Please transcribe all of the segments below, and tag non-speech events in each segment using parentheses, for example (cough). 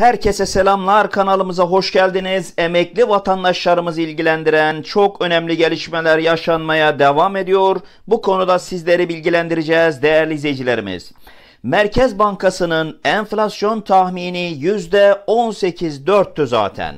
Herkese selamlar kanalımıza hoş geldiniz. Emekli vatandaşlarımızı ilgilendiren çok önemli gelişmeler yaşanmaya devam ediyor. Bu konuda sizleri bilgilendireceğiz değerli izleyicilerimiz. Merkez Bankası'nın enflasyon tahmini %18.4'tü zaten.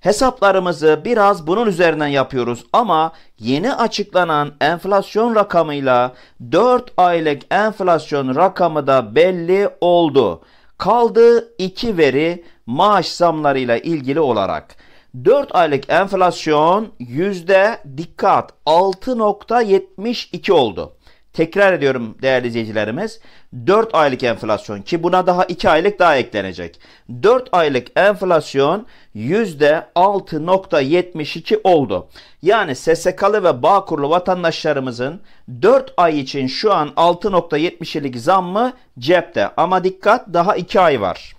Hesaplarımızı biraz bunun üzerinden yapıyoruz ama yeni açıklanan enflasyon rakamıyla 4 aylık enflasyon rakamı da belli oldu. Kaldı iki veri maaş zamlarıyla ilgili olarak. 4 aylık enflasyon yüzde dikkat 6.72 oldu. Tekrar ediyorum değerli izleyicilerimiz. 4 aylık enflasyon ki buna daha 2 aylık daha eklenecek. 4 aylık enflasyon %6.72 oldu. Yani SSK'lı ve Bağkurlu vatandaşlarımızın 4 ay için şu an 6.70'lik zammı cepte. Ama dikkat daha 2 ay var.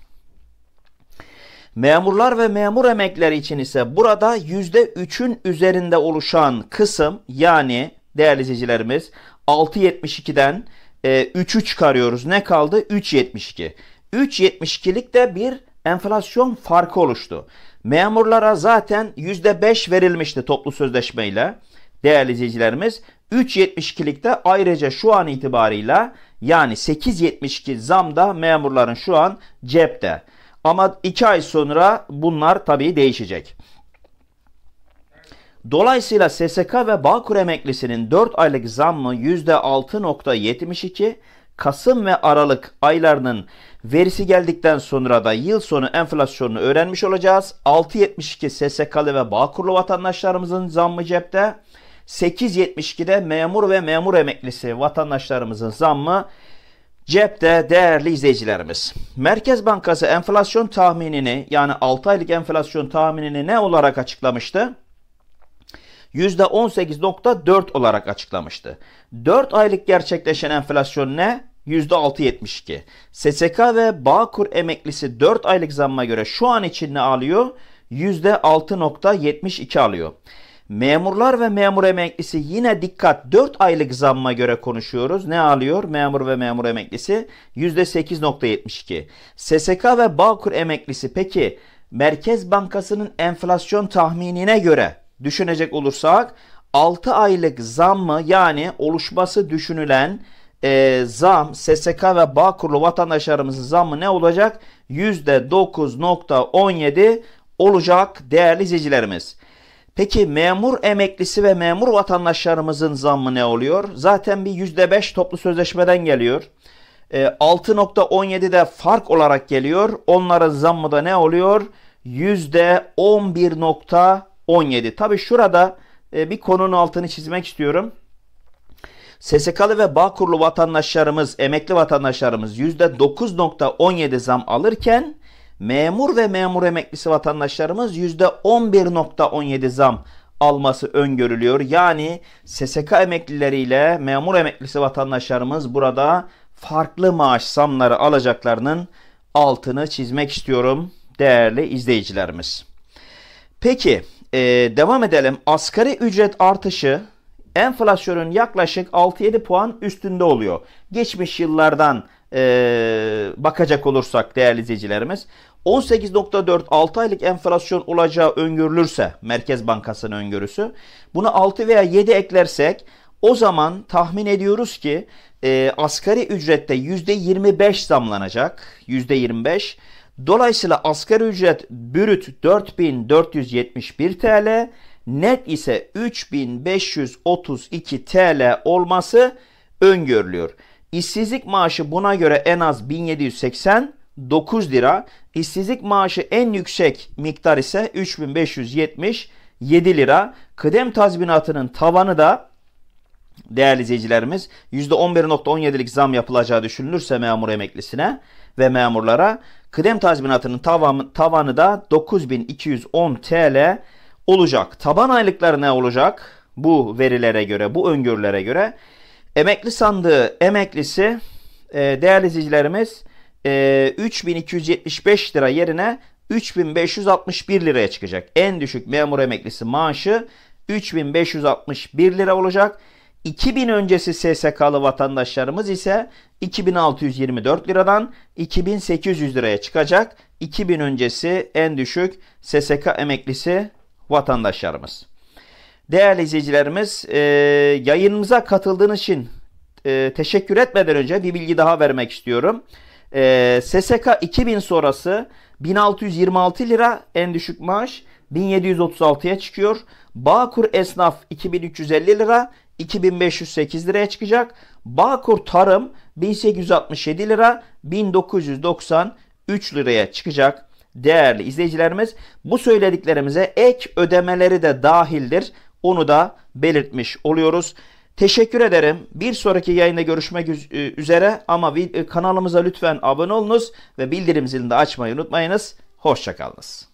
Memurlar ve memur emekleri için ise burada %3'ün üzerinde oluşan kısım yani değerli izleyicilerimiz 6.72'den e, 3'ü çıkarıyoruz. Ne kaldı? 3.72. 3.72'lik de bir enflasyon farkı oluştu. Memurlara zaten %5 verilmişti toplu sözleşmeyle değerli izleyicilerimiz. de ayrıca şu an itibarıyla yani 8.72 zam da memurların şu an cepte. Ama 2 ay sonra bunlar tabii değişecek. Dolayısıyla SSK ve Bağkur emeklisinin 4 aylık zammı %6.72, Kasım ve Aralık aylarının verisi geldikten sonra da yıl sonu enflasyonunu öğrenmiş olacağız. 6.72 SSK'lı ve Bağkurlu vatandaşlarımızın zammı cepte. 8.72'de memur ve memur emeklisi vatandaşlarımızın zammı Cepte değerli izleyicilerimiz, Merkez Bankası enflasyon tahminini yani 6 aylık enflasyon tahminini ne olarak açıklamıştı? %18.4 olarak açıklamıştı. 4 aylık gerçekleşen enflasyon ne? %6.72. SSK ve Bağkur emeklisi 4 aylık zamma göre şu an için ne alıyor? %6.72 alıyor. Memurlar ve memur emeklisi yine dikkat 4 aylık zamma göre konuşuyoruz. Ne alıyor memur ve memur emeklisi? %8.72. SSK ve Bağkur emeklisi peki Merkez Bankası'nın enflasyon tahminine göre düşünecek olursak 6 aylık zam mı yani oluşması düşünülen e, zam SSK ve Bağkurlu vatandaşlarımızın zammı ne olacak? %9.17 olacak değerli izleyicilerimiz. Peki memur emeklisi ve memur vatandaşlarımızın zammı ne oluyor? Zaten bir %5 toplu sözleşmeden geliyor. E, de fark olarak geliyor. Onların zammı da ne oluyor? %11.17. 17. Tabi şurada e, bir konunun altını çizmek istiyorum. SSK'lı ve Bağkurlu vatandaşlarımız, emekli vatandaşlarımız %9.17 zam alırken memur ve memur emeklisi vatandaşlarımız %11.17 zam alması öngörülüyor. Yani SSK emeklileriyle memur emeklisi vatandaşlarımız burada farklı maaş zamları alacaklarının altını çizmek istiyorum değerli izleyicilerimiz. Peki e, devam edelim. Asgari ücret artışı enflasyonun yaklaşık 6-7 puan üstünde oluyor. Geçmiş yıllardan e, bakacak olursak değerli izleyicilerimiz 18.4 6 aylık enflasyon olacağı öngörülürse Merkez Bankası'nın öngörüsü buna 6 veya 7 eklersek o zaman tahmin ediyoruz ki e, asgari ücrette %25 zamlanacak. %25 Dolayısıyla asgari ücret bürüt 4471 TL, net ise 3532 TL olması öngörülüyor. İşsizlik maaşı buna göre en az 1789 lira, işsizlik maaşı en yüksek miktar ise 3577 lira. Kıdem tazminatının tavanı da değerli izleyicilerimiz %11.17'lik zam yapılacağı düşünülürse memur emeklisine ve memurlara Kıdem tazminatının tavanı, tavanı da 9210 TL olacak. Taban aylıkları ne olacak? Bu verilere göre, bu öngörülere göre. Emekli sandığı emeklisi e, değerli izleyicilerimiz e, 3275 lira yerine 3561 liraya çıkacak. En düşük memur emeklisi maaşı 3561 lira olacak. 2000 öncesi SSK'lı vatandaşlarımız ise 2624 liradan 2800 liraya çıkacak. 2000 öncesi en düşük SSK emeklisi vatandaşlarımız. Değerli izleyicilerimiz e, yayınımıza katıldığınız için e, teşekkür etmeden önce bir bilgi daha vermek istiyorum. E, SSK 2000 sonrası 1626 lira en düşük maaş 1736'ya çıkıyor. Bağkur esnaf 2350 lira 2508 liraya çıkacak. Bağkur Tarım 1867 lira 1993 liraya çıkacak. Değerli izleyicilerimiz bu söylediklerimize ek ödemeleri de dahildir. Onu da belirtmiş oluyoruz. Teşekkür ederim. Bir sonraki yayında görüşmek e, üzere ama e, kanalımıza lütfen abone olunuz ve bildirim zilini de açmayı unutmayınız. Hoşçakalınız.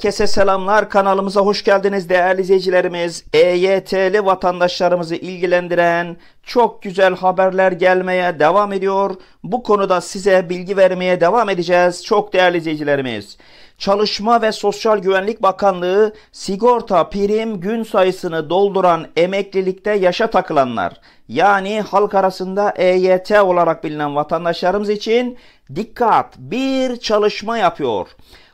Herkese selamlar. Kanalımıza hoş geldiniz değerli izleyicilerimiz. EYT'li vatandaşlarımızı ilgilendiren çok güzel haberler gelmeye devam ediyor. Bu konuda size bilgi vermeye devam edeceğiz. Çok değerli izleyicilerimiz. Çalışma ve Sosyal Güvenlik Bakanlığı sigorta prim gün sayısını dolduran emeklilikte yaşa takılanlar yani halk arasında EYT olarak bilinen vatandaşlarımız için dikkat bir çalışma yapıyor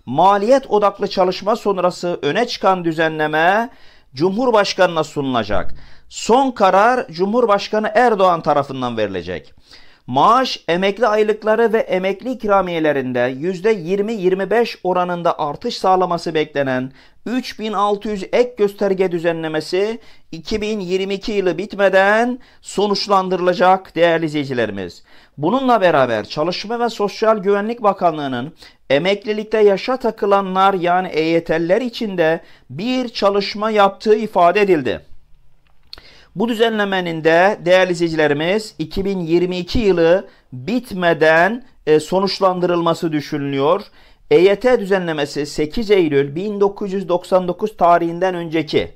maliyet odaklı çalışma sonrası öne çıkan düzenleme Cumhurbaşkanına sunulacak. Son karar Cumhurbaşkanı Erdoğan tarafından verilecek. Maaş, emekli aylıkları ve emekli ikramiyelerinde %20-25 oranında artış sağlaması beklenen 3600 ek gösterge düzenlemesi 2022 yılı bitmeden sonuçlandırılacak değerli izleyicilerimiz. Bununla beraber Çalışma ve Sosyal Güvenlik Bakanlığı'nın emeklilikte yaşa takılanlar yani EYT'liler içinde bir çalışma yaptığı ifade edildi. Bu düzenlemenin de değerli izleyicilerimiz 2022 yılı bitmeden e, sonuçlandırılması düşünülüyor. EYT düzenlemesi 8 Eylül 1999 tarihinden önceki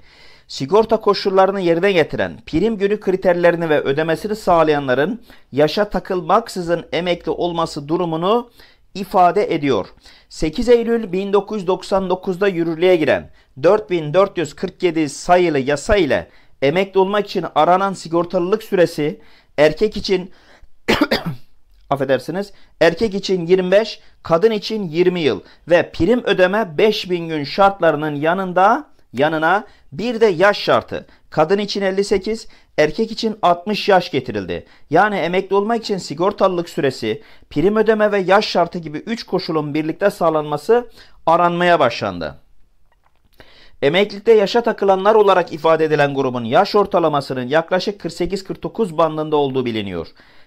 sigorta koşullarını yerine getiren, prim günü kriterlerini ve ödemesini sağlayanların yaşa takılmaksızın emekli olması durumunu ifade ediyor. 8 Eylül 1999'da yürürlüğe giren 4447 sayılı yasa ile emekli olmak için aranan sigortalılık süresi erkek için (coughs) affedersiniz erkek için 25, kadın için 20 yıl ve prim ödeme 5000 gün şartlarının yanında yanına bir de yaş şartı. Kadın için 58, erkek için 60 yaş getirildi. Yani emekli olmak için sigortalılık süresi, prim ödeme ve yaş şartı gibi 3 koşulun birlikte sağlanması aranmaya başlandı. Emeklilikte yaşa takılanlar olarak ifade edilen grubun yaş ortalamasının yaklaşık 48-49 bandında olduğu biliniyor.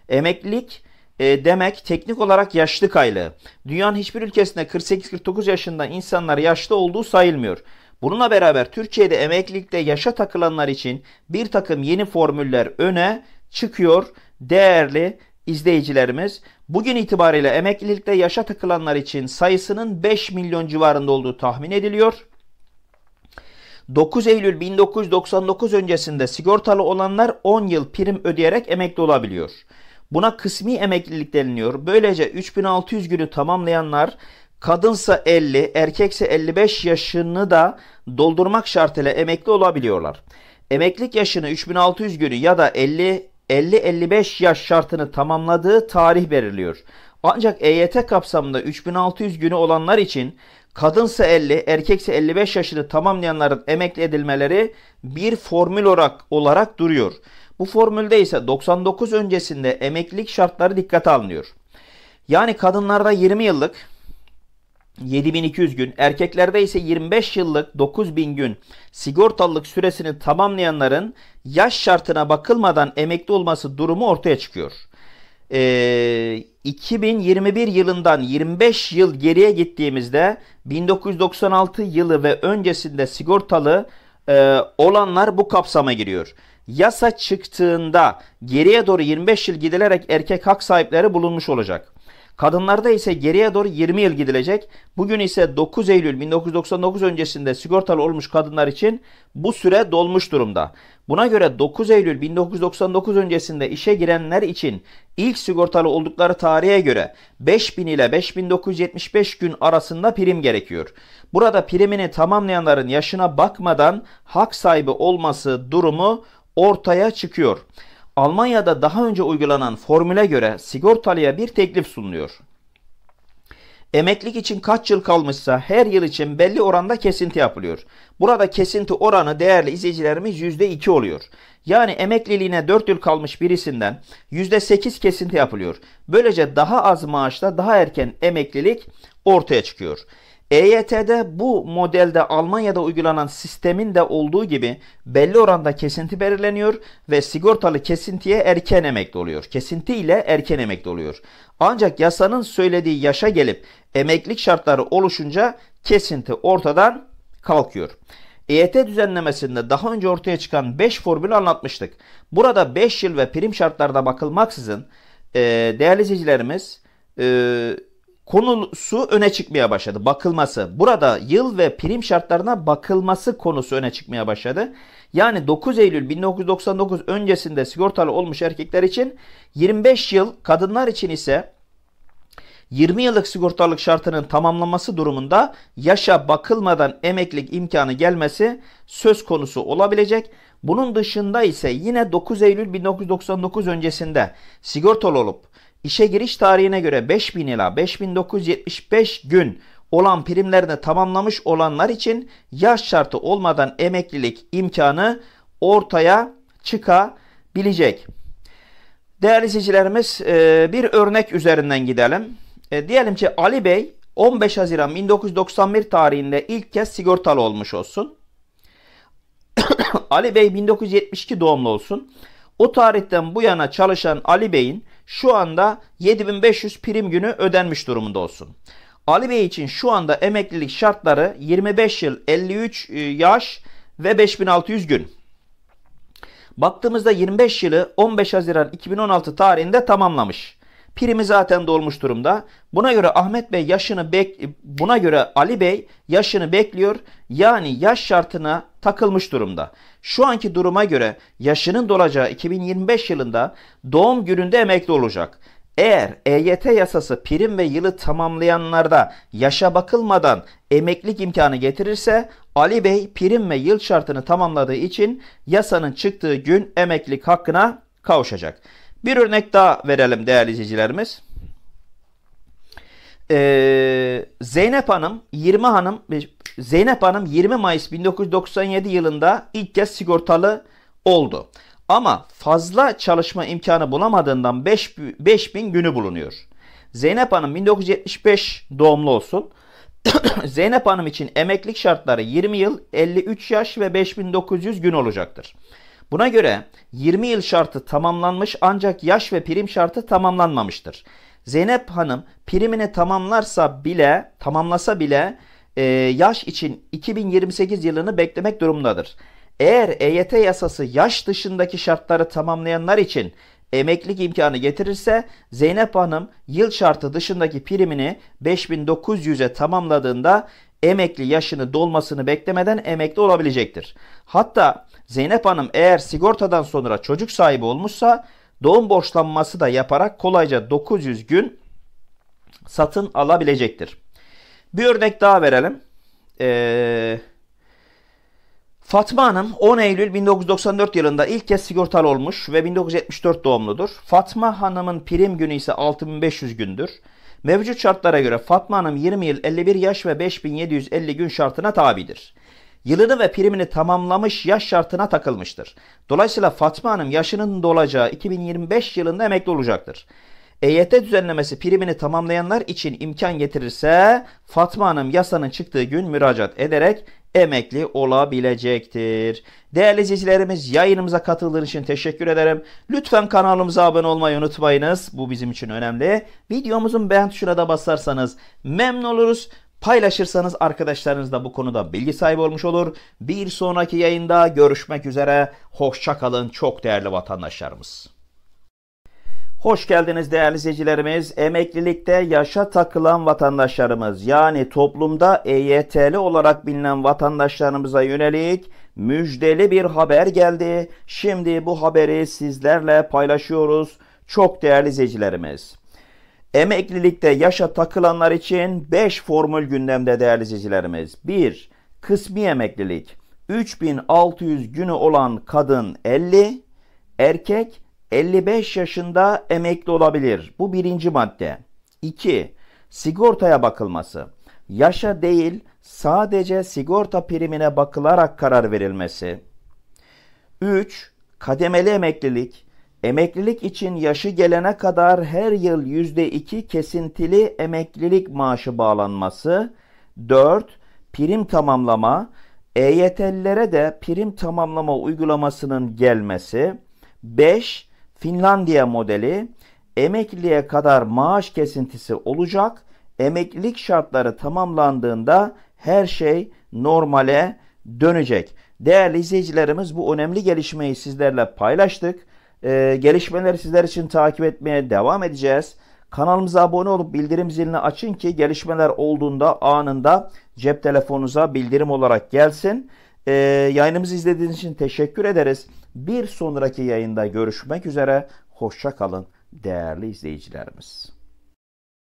Emeklilik e, demek teknik olarak yaşlı kaylı. Dünyanın hiçbir ülkesinde 48-49 yaşında insanlar yaşlı olduğu sayılmıyor. Bununla beraber Türkiye'de emeklilikte yaşa takılanlar için bir takım yeni formüller öne çıkıyor değerli izleyicilerimiz. Bugün itibariyle emeklilikte yaşa takılanlar için sayısının 5 milyon civarında olduğu tahmin ediliyor. 9 Eylül 1999 öncesinde sigortalı olanlar 10 yıl prim ödeyerek emekli olabiliyor. Buna kısmi emeklilik deniliyor. Böylece 3600 günü tamamlayanlar kadınsa 50, erkekse 55 yaşını da doldurmak şartıyla emekli olabiliyorlar. Emeklilik yaşını 3600 günü ya da 50 50-55 yaş şartını tamamladığı tarih veriliyor. Ancak EYT kapsamında 3600 günü olanlar için kadınsa 50, erkekse 55 yaşını tamamlayanların emekli edilmeleri bir formül olarak, olarak duruyor. Bu formülde ise 99 öncesinde emeklilik şartları dikkate alınıyor. Yani kadınlarda 20 yıllık, 7200 gün, erkeklerde ise 25 yıllık 9000 gün sigortalılık süresini tamamlayanların yaş şartına bakılmadan emekli olması durumu ortaya çıkıyor. Ee, 2021 yılından 25 yıl geriye gittiğimizde 1996 yılı ve öncesinde sigortalı e, olanlar bu kapsama giriyor. Yasa çıktığında geriye doğru 25 yıl gidilerek erkek hak sahipleri bulunmuş olacak. Kadınlarda ise geriye doğru 20 yıl gidilecek. Bugün ise 9 Eylül 1999 öncesinde sigortalı olmuş kadınlar için bu süre dolmuş durumda. Buna göre 9 Eylül 1999 öncesinde işe girenler için ilk sigortalı oldukları tarihe göre 5000 ile 5975 gün arasında prim gerekiyor. Burada primini tamamlayanların yaşına bakmadan hak sahibi olması durumu ortaya çıkıyor. Almanya'da daha önce uygulanan formüle göre sigortalıya bir teklif sunuluyor. Emeklilik için kaç yıl kalmışsa her yıl için belli oranda kesinti yapılıyor. Burada kesinti oranı değerli izleyicilerimiz %2 oluyor. Yani emekliliğine 4 yıl kalmış birisinden %8 kesinti yapılıyor. Böylece daha az maaşla daha erken emeklilik ortaya çıkıyor. EYT'de bu modelde Almanya'da uygulanan sistemin de olduğu gibi belli oranda kesinti belirleniyor ve sigortalı kesintiye erken emekli oluyor. Kesinti ile erken emekli oluyor. Ancak yasanın söylediği yaşa gelip emeklilik şartları oluşunca kesinti ortadan kalkıyor. EYT düzenlemesinde daha önce ortaya çıkan 5 formülü anlatmıştık. Burada 5 yıl ve prim şartlarda bakılmaksızın e, değerli izleyicilerimiz e, konusu öne çıkmaya başladı. Bakılması. Burada yıl ve prim şartlarına bakılması konusu öne çıkmaya başladı. Yani 9 Eylül 1999 öncesinde sigortalı olmuş erkekler için 25 yıl, kadınlar için ise 20 yıllık sigortalık şartının tamamlanması durumunda yaşa bakılmadan emeklilik imkanı gelmesi söz konusu olabilecek. Bunun dışında ise yine 9 Eylül 1999 öncesinde sigortalı olup işe giriş tarihine göre 5000 ila 5975 gün olan primlerini tamamlamış olanlar için yaş şartı olmadan emeklilik imkanı ortaya çıkabilecek. Değerli izleyicilerimiz e, bir örnek üzerinden gidelim. E, diyelim ki Ali Bey 15 Haziran 1991 tarihinde ilk kez sigortalı olmuş olsun. (coughs) Ali Bey 1972 doğumlu olsun. O tarihten bu yana çalışan Ali Bey'in şu anda 7500 prim günü ödenmiş durumunda olsun. Ali Bey için şu anda emeklilik şartları 25 yıl 53 e, yaş ve 5600 gün. Baktığımızda 25 yılı 15 Haziran 2016 tarihinde tamamlamış. Primi zaten dolmuş durumda. Buna göre Ahmet Bey yaşını bek buna göre Ali Bey yaşını bekliyor. Yani yaş şartına takılmış durumda. Şu anki duruma göre yaşının dolacağı 2025 yılında doğum gününde emekli olacak. Eğer EYT yasası prim ve yılı tamamlayanlarda yaşa bakılmadan emeklilik imkanı getirirse Ali Bey prim ve yıl şartını tamamladığı için yasanın çıktığı gün emeklilik hakkına kavuşacak. Bir örnek daha verelim değerli izleyicilerimiz. Ee, Zeynep Hanım, 20 hanım Zeynep Hanım 20 Mayıs 1997 yılında ilk kez sigortalı oldu. Ama fazla çalışma imkanı bulamadığından 5, 5000 günü bulunuyor. Zeynep Hanım 1975 doğumlu olsun. (clears throat) Zeynep Hanım için emeklilik şartları 20 yıl, 53 yaş ve 5900 gün olacaktır. Buna göre 20 yıl şartı tamamlanmış ancak yaş ve prim şartı tamamlanmamıştır. Zeynep Hanım primini tamamlarsa bile, tamamlasa bile e, yaş için 2028 yılını beklemek durumundadır. Eğer EYT yasası yaş dışındaki şartları tamamlayanlar için emeklilik imkanı getirirse Zeynep Hanım yıl şartı dışındaki primini 5900'e tamamladığında emekli yaşını dolmasını beklemeden emekli olabilecektir. Hatta Zeynep Hanım eğer sigortadan sonra çocuk sahibi olmuşsa doğum borçlanması da yaparak kolayca 900 gün satın alabilecektir. Bir örnek daha verelim. Ee, Fatma Hanım 10 Eylül 1994 yılında ilk kez sigortalı olmuş ve 1974 doğumludur. Fatma Hanım'ın prim günü ise 6500 gündür. Mevcut şartlara göre Fatma Hanım 20 yıl 51 yaş ve 5750 gün şartına tabidir. Yılını ve primini tamamlamış yaş şartına takılmıştır. Dolayısıyla Fatma Hanım yaşının dolacağı 2025 yılında emekli olacaktır. EYT düzenlemesi primini tamamlayanlar için imkan getirirse Fatma Hanım yasanın çıktığı gün müracaat ederek emekli olabilecektir. Değerli izleyicilerimiz yayınımıza katıldığınız için teşekkür ederim. Lütfen kanalımıza abone olmayı unutmayınız. Bu bizim için önemli. Videomuzun beğen tuşuna da basarsanız memnun oluruz. Paylaşırsanız arkadaşlarınız da bu konuda bilgi sahibi olmuş olur. Bir sonraki yayında görüşmek üzere. Hoşçakalın çok değerli vatandaşlarımız. Hoş geldiniz değerli izleyicilerimiz. Emeklilikte yaşa takılan vatandaşlarımız yani toplumda EYT'li olarak bilinen vatandaşlarımıza yönelik müjdeli bir haber geldi. Şimdi bu haberi sizlerle paylaşıyoruz. Çok değerli izleyicilerimiz. Emeklilikte yaşa takılanlar için 5 formül gündemde değerli izleyicilerimiz. 1. Kısmi emeklilik. 3600 günü olan kadın 50, erkek 55 yaşında emekli olabilir. Bu birinci madde. 2. Sigortaya bakılması. Yaşa değil sadece sigorta primine bakılarak karar verilmesi. 3. Kademeli emeklilik. Emeklilik için yaşı gelene kadar her yıl %2 kesintili emeklilik maaşı bağlanması. 4. Prim tamamlama. EYT'lilere de prim tamamlama uygulamasının gelmesi. 5. Finlandiya modeli emekliye kadar maaş kesintisi olacak. Emeklilik şartları tamamlandığında her şey normale dönecek. Değerli izleyicilerimiz bu önemli gelişmeyi sizlerle paylaştık. Ee, gelişmeleri sizler için takip etmeye devam edeceğiz. Kanalımıza abone olup bildirim zilini açın ki gelişmeler olduğunda anında cep telefonunuza bildirim olarak gelsin. E, yayınımızı izlediğiniz için teşekkür ederiz. Bir sonraki yayında görüşmek üzere. Hoşça kalın değerli izleyicilerimiz.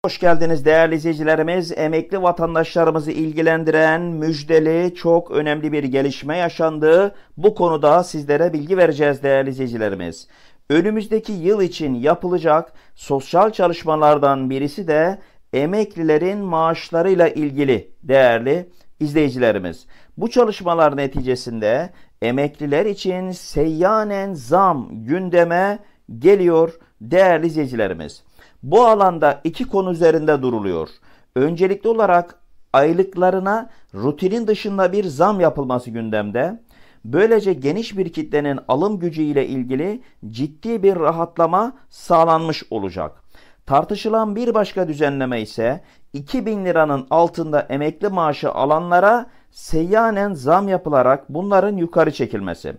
Hoş geldiniz değerli izleyicilerimiz. Emekli vatandaşlarımızı ilgilendiren müjdeli çok önemli bir gelişme yaşandı. Bu konuda sizlere bilgi vereceğiz değerli izleyicilerimiz. Önümüzdeki yıl için yapılacak sosyal çalışmalardan birisi de emeklilerin maaşlarıyla ilgili değerli izleyicilerimiz. Bu çalışmalar neticesinde emekliler için seyyanen zam gündeme geliyor değerli izleyicilerimiz. Bu alanda iki konu üzerinde duruluyor. Öncelikli olarak aylıklarına rutinin dışında bir zam yapılması gündemde. Böylece geniş bir kitlenin alım gücü ile ilgili ciddi bir rahatlama sağlanmış olacak. Tartışılan bir başka düzenleme ise 2000 liranın altında emekli maaşı alanlara seyyanen zam yapılarak bunların yukarı çekilmesi.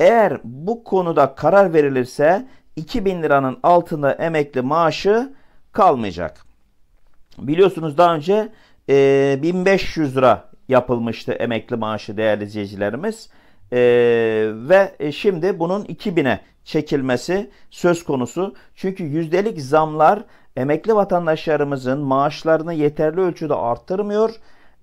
Eğer bu konuda karar verilirse 2000 liranın altında emekli maaşı kalmayacak. Biliyorsunuz daha önce e, 1500 lira yapılmıştı emekli maaşı değerli izleyicilerimiz. E, ve e, şimdi bunun 2000'e çekilmesi söz konusu. Çünkü yüzdelik zamlar emekli vatandaşlarımızın maaşlarını yeterli ölçüde arttırmıyor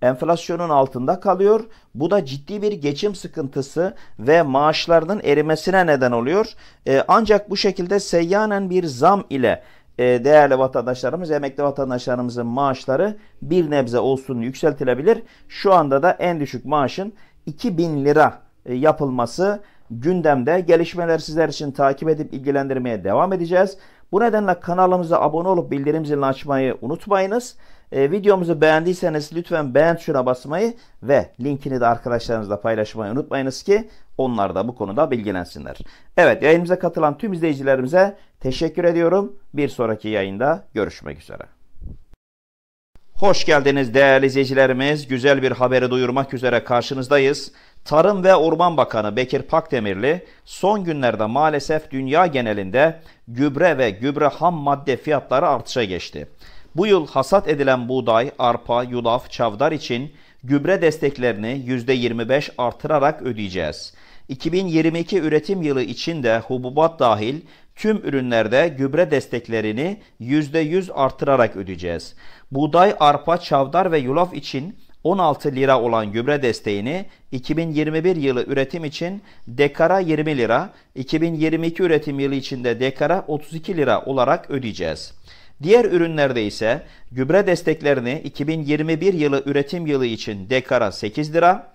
enflasyonun altında kalıyor. Bu da ciddi bir geçim sıkıntısı ve maaşlarının erimesine neden oluyor. E, ancak bu şekilde seyyanen bir zam ile e, değerli vatandaşlarımız, emekli vatandaşlarımızın maaşları bir nebze olsun yükseltilebilir. Şu anda da en düşük maaşın 2000 lira e, yapılması gündemde. Gelişmeler sizler için takip edip ilgilendirmeye devam edeceğiz. Bu nedenle kanalımıza abone olup bildirim zilini açmayı unutmayınız. E, videomuzu beğendiyseniz lütfen beğen tuşuna basmayı ve linkini de arkadaşlarınızla paylaşmayı unutmayınız ki onlar da bu konuda bilgilensinler. Evet yayınımıza katılan tüm izleyicilerimize teşekkür ediyorum. Bir sonraki yayında görüşmek üzere. Hoş geldiniz değerli izleyicilerimiz. Güzel bir haberi duyurmak üzere karşınızdayız. Tarım ve Orman Bakanı Bekir Pakdemirli son günlerde maalesef dünya genelinde gübre ve gübre ham madde fiyatları artışa geçti. Bu yıl hasat edilen buğday, arpa, yulaf, çavdar için gübre desteklerini %25 artırarak ödeyeceğiz. 2022 üretim yılı için de hububat dahil tüm ürünlerde gübre desteklerini %100 artırarak ödeyeceğiz. Buğday, arpa, çavdar ve yulaf için 16 lira olan gübre desteğini 2021 yılı üretim için dekara 20 lira, 2022 üretim yılı için de dekara 32 lira olarak ödeyeceğiz. Diğer ürünlerde ise gübre desteklerini 2021 yılı üretim yılı için dekara 8 lira,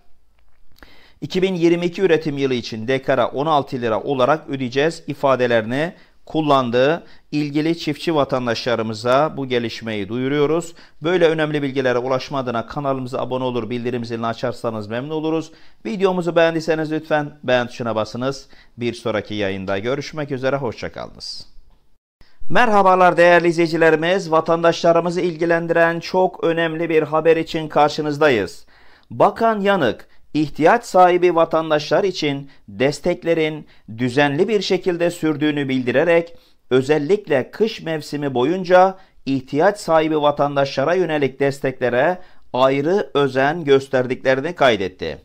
2022 üretim yılı için dekara 16 lira olarak ödeyeceğiz ifadelerini kullandığı ilgili çiftçi vatandaşlarımıza bu gelişmeyi duyuruyoruz. Böyle önemli bilgilere ulaşma adına kanalımıza abone olur, bildirim zilini açarsanız memnun oluruz. Videomuzu beğendiyseniz lütfen beğen tuşuna basınız. Bir sonraki yayında görüşmek üzere, hoşçakalınız. Merhabalar değerli izleyicilerimiz. Vatandaşlarımızı ilgilendiren çok önemli bir haber için karşınızdayız. Bakan Yanık, ihtiyaç sahibi vatandaşlar için desteklerin düzenli bir şekilde sürdüğünü bildirerek özellikle kış mevsimi boyunca ihtiyaç sahibi vatandaşlara yönelik desteklere ayrı özen gösterdiklerini kaydetti.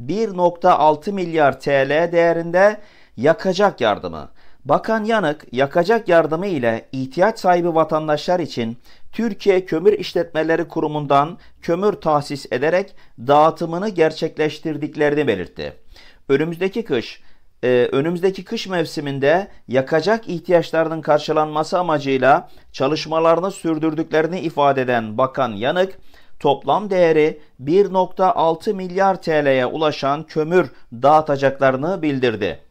1.6 milyar TL değerinde yakacak yardımı Bakan Yanık yakacak yardımı ile ihtiyaç sahibi vatandaşlar için Türkiye Kömür İşletmeleri Kurumu'ndan kömür tahsis ederek dağıtımını gerçekleştirdiklerini belirtti. Önümüzdeki kış e, önümüzdeki kış mevsiminde yakacak ihtiyaçlarının karşılanması amacıyla çalışmalarını sürdürdüklerini ifade eden Bakan Yanık, toplam değeri 1.6 milyar TL'ye ulaşan kömür dağıtacaklarını bildirdi.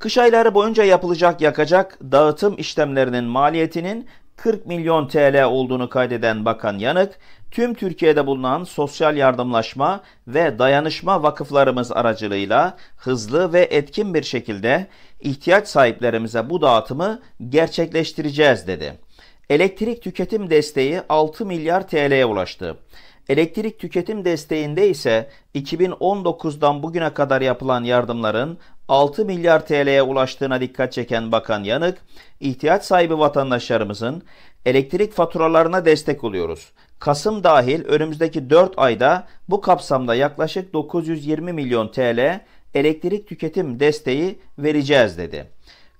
Kış ayları boyunca yapılacak yakacak dağıtım işlemlerinin maliyetinin 40 milyon TL olduğunu kaydeden Bakan Yanık, tüm Türkiye'de bulunan sosyal yardımlaşma ve dayanışma vakıflarımız aracılığıyla hızlı ve etkin bir şekilde ihtiyaç sahiplerimize bu dağıtımı gerçekleştireceğiz dedi. Elektrik tüketim desteği 6 milyar TL'ye ulaştı. Elektrik tüketim desteğinde ise 2019'dan bugüne kadar yapılan yardımların 6 milyar TL'ye ulaştığına dikkat çeken Bakan Yanık, ihtiyaç sahibi vatandaşlarımızın elektrik faturalarına destek oluyoruz. Kasım dahil önümüzdeki 4 ayda bu kapsamda yaklaşık 920 milyon TL elektrik tüketim desteği vereceğiz dedi.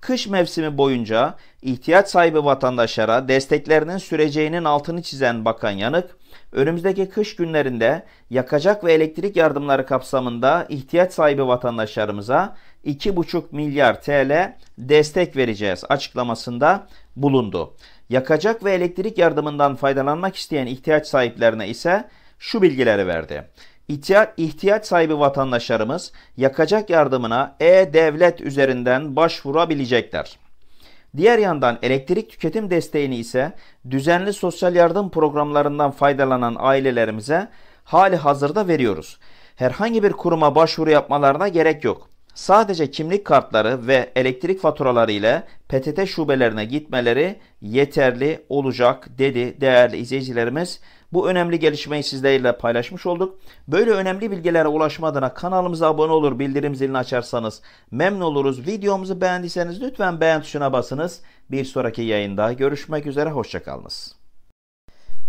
Kış mevsimi boyunca ihtiyaç sahibi vatandaşlara desteklerinin süreceğinin altını çizen Bakan Yanık, önümüzdeki kış günlerinde yakacak ve elektrik yardımları kapsamında ihtiyaç sahibi vatandaşlarımıza 2,5 milyar TL destek vereceğiz açıklamasında bulundu. Yakacak ve elektrik yardımından faydalanmak isteyen ihtiyaç sahiplerine ise şu bilgileri verdi. İhtiya ihtiyaç sahibi vatandaşlarımız yakacak yardımına e-devlet üzerinden başvurabilecekler. Diğer yandan elektrik tüketim desteğini ise düzenli sosyal yardım programlarından faydalanan ailelerimize hali hazırda veriyoruz. Herhangi bir kuruma başvuru yapmalarına gerek yok. Sadece kimlik kartları ve elektrik faturaları ile PTT şubelerine gitmeleri yeterli olacak dedi değerli izleyicilerimiz. Bu önemli gelişmeyi sizlerle paylaşmış olduk. Böyle önemli bilgilere ulaşma adına kanalımıza abone olur, bildirim zilini açarsanız memnun oluruz. Videomuzu beğendiyseniz lütfen beğen tuşuna basınız. Bir sonraki yayında görüşmek üzere, hoşçakalınız.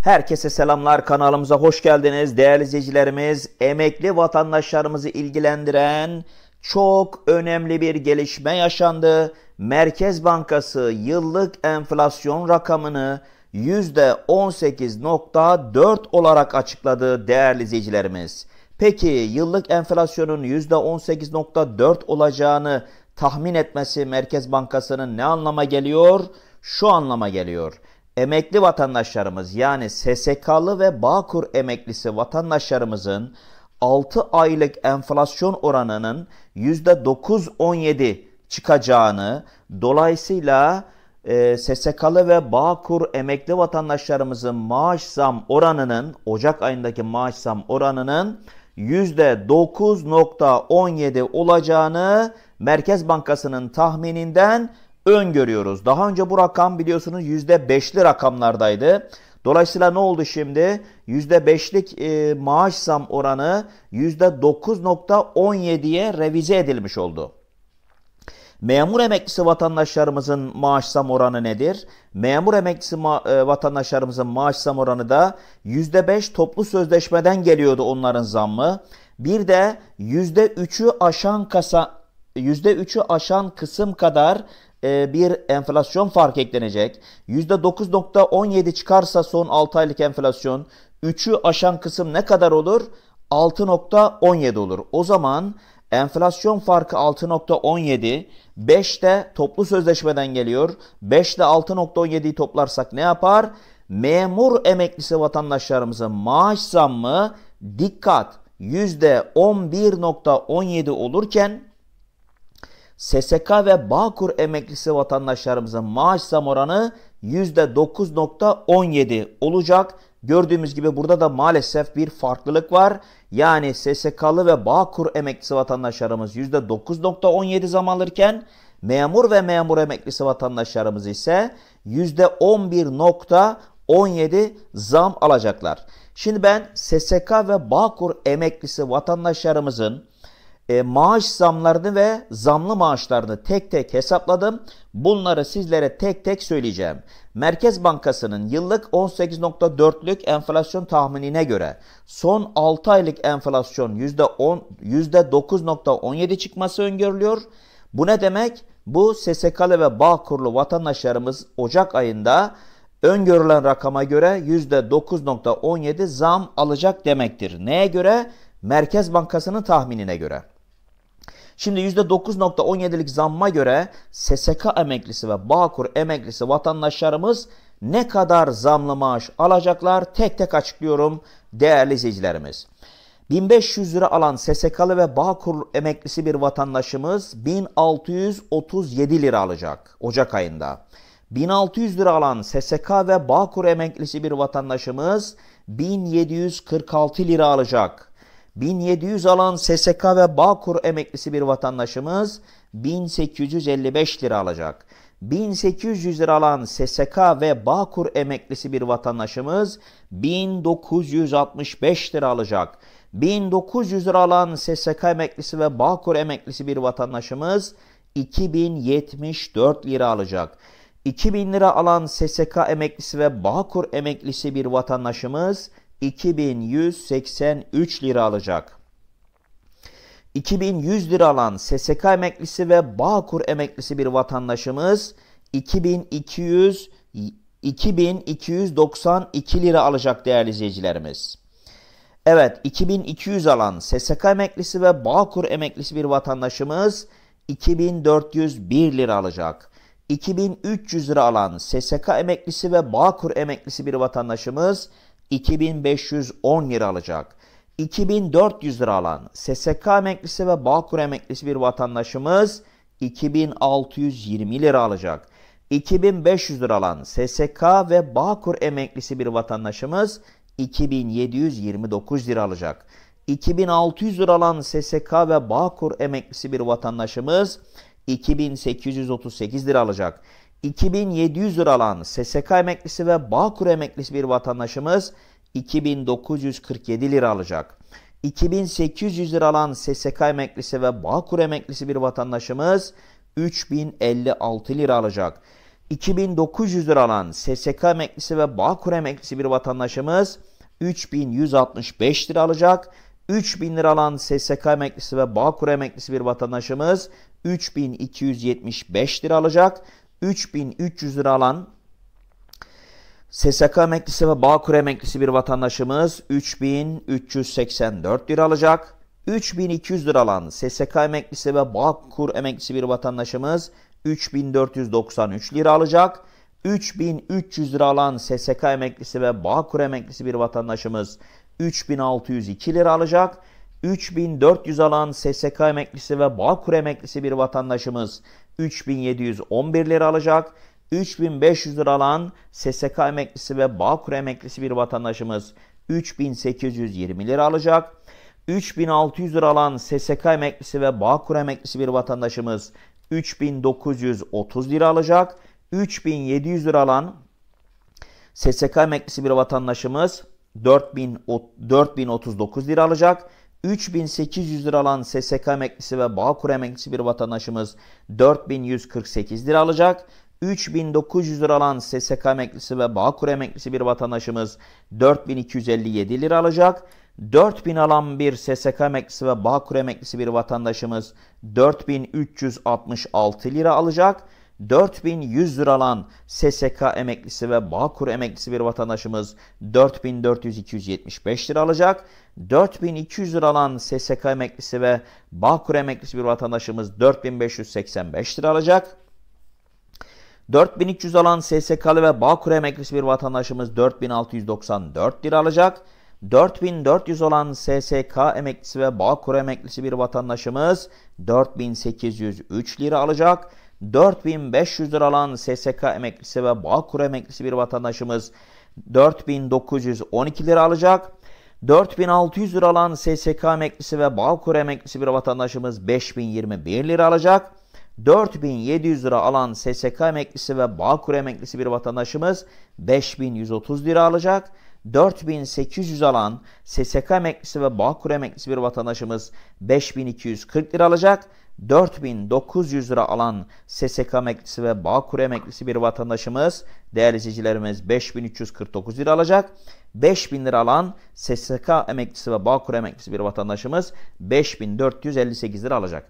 Herkese selamlar kanalımıza hoş geldiniz değerli izleyicilerimiz. Emekli vatandaşlarımızı ilgilendiren çok önemli bir gelişme yaşandı. Merkez Bankası yıllık enflasyon rakamını %18.4 olarak açıkladı değerli izleyicilerimiz. Peki yıllık enflasyonun %18.4 olacağını tahmin etmesi Merkez Bankası'nın ne anlama geliyor? Şu anlama geliyor. Emekli vatandaşlarımız yani SSK'lı ve Bağkur emeklisi vatandaşlarımızın 6 aylık enflasyon oranının %9.17 çıkacağını dolayısıyla e, ee, SSK'lı ve Bağkur emekli vatandaşlarımızın maaş zam oranının Ocak ayındaki maaş zam oranının %9.17 olacağını Merkez Bankası'nın tahmininden öngörüyoruz. Daha önce bu rakam biliyorsunuz %5'li rakamlardaydı. Dolayısıyla ne oldu şimdi? %5'lik e, maaş zam oranı %9.17'ye revize edilmiş oldu. Memur emeklisi vatandaşlarımızın maaş zam oranı nedir? Memur emeklisi ma- e, vatandaşlarımızın maaş zam oranı da %5 toplu sözleşmeden geliyordu onların zammı. Bir de %3'ü aşan kasa %3'ü aşan kısım kadar e, bir enflasyon fark eklenecek. %9.17 çıkarsa son 6 aylık enflasyon 3'ü aşan kısım ne kadar olur? 6.17 olur. O zaman Enflasyon farkı 6.17. 5 de toplu sözleşmeden geliyor. 5 de 6.17'yi toplarsak ne yapar? Memur emeklisi vatandaşlarımızın maaş zammı dikkat %11.17 olurken SSK ve Bağkur emeklisi vatandaşlarımızın maaş zam oranı %9.17 olacak. Gördüğümüz gibi burada da maalesef bir farklılık var. Yani SSK'lı ve Bağkur emeklisi vatandaşlarımız %9.17 zam alırken memur ve memur emeklisi vatandaşlarımız ise %11.17 zam alacaklar. Şimdi ben SSK ve Bağkur emeklisi vatandaşlarımızın e, maaş zamlarını ve zamlı maaşlarını tek tek hesapladım. Bunları sizlere tek tek söyleyeceğim. Merkez Bankası'nın yıllık 18.4'lük enflasyon tahminine göre son 6 aylık enflasyon %10, %9.17 çıkması öngörülüyor. Bu ne demek? Bu SSK'lı ve Bağkurlu vatandaşlarımız Ocak ayında öngörülen rakama göre %9.17 zam alacak demektir. Neye göre? Merkez Bankası'nın tahminine göre. Şimdi %9.17'lik zamma göre SSK emeklisi ve Bağkur emeklisi vatandaşlarımız ne kadar zamlı maaş alacaklar tek tek açıklıyorum değerli izleyicilerimiz. 1500 lira alan SSK'lı ve Bağkur emeklisi bir vatandaşımız 1637 lira alacak Ocak ayında. 1600 lira alan SSK ve Bağkur emeklisi bir vatandaşımız 1746 lira alacak 1700 alan SSK ve Bağkur emeklisi bir vatandaşımız 1855 lira alacak. 1800 lira alan SSK ve Bağkur emeklisi bir vatandaşımız 1965 lira alacak. 1900 lira alan SSK emeklisi ve Bağkur emeklisi bir vatandaşımız 2074 lira alacak. 2000 lira alan SSK emeklisi ve Bağkur emeklisi bir vatandaşımız 2183 lira alacak. 2100 lira alan SSK emeklisi ve Bağkur emeklisi bir vatandaşımız 2200 2292 lira alacak değerli izleyicilerimiz. Evet 2200 alan SSK emeklisi ve Bağkur emeklisi bir vatandaşımız 2401 lira alacak. 2300 lira alan SSK emeklisi ve Bağkur emeklisi bir vatandaşımız 2510 lira alacak. 2400 lira alan SSK emeklisi ve Bağkur emeklisi bir vatandaşımız 2620 lira alacak. 2500 lira alan SSK ve Bağkur emeklisi bir vatandaşımız 2729 lira alacak. 2600 lira alan SSK ve Bağkur emeklisi bir vatandaşımız 2838 lira alacak. 2700 liralan SSK emeklisi ve Bağkur emeklisi bir vatandaşımız 2947 lira alacak. 2800 liralan SSK emeklisi ve Bağkur emeklisi bir vatandaşımız 3056 lira alacak. 2900 liralan SSK emeklisi ve Bağkur emeklisi bir vatandaşımız 3165 lira alacak. 3000 lira alan SSK emeklisi ve Bağkur emeklisi bir vatandaşımız 3275 lira alacak. 3300 lira alan SSK emeklisi ve Bağkur emeklisi bir vatandaşımız 3384 lira alacak. 3200 lira alan SSK emeklisi ve Bağkur emeklisi bir vatandaşımız 3493 lira alacak. 3300 lira alan SSK emeklisi ve Bağkur emeklisi bir vatandaşımız 3602 lira alacak. 3400 alan SSK emeklisi ve Bağkur emeklisi bir vatandaşımız 3711 lira alacak. 3500 lira alan SSK emeklisi ve Bağkur emeklisi bir vatandaşımız 3820 lira alacak. 3600 lira alan SSK emeklisi ve Bağkur emeklisi bir vatandaşımız 3930 lira alacak. 3700 lira alan SSK emeklisi bir vatandaşımız 4000, 4039 lira alacak. 3800 lira alan SSK emeklisi ve Bağkur emeklisi bir vatandaşımız 4148 lira alacak. 3900 lira alan SSK emeklisi ve Bağkur emeklisi bir vatandaşımız 4257 lira alacak. 4000 alan bir SSK emeklisi ve Bağkur emeklisi bir vatandaşımız 4366 lira alacak. 4100 liralan SSK emeklisi ve Bağkur emeklisi bir vatandaşımız 4400-275 lira alacak. 4200 liralan SSK emeklisi ve Bağkur emeklisi bir vatandaşımız 4585 lira alacak. 4300 alan SSK'lı ve Bağkur emeklisi bir vatandaşımız 4694 lira alacak. 4400 olan SSK emeklisi ve Bağkur emeklisi bir vatandaşımız 4803 lira alacak. 4500 lira alan SSK emeklisi ve Bağkur emeklisi bir vatandaşımız 4912 lira alacak. 4600 lira alan SSK emeklisi ve Bağkur emeklisi bir vatandaşımız 5021 lira alacak. 4700 lira alan SSK emeklisi ve Bağkur emeklisi bir vatandaşımız 5130 lira alacak. 4800 alan SSK emeklisi ve Bağkur emeklisi bir vatandaşımız 5240 lira alacak. 4900 lira alan SSK emeklisi ve Bağkur emeklisi bir vatandaşımız değerli izleyicilerimiz 5349 lira alacak. 5000 lira alan SSK emeklisi ve Bağkur emeklisi bir vatandaşımız 5458 lira alacak.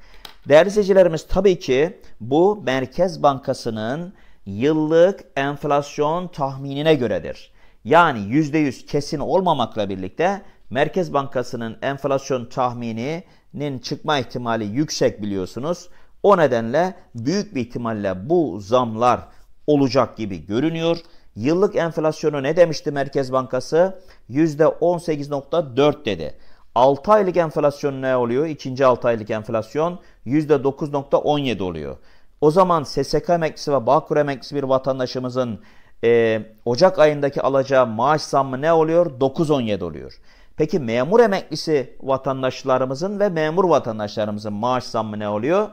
Değerli izleyicilerimiz tabii ki bu Merkez Bankası'nın yıllık enflasyon tahminine göredir. Yani %100 kesin olmamakla birlikte Merkez Bankası'nın enflasyon tahmini nin çıkma ihtimali yüksek biliyorsunuz. O nedenle büyük bir ihtimalle bu zamlar olacak gibi görünüyor. Yıllık enflasyonu ne demişti Merkez Bankası? %18.4 dedi. 6 aylık enflasyon ne oluyor? İkinci 6 aylık enflasyon %9.17 oluyor. O zaman SSK emeklisi ve Bağkur emeklisi bir vatandaşımızın e, Ocak ayındaki alacağı maaş zammı ne oluyor? 9.17 oluyor. Peki memur emeklisi vatandaşlarımızın ve memur vatandaşlarımızın maaş zammı ne oluyor?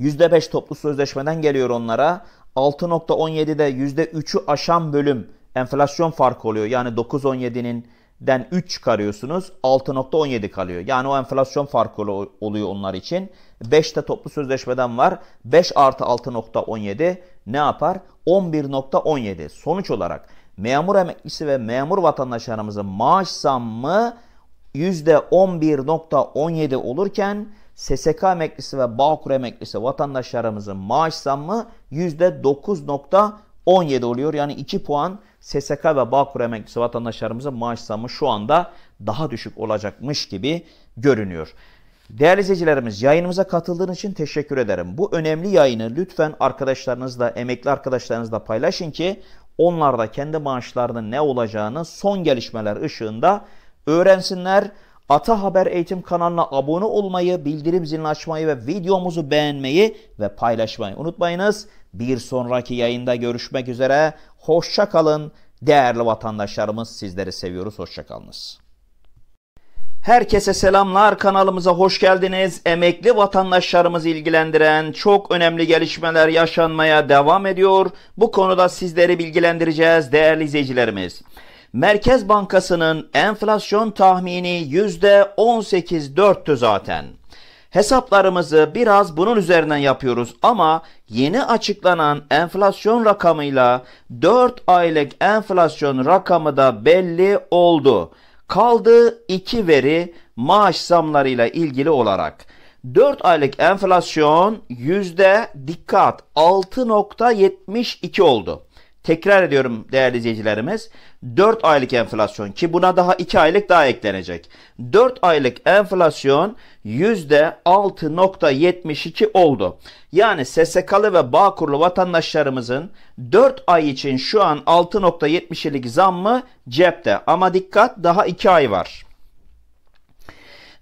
%5 toplu sözleşmeden geliyor onlara. 6.17'de %3'ü aşan bölüm enflasyon farkı oluyor. Yani 9.17'nin den 3 çıkarıyorsunuz 6.17 kalıyor. Yani o enflasyon farkı oluyor onlar için. 5'te toplu sözleşmeden var. 5 artı 6.17 ne yapar? 11.17. Sonuç olarak memur emeklisi ve memur vatandaşlarımızın maaş zammı %11.17 olurken SSK emeklisi ve Bağkur emeklisi vatandaşlarımızın maaş zammı %9.17 oluyor. Yani 2 puan SSK ve Bağkur emeklisi vatandaşlarımızın maaş zammı şu anda daha düşük olacakmış gibi görünüyor. Değerli izleyicilerimiz yayınımıza katıldığınız için teşekkür ederim. Bu önemli yayını lütfen arkadaşlarınızla, emekli arkadaşlarınızla paylaşın ki onlar da kendi maaşlarının ne olacağını son gelişmeler ışığında öğrensinler. Ata Haber Eğitim kanalına abone olmayı, bildirim zilini açmayı ve videomuzu beğenmeyi ve paylaşmayı unutmayınız. Bir sonraki yayında görüşmek üzere. Hoşça kalın. Değerli vatandaşlarımız sizleri seviyoruz. Hoşça kalınız. Herkese selamlar kanalımıza hoş geldiniz. Emekli vatandaşlarımızı ilgilendiren çok önemli gelişmeler yaşanmaya devam ediyor. Bu konuda sizleri bilgilendireceğiz değerli izleyicilerimiz. Merkez Bankası'nın enflasyon tahmini %18.4'tü zaten. Hesaplarımızı biraz bunun üzerinden yapıyoruz ama yeni açıklanan enflasyon rakamıyla 4 aylık enflasyon rakamı da belli oldu. Kaldığı iki veri maaş zamlarıyla ilgili olarak. 4 aylık enflasyon yüzde dikkat 6.72 oldu. Tekrar ediyorum değerli izleyicilerimiz. 4 aylık enflasyon ki buna daha 2 aylık daha eklenecek. 4 aylık enflasyon %6.72 oldu. Yani SSK'lı ve Bağkurlu vatandaşlarımızın 4 ay için şu an 6.70'lik zammı cepte. Ama dikkat daha 2 ay var.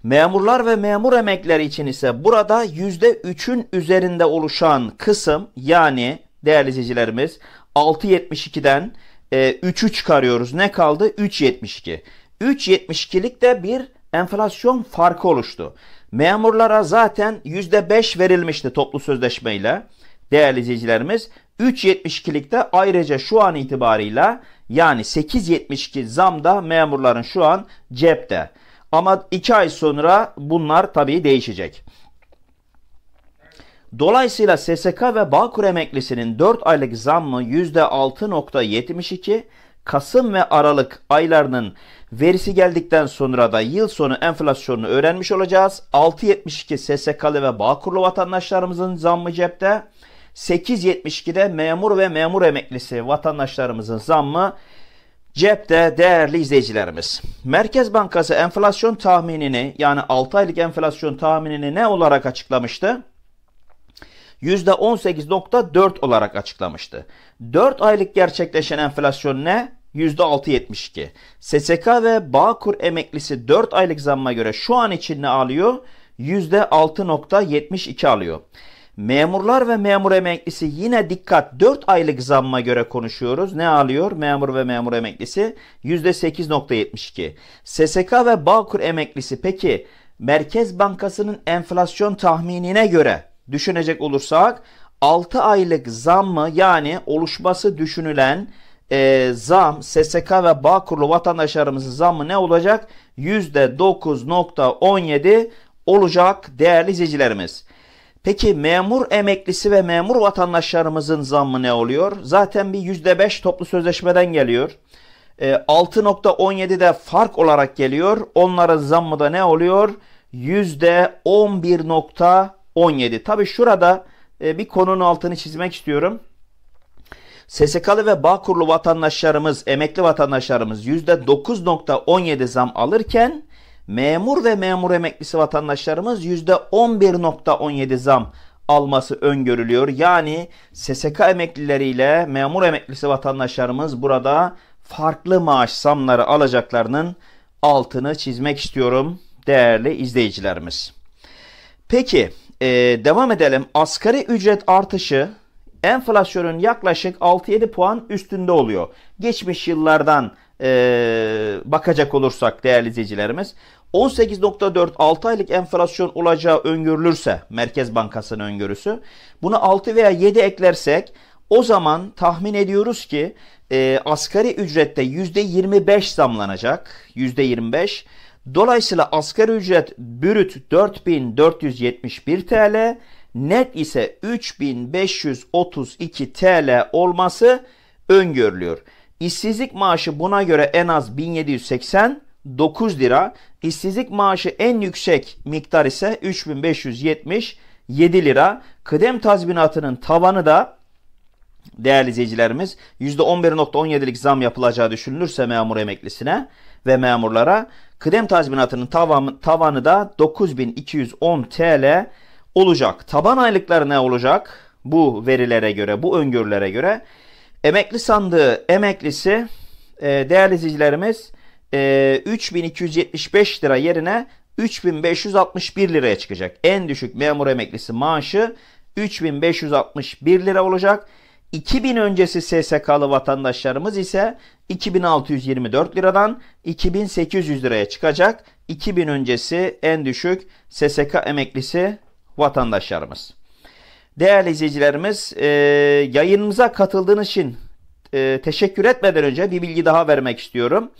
Memurlar ve memur emekleri için ise burada %3'ün üzerinde oluşan kısım yani değerli izleyicilerimiz 6.72'den e, 3'ü çıkarıyoruz. Ne kaldı? 3.72. 3.72'lik de bir enflasyon farkı oluştu. Memurlara zaten %5 verilmişti toplu sözleşmeyle değerli izleyicilerimiz. 3.72'likte ayrıca şu an itibarıyla yani 8.72 zam da memurların şu an cepte. Ama 2 ay sonra bunlar tabii değişecek. Dolayısıyla SSK ve Bağkur emeklisinin 4 aylık zammı %6.72, Kasım ve Aralık aylarının verisi geldikten sonra da yıl sonu enflasyonunu öğrenmiş olacağız. 6.72 SSK'lı ve Bağkurlu vatandaşlarımızın zammı cepte. 8.72'de memur ve memur emeklisi vatandaşlarımızın zammı Cepte değerli izleyicilerimiz, Merkez Bankası enflasyon tahminini yani 6 aylık enflasyon tahminini ne olarak açıklamıştı? %18.4 olarak açıklamıştı. 4 aylık gerçekleşen enflasyon ne? %6.72. SSK ve Bağkur emeklisi 4 aylık zamma göre şu an için ne alıyor? %6.72 alıyor. Memurlar ve memur emeklisi yine dikkat 4 aylık zamma göre konuşuyoruz. Ne alıyor memur ve memur emeklisi? %8.72. SSK ve Bağkur emeklisi peki Merkez Bankası'nın enflasyon tahminine göre düşünecek olursak 6 aylık zammı yani oluşması düşünülen e, zam SSK ve Bağkurlu vatandaşlarımızın zammı ne olacak? %9.17 olacak değerli izleyicilerimiz. Peki memur emeklisi ve memur vatandaşlarımızın zammı ne oluyor? Zaten bir %5 toplu sözleşmeden geliyor. E, de fark olarak geliyor. Onların zammı da ne oluyor? %11.5 17. Tabi şurada e, bir konunun altını çizmek istiyorum. SSK'lı ve Bağkurlu vatandaşlarımız, emekli vatandaşlarımız %9.17 zam alırken memur ve memur emeklisi vatandaşlarımız %11.17 zam alması öngörülüyor. Yani SSK emeklileriyle memur emeklisi vatandaşlarımız burada farklı maaş zamları alacaklarının altını çizmek istiyorum değerli izleyicilerimiz. Peki ee, devam edelim. Asgari ücret artışı enflasyonun yaklaşık 6-7 puan üstünde oluyor. Geçmiş yıllardan e, bakacak olursak değerli izleyicilerimiz. 18.4 6 aylık enflasyon olacağı öngörülürse Merkez Bankası'nın öngörüsü buna 6 veya 7 eklersek o zaman tahmin ediyoruz ki e, asgari ücrette %25 zamlanacak. %25 Dolayısıyla asgari ücret bürüt 4471 TL, net ise 3532 TL olması öngörülüyor. İşsizlik maaşı buna göre en az 1789 lira, işsizlik maaşı en yüksek miktar ise 3577 lira. Kıdem tazminatının tavanı da değerli izleyicilerimiz %11.17'lik zam yapılacağı düşünülürse memur emeklisine ve memurlara Kıdem tazminatının tavanı, tavanı da 9210 TL olacak. Taban aylıkları ne olacak? Bu verilere göre, bu öngörülere göre emekli sandığı emeklisi e, değerli izleyicilerimiz e, 3275 lira yerine 3561 liraya çıkacak. En düşük memur emeklisi maaşı 3561 lira olacak. 2000 öncesi SSK'lı vatandaşlarımız ise 2624 liradan 2800 liraya çıkacak. 2000 öncesi en düşük SSK emeklisi vatandaşlarımız. Değerli izleyicilerimiz e, yayınımıza katıldığınız için e, teşekkür etmeden önce bir bilgi daha vermek istiyorum.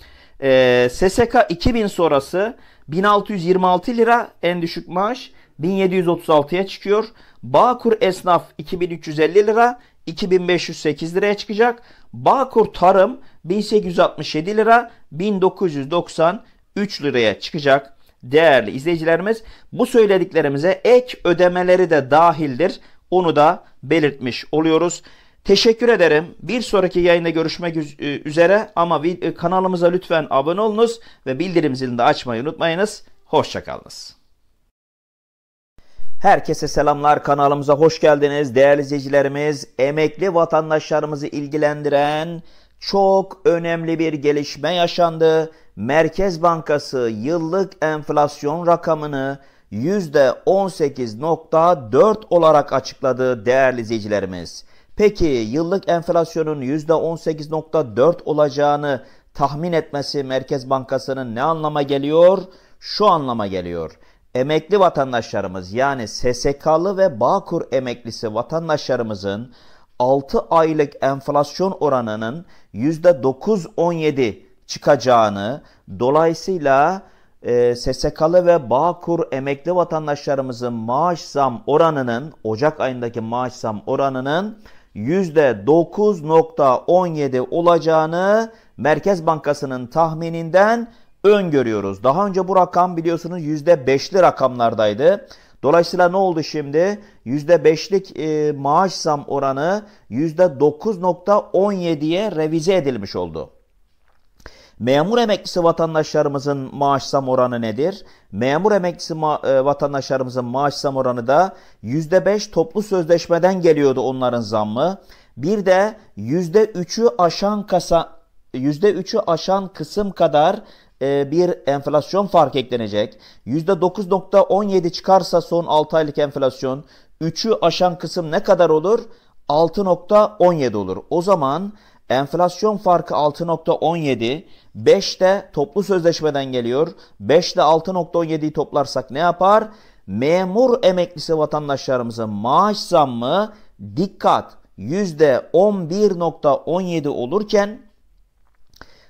E, SSK 2000 sonrası 1626 lira en düşük maaş 1736'ya çıkıyor. Bağkur esnaf 2350 lira 2508 liraya çıkacak. Bağkur Tarım 1867 lira 1993 liraya çıkacak. Değerli izleyicilerimiz bu söylediklerimize ek ödemeleri de dahildir. Onu da belirtmiş oluyoruz. Teşekkür ederim. Bir sonraki yayında görüşmek e, üzere ama e, kanalımıza lütfen abone olunuz ve bildirim zilini de açmayı unutmayınız. Hoşçakalınız. Herkese selamlar kanalımıza hoş geldiniz. Değerli izleyicilerimiz emekli vatandaşlarımızı ilgilendiren çok önemli bir gelişme yaşandı. Merkez Bankası yıllık enflasyon rakamını %18.4 olarak açıkladı değerli izleyicilerimiz. Peki yıllık enflasyonun %18.4 olacağını tahmin etmesi Merkez Bankası'nın ne anlama geliyor? Şu anlama geliyor emekli vatandaşlarımız yani SSK'lı ve Bağkur emeklisi vatandaşlarımızın 6 aylık enflasyon oranının %9-17 çıkacağını dolayısıyla e, SSK'lı ve Bağkur emekli vatandaşlarımızın maaş zam oranının Ocak ayındaki maaş zam oranının %9.17 olacağını Merkez Bankası'nın tahmininden öngörüyoruz. Daha önce bu rakam biliyorsunuz %5'li rakamlardaydı. Dolayısıyla ne oldu şimdi? %5'lik e, maaş zam oranı %9.17'ye revize edilmiş oldu. Memur emeklisi vatandaşlarımızın maaş zam oranı nedir? Memur emeklisi ma e, vatandaşlarımızın maaş zam oranı da %5 toplu sözleşmeden geliyordu onların zammı. Bir de %3'ü aşan kasa %3'ü aşan kısım kadar e, bir enflasyon farkı eklenecek. %9.17 çıkarsa son 6 aylık enflasyon 3'ü aşan kısım ne kadar olur? 6.17 olur. O zaman enflasyon farkı 6.17, 5 de toplu sözleşmeden geliyor. 5 ile 6.17'yi toplarsak ne yapar? Memur emeklisi vatandaşlarımızın maaş zammı dikkat %11.17 olurken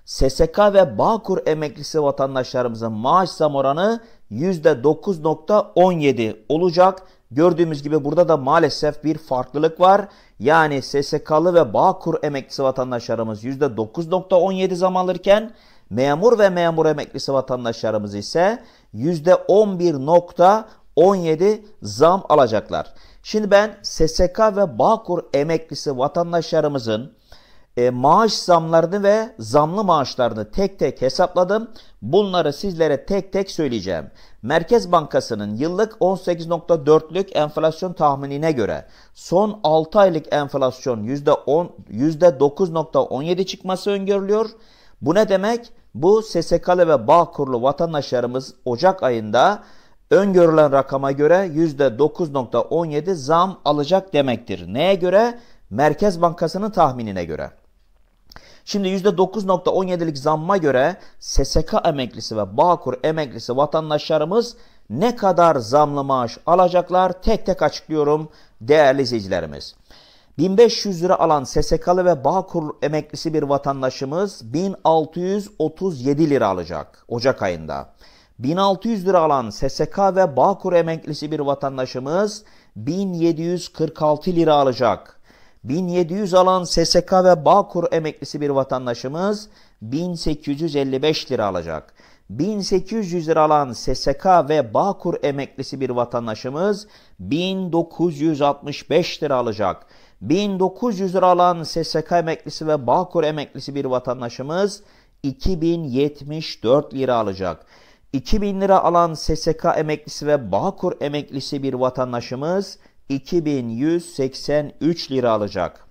SSK ve Bağkur emeklisi vatandaşlarımızın maaş zam oranı %9.17 olacak. Gördüğümüz gibi burada da maalesef bir farklılık var. Yani SSK'lı ve Bağkur emeklisi vatandaşlarımız %9.17 zam alırken memur ve memur emeklisi vatandaşlarımız ise %11.17 zam alacaklar. Şimdi ben SSK ve Bağkur emeklisi vatandaşlarımızın e, maaş zamlarını ve zamlı maaşlarını tek tek hesapladım. Bunları sizlere tek tek söyleyeceğim. Merkez Bankası'nın yıllık 18.4'lük enflasyon tahminine göre son 6 aylık enflasyon %10, %9.17 çıkması öngörülüyor. Bu ne demek? Bu SSK'lı ve Bağkurlu vatandaşlarımız Ocak ayında öngörülen rakama göre %9.17 zam alacak demektir. Neye göre? Merkez Bankası'nın tahminine göre. Şimdi %9.17'lik zamma göre SSK emeklisi ve Bağkur emeklisi vatandaşlarımız ne kadar zamlı maaş alacaklar tek tek açıklıyorum değerli izleyicilerimiz. 1500 lira alan SSK'lı ve Bağkur emeklisi bir vatandaşımız 1637 lira alacak Ocak ayında. 1600 lira alan SSK ve Bağkur emeklisi bir vatandaşımız 1746 lira alacak 1700 alan SSK ve Bağkur emeklisi bir vatandaşımız 1855 lira alacak. 1800 lira alan SSK ve Bağkur emeklisi bir vatandaşımız 1965 lira alacak. 1900 lira alan SSK emeklisi ve Bağkur emeklisi bir vatandaşımız 2074 lira alacak. 2000 lira alan SSK emeklisi ve Bağkur emeklisi bir vatandaşımız 2183 lira alacak.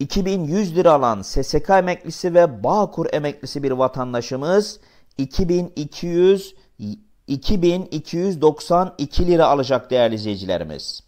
2100 lira alan SSK emeklisi ve Bağkur emeklisi bir vatandaşımız 2200 2292 lira alacak değerli izleyicilerimiz.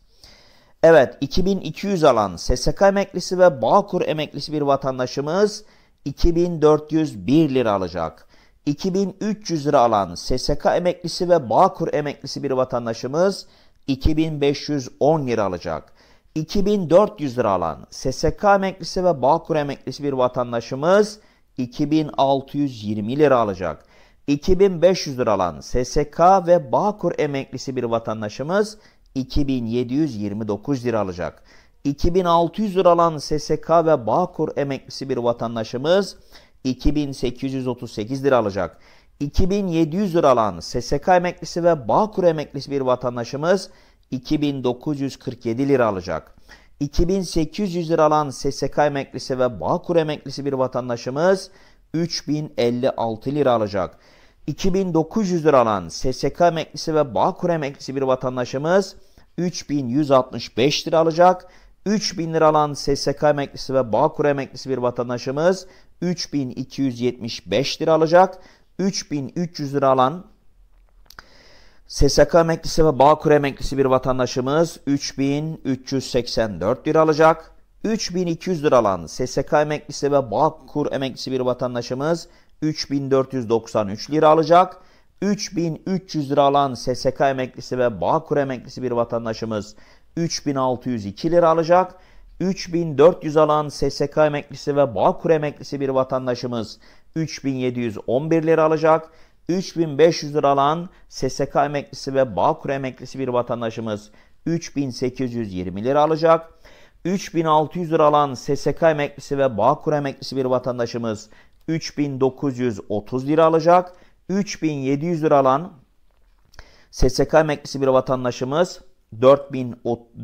Evet 2200 alan SSK emeklisi ve Bağkur emeklisi bir vatandaşımız 2401 lira alacak. 2300 lira alan SSK emeklisi ve Bağkur emeklisi bir vatandaşımız 2510 lira alacak. 2400 lira alan SSK emeklisi ve Bağkur emeklisi bir vatandaşımız 2620 lira alacak. 2500 lira alan SSK ve Bağkur emeklisi bir vatandaşımız 2729 lira alacak. 2600 lira alan SSK ve Bağkur emeklisi bir vatandaşımız 2838 lira alacak. 2700 lira alan SSK emeklisi ve Bağkur emeklisi bir vatandaşımız 2947 lira alacak. 2800 lira alan SSK emeklisi ve Bağkur emeklisi bir vatandaşımız 3056 lira alacak. 2900 lira alan SSK emeklisi ve Bağkur emeklisi bir vatandaşımız 3165 lira alacak. 3000 lira alan SSK emeklisi ve Bağkur emeklisi bir vatandaşımız 3275 lira alacak. 3300 lira alan SSK emeklisi ve Bağkur emeklisi bir vatandaşımız 3384 lira alacak. 3200 lira alan SSK emeklisi ve Bağkur emeklisi bir vatandaşımız 3493 lira alacak. 3300 lira alan SSK emeklisi ve Bağkur emeklisi bir vatandaşımız 3602 lira alacak. 3400 alan SSK emeklisi ve Bağkur emeklisi bir vatandaşımız 3711 lira alacak. 3500 lira alan SSK emeklisi ve Bağkur emeklisi bir vatandaşımız 3820 lira alacak. 3600 lira alan SSK emeklisi ve Bağkur emeklisi bir vatandaşımız 3930 lira alacak. 3700 lira alan SSK emeklisi bir vatandaşımız 4000,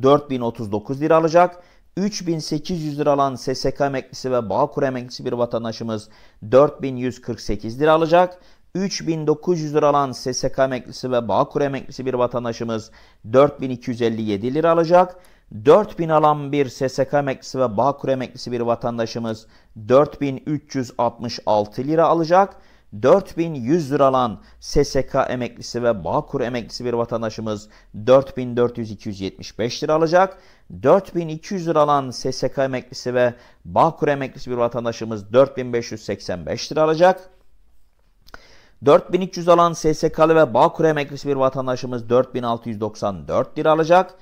4039 lira alacak. 3800 lira alan SSK emeklisi ve Bağkur emeklisi bir vatandaşımız 4148 lira alacak. 3900 lira alan SSK emeklisi ve Bağkur emeklisi bir vatandaşımız 4257 lira alacak. 4000 alan bir SSK emeklisi ve Bağkur emeklisi bir vatandaşımız 4366 lira alacak. 4100 lira alan SSK emeklisi ve Bağkur emeklisi bir vatandaşımız 4400-275 lira alacak. 4200 lira alan SSK emeklisi ve Bağkur emeklisi bir vatandaşımız 4585 lira alacak. 4300 alan SSK'lı ve Bağkur emeklisi bir vatandaşımız 4694 lira alacak.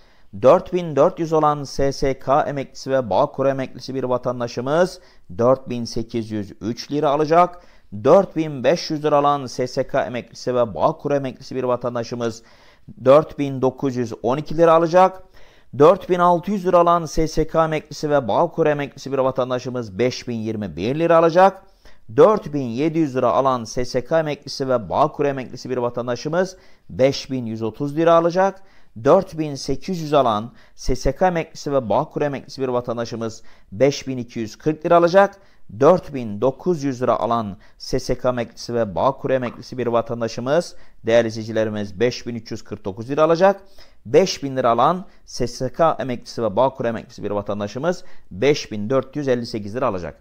4400 olan SSK emeklisi ve Bağkur emeklisi bir vatandaşımız 4803 lira alacak. 4500 lira alan SSK emeklisi ve Bağkur emeklisi bir vatandaşımız 4912 lira alacak. 4600 lira alan SSK emeklisi ve Bağkur emeklisi bir vatandaşımız 5021 lira alacak. 4700 lira alan SSK emeklisi ve Bağkur emeklisi bir vatandaşımız 5130 lira alacak. 4800 alan SSK emeklisi ve Bağkur emeklisi bir vatandaşımız 5240 lira alacak. 4900 lira alan SSK emeklisi ve Bağkur emeklisi bir vatandaşımız değerli izleyicilerimiz 5349 lira alacak. 5000 lira alan SSK emeklisi ve Bağkur emeklisi bir vatandaşımız 5458 lira alacak.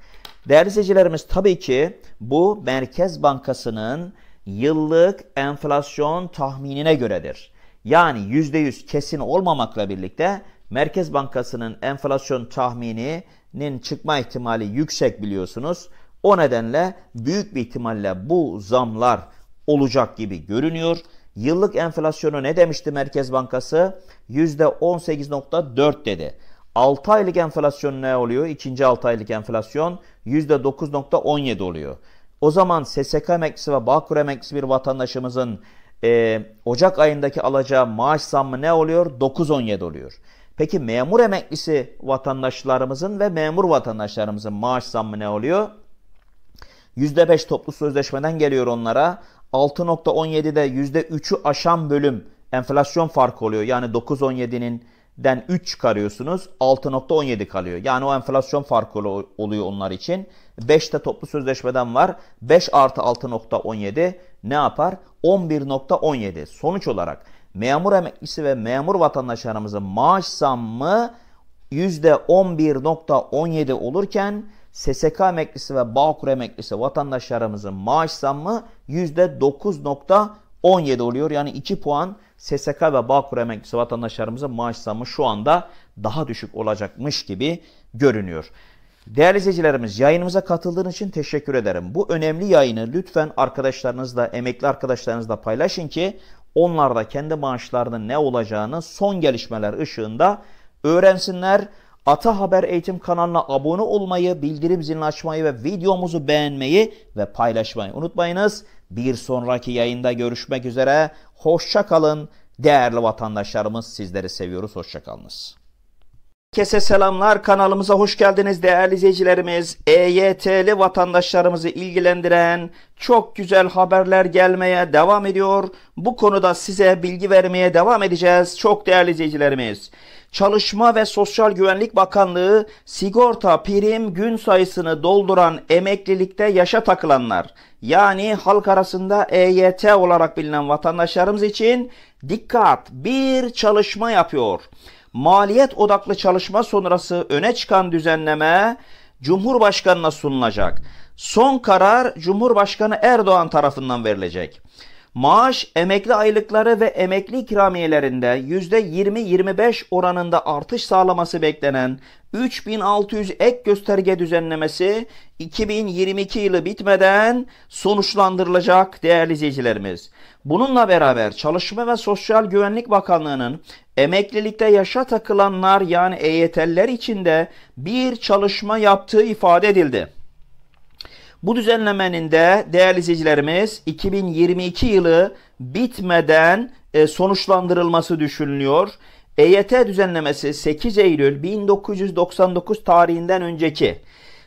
Değerli izleyicilerimiz tabii ki bu Merkez Bankası'nın yıllık enflasyon tahminine göredir yani %100 kesin olmamakla birlikte Merkez Bankası'nın enflasyon tahmininin çıkma ihtimali yüksek biliyorsunuz. O nedenle büyük bir ihtimalle bu zamlar olacak gibi görünüyor. Yıllık enflasyonu ne demişti Merkez Bankası? %18.4 dedi. 6 aylık enflasyon ne oluyor? İkinci 6 aylık enflasyon %9.17 oluyor. O zaman SSK emeklisi ve Bağkur emeklisi bir vatandaşımızın e, Ocak ayındaki alacağı maaş zammı ne oluyor? 9-17 oluyor. Peki memur emeklisi vatandaşlarımızın ve memur vatandaşlarımızın maaş zammı ne oluyor? %5 toplu sözleşmeden geliyor onlara. 6.17'de %3'ü aşan bölüm enflasyon farkı oluyor. Yani 9.17'nin den 3 çıkarıyorsunuz. 6.17 kalıyor. Yani o enflasyon farkı oluyor onlar için. 5 toplu sözleşmeden var. 5 artı 6.17 ne yapar? 11.17. Sonuç olarak memur emeklisi ve memur vatandaşlarımızın maaş zammı %11.17 olurken SSK emeklisi ve Bağkur emeklisi vatandaşlarımızın maaş zammı %9.17. 17 oluyor. Yani 2 puan SSK ve Bağkur emeklisi vatandaşlarımıza maaş zammı şu anda daha düşük olacakmış gibi görünüyor. Değerli izleyicilerimiz yayınımıza katıldığınız için teşekkür ederim. Bu önemli yayını lütfen arkadaşlarınızla, emekli arkadaşlarınızla paylaşın ki onlar da kendi maaşlarının ne olacağını son gelişmeler ışığında öğrensinler. Ata Haber Eğitim kanalına abone olmayı, bildirim zilini açmayı ve videomuzu beğenmeyi ve paylaşmayı unutmayınız. Bir sonraki yayında görüşmek üzere. Hoşça kalın değerli vatandaşlarımız. Sizleri seviyoruz. Hoşça kalınız. Herkese selamlar. Kanalımıza hoş geldiniz değerli izleyicilerimiz. EYT'li vatandaşlarımızı ilgilendiren çok güzel haberler gelmeye devam ediyor. Bu konuda size bilgi vermeye devam edeceğiz. Çok değerli izleyicilerimiz. Çalışma ve Sosyal Güvenlik Bakanlığı sigorta prim gün sayısını dolduran emeklilikte yaşa takılanlar yani halk arasında EYT olarak bilinen vatandaşlarımız için dikkat bir çalışma yapıyor. Maliyet odaklı çalışma sonrası öne çıkan düzenleme Cumhurbaşkanına sunulacak. Son karar Cumhurbaşkanı Erdoğan tarafından verilecek. Maaş, emekli aylıkları ve emekli ikramiyelerinde %20-25 oranında artış sağlaması beklenen 3600 ek gösterge düzenlemesi 2022 yılı bitmeden sonuçlandırılacak değerli izleyicilerimiz. Bununla beraber Çalışma ve Sosyal Güvenlik Bakanlığı'nın emeklilikte yaşa takılanlar yani EYT'ler için de bir çalışma yaptığı ifade edildi. Bu düzenlemenin de değerli izleyicilerimiz 2022 yılı bitmeden e, sonuçlandırılması düşünülüyor. EYT düzenlemesi 8 Eylül 1999 tarihinden önceki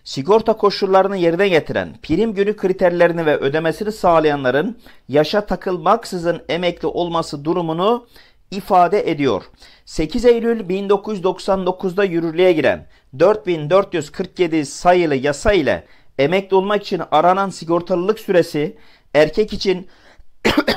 sigorta koşullarını yerine getiren, prim günü kriterlerini ve ödemesini sağlayanların yaşa takılmaksızın emekli olması durumunu ifade ediyor. 8 Eylül 1999'da yürürlüğe giren 4447 sayılı yasa ile emekli olmak için aranan sigortalılık süresi erkek için (coughs)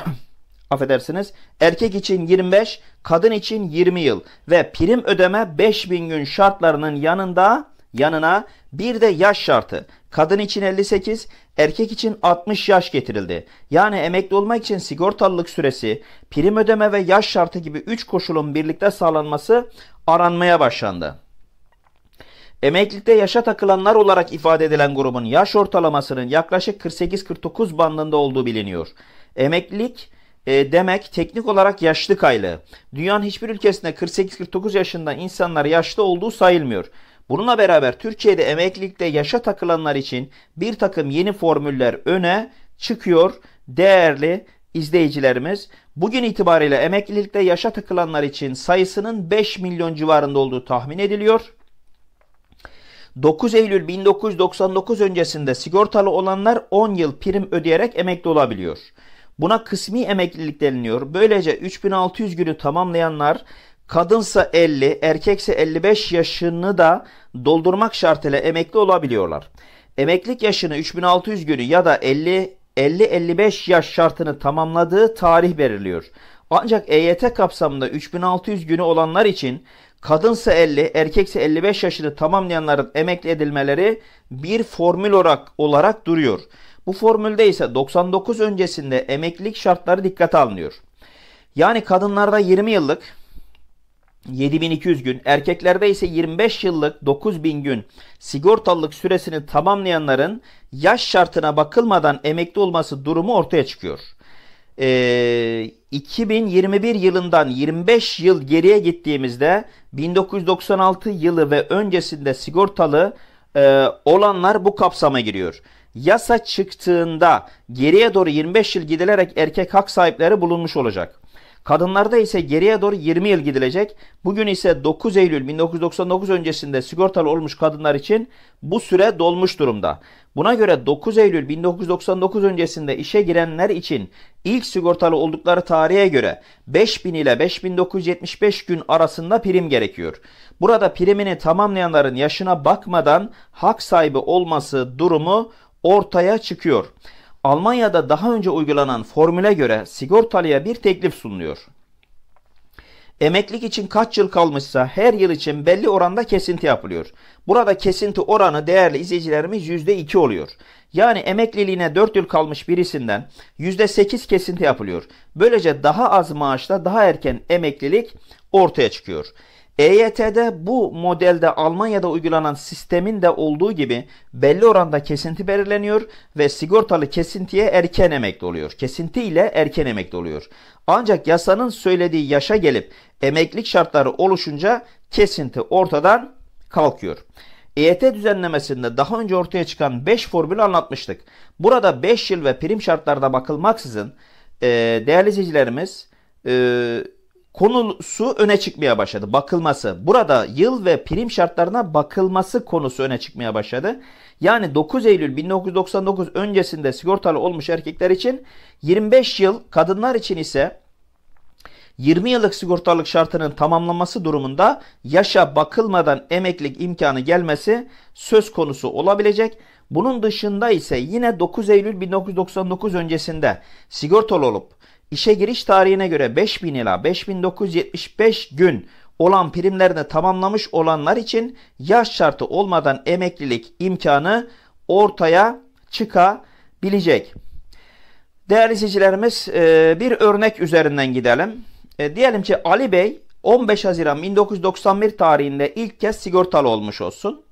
affedersiniz erkek için 25, kadın için 20 yıl ve prim ödeme 5000 gün şartlarının yanında yanına bir de yaş şartı. Kadın için 58, erkek için 60 yaş getirildi. Yani emekli olmak için sigortalılık süresi, prim ödeme ve yaş şartı gibi 3 koşulun birlikte sağlanması aranmaya başlandı. Emeklilikte yaşa takılanlar olarak ifade edilen grubun yaş ortalamasının yaklaşık 48-49 bandında olduğu biliniyor. Emeklilik e, demek teknik olarak yaşlı kaylığı. Dünyanın hiçbir ülkesinde 48-49 yaşında insanlar yaşlı olduğu sayılmıyor. Bununla beraber Türkiye'de emeklilikte yaşa takılanlar için bir takım yeni formüller öne çıkıyor değerli izleyicilerimiz. Bugün itibariyle emeklilikte yaşa takılanlar için sayısının 5 milyon civarında olduğu tahmin ediliyor. 9 Eylül 1999 öncesinde sigortalı olanlar 10 yıl prim ödeyerek emekli olabiliyor. Buna kısmi emeklilik deniliyor. Böylece 3600 günü tamamlayanlar kadınsa 50, erkekse 55 yaşını da doldurmak şartıyla emekli olabiliyorlar. Emeklilik yaşını 3600 günü ya da 50 50-55 yaş şartını tamamladığı tarih belirliyor. Ancak EYT kapsamında 3600 günü olanlar için Kadınsa 50, erkekse 55 yaşını tamamlayanların emekli edilmeleri bir formül olarak, olarak duruyor. Bu formülde ise 99 öncesinde emeklilik şartları dikkate alınıyor. Yani kadınlarda 20 yıllık 7200 gün, erkeklerde ise 25 yıllık 9000 gün sigortalılık süresini tamamlayanların yaş şartına bakılmadan emekli olması durumu ortaya çıkıyor e, ee, 2021 yılından 25 yıl geriye gittiğimizde 1996 yılı ve öncesinde sigortalı e, olanlar bu kapsama giriyor. Yasa çıktığında geriye doğru 25 yıl gidilerek erkek hak sahipleri bulunmuş olacak. Kadınlarda ise geriye doğru 20 yıl gidilecek. Bugün ise 9 Eylül 1999 öncesinde sigortalı olmuş kadınlar için bu süre dolmuş durumda. Buna göre 9 Eylül 1999 öncesinde işe girenler için ilk sigortalı oldukları tarihe göre 5000 ile 5975 gün arasında prim gerekiyor. Burada primini tamamlayanların yaşına bakmadan hak sahibi olması durumu ortaya çıkıyor. Almanya'da daha önce uygulanan formüle göre sigortalıya bir teklif sunuluyor. Emeklilik için kaç yıl kalmışsa her yıl için belli oranda kesinti yapılıyor. Burada kesinti oranı değerli izleyicilerimiz %2 oluyor. Yani emekliliğine 4 yıl kalmış birisinden %8 kesinti yapılıyor. Böylece daha az maaşla daha erken emeklilik ortaya çıkıyor. EYT'de bu modelde Almanya'da uygulanan sistemin de olduğu gibi belli oranda kesinti belirleniyor ve sigortalı kesintiye erken emekli oluyor. Kesinti ile erken emekli oluyor. Ancak yasanın söylediği yaşa gelip emeklilik şartları oluşunca kesinti ortadan kalkıyor. EYT düzenlemesinde daha önce ortaya çıkan 5 formülü anlatmıştık. Burada 5 yıl ve prim şartlarda bakılmaksızın e, değerli izleyicilerimiz e, konusu öne çıkmaya başladı. Bakılması. Burada yıl ve prim şartlarına bakılması konusu öne çıkmaya başladı. Yani 9 Eylül 1999 öncesinde sigortalı olmuş erkekler için 25 yıl, kadınlar için ise 20 yıllık sigortalık şartının tamamlanması durumunda yaşa bakılmadan emeklilik imkanı gelmesi söz konusu olabilecek. Bunun dışında ise yine 9 Eylül 1999 öncesinde sigortalı olup İşe giriş tarihine göre 5000 ila 5975 gün olan primlerini tamamlamış olanlar için yaş şartı olmadan emeklilik imkanı ortaya çıkabilecek. Değerli izleyicilerimiz e, bir örnek üzerinden gidelim. E, diyelim ki Ali Bey 15 Haziran 1991 tarihinde ilk kez sigortalı olmuş olsun.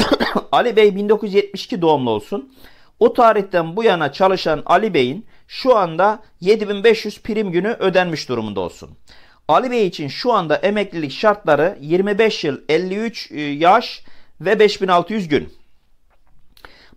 (coughs) Ali Bey 1972 doğumlu olsun. O tarihten bu yana çalışan Ali Bey'in şu anda 7500 prim günü ödenmiş durumunda olsun. Ali Bey için şu anda emeklilik şartları 25 yıl 53 e, yaş ve 5600 gün.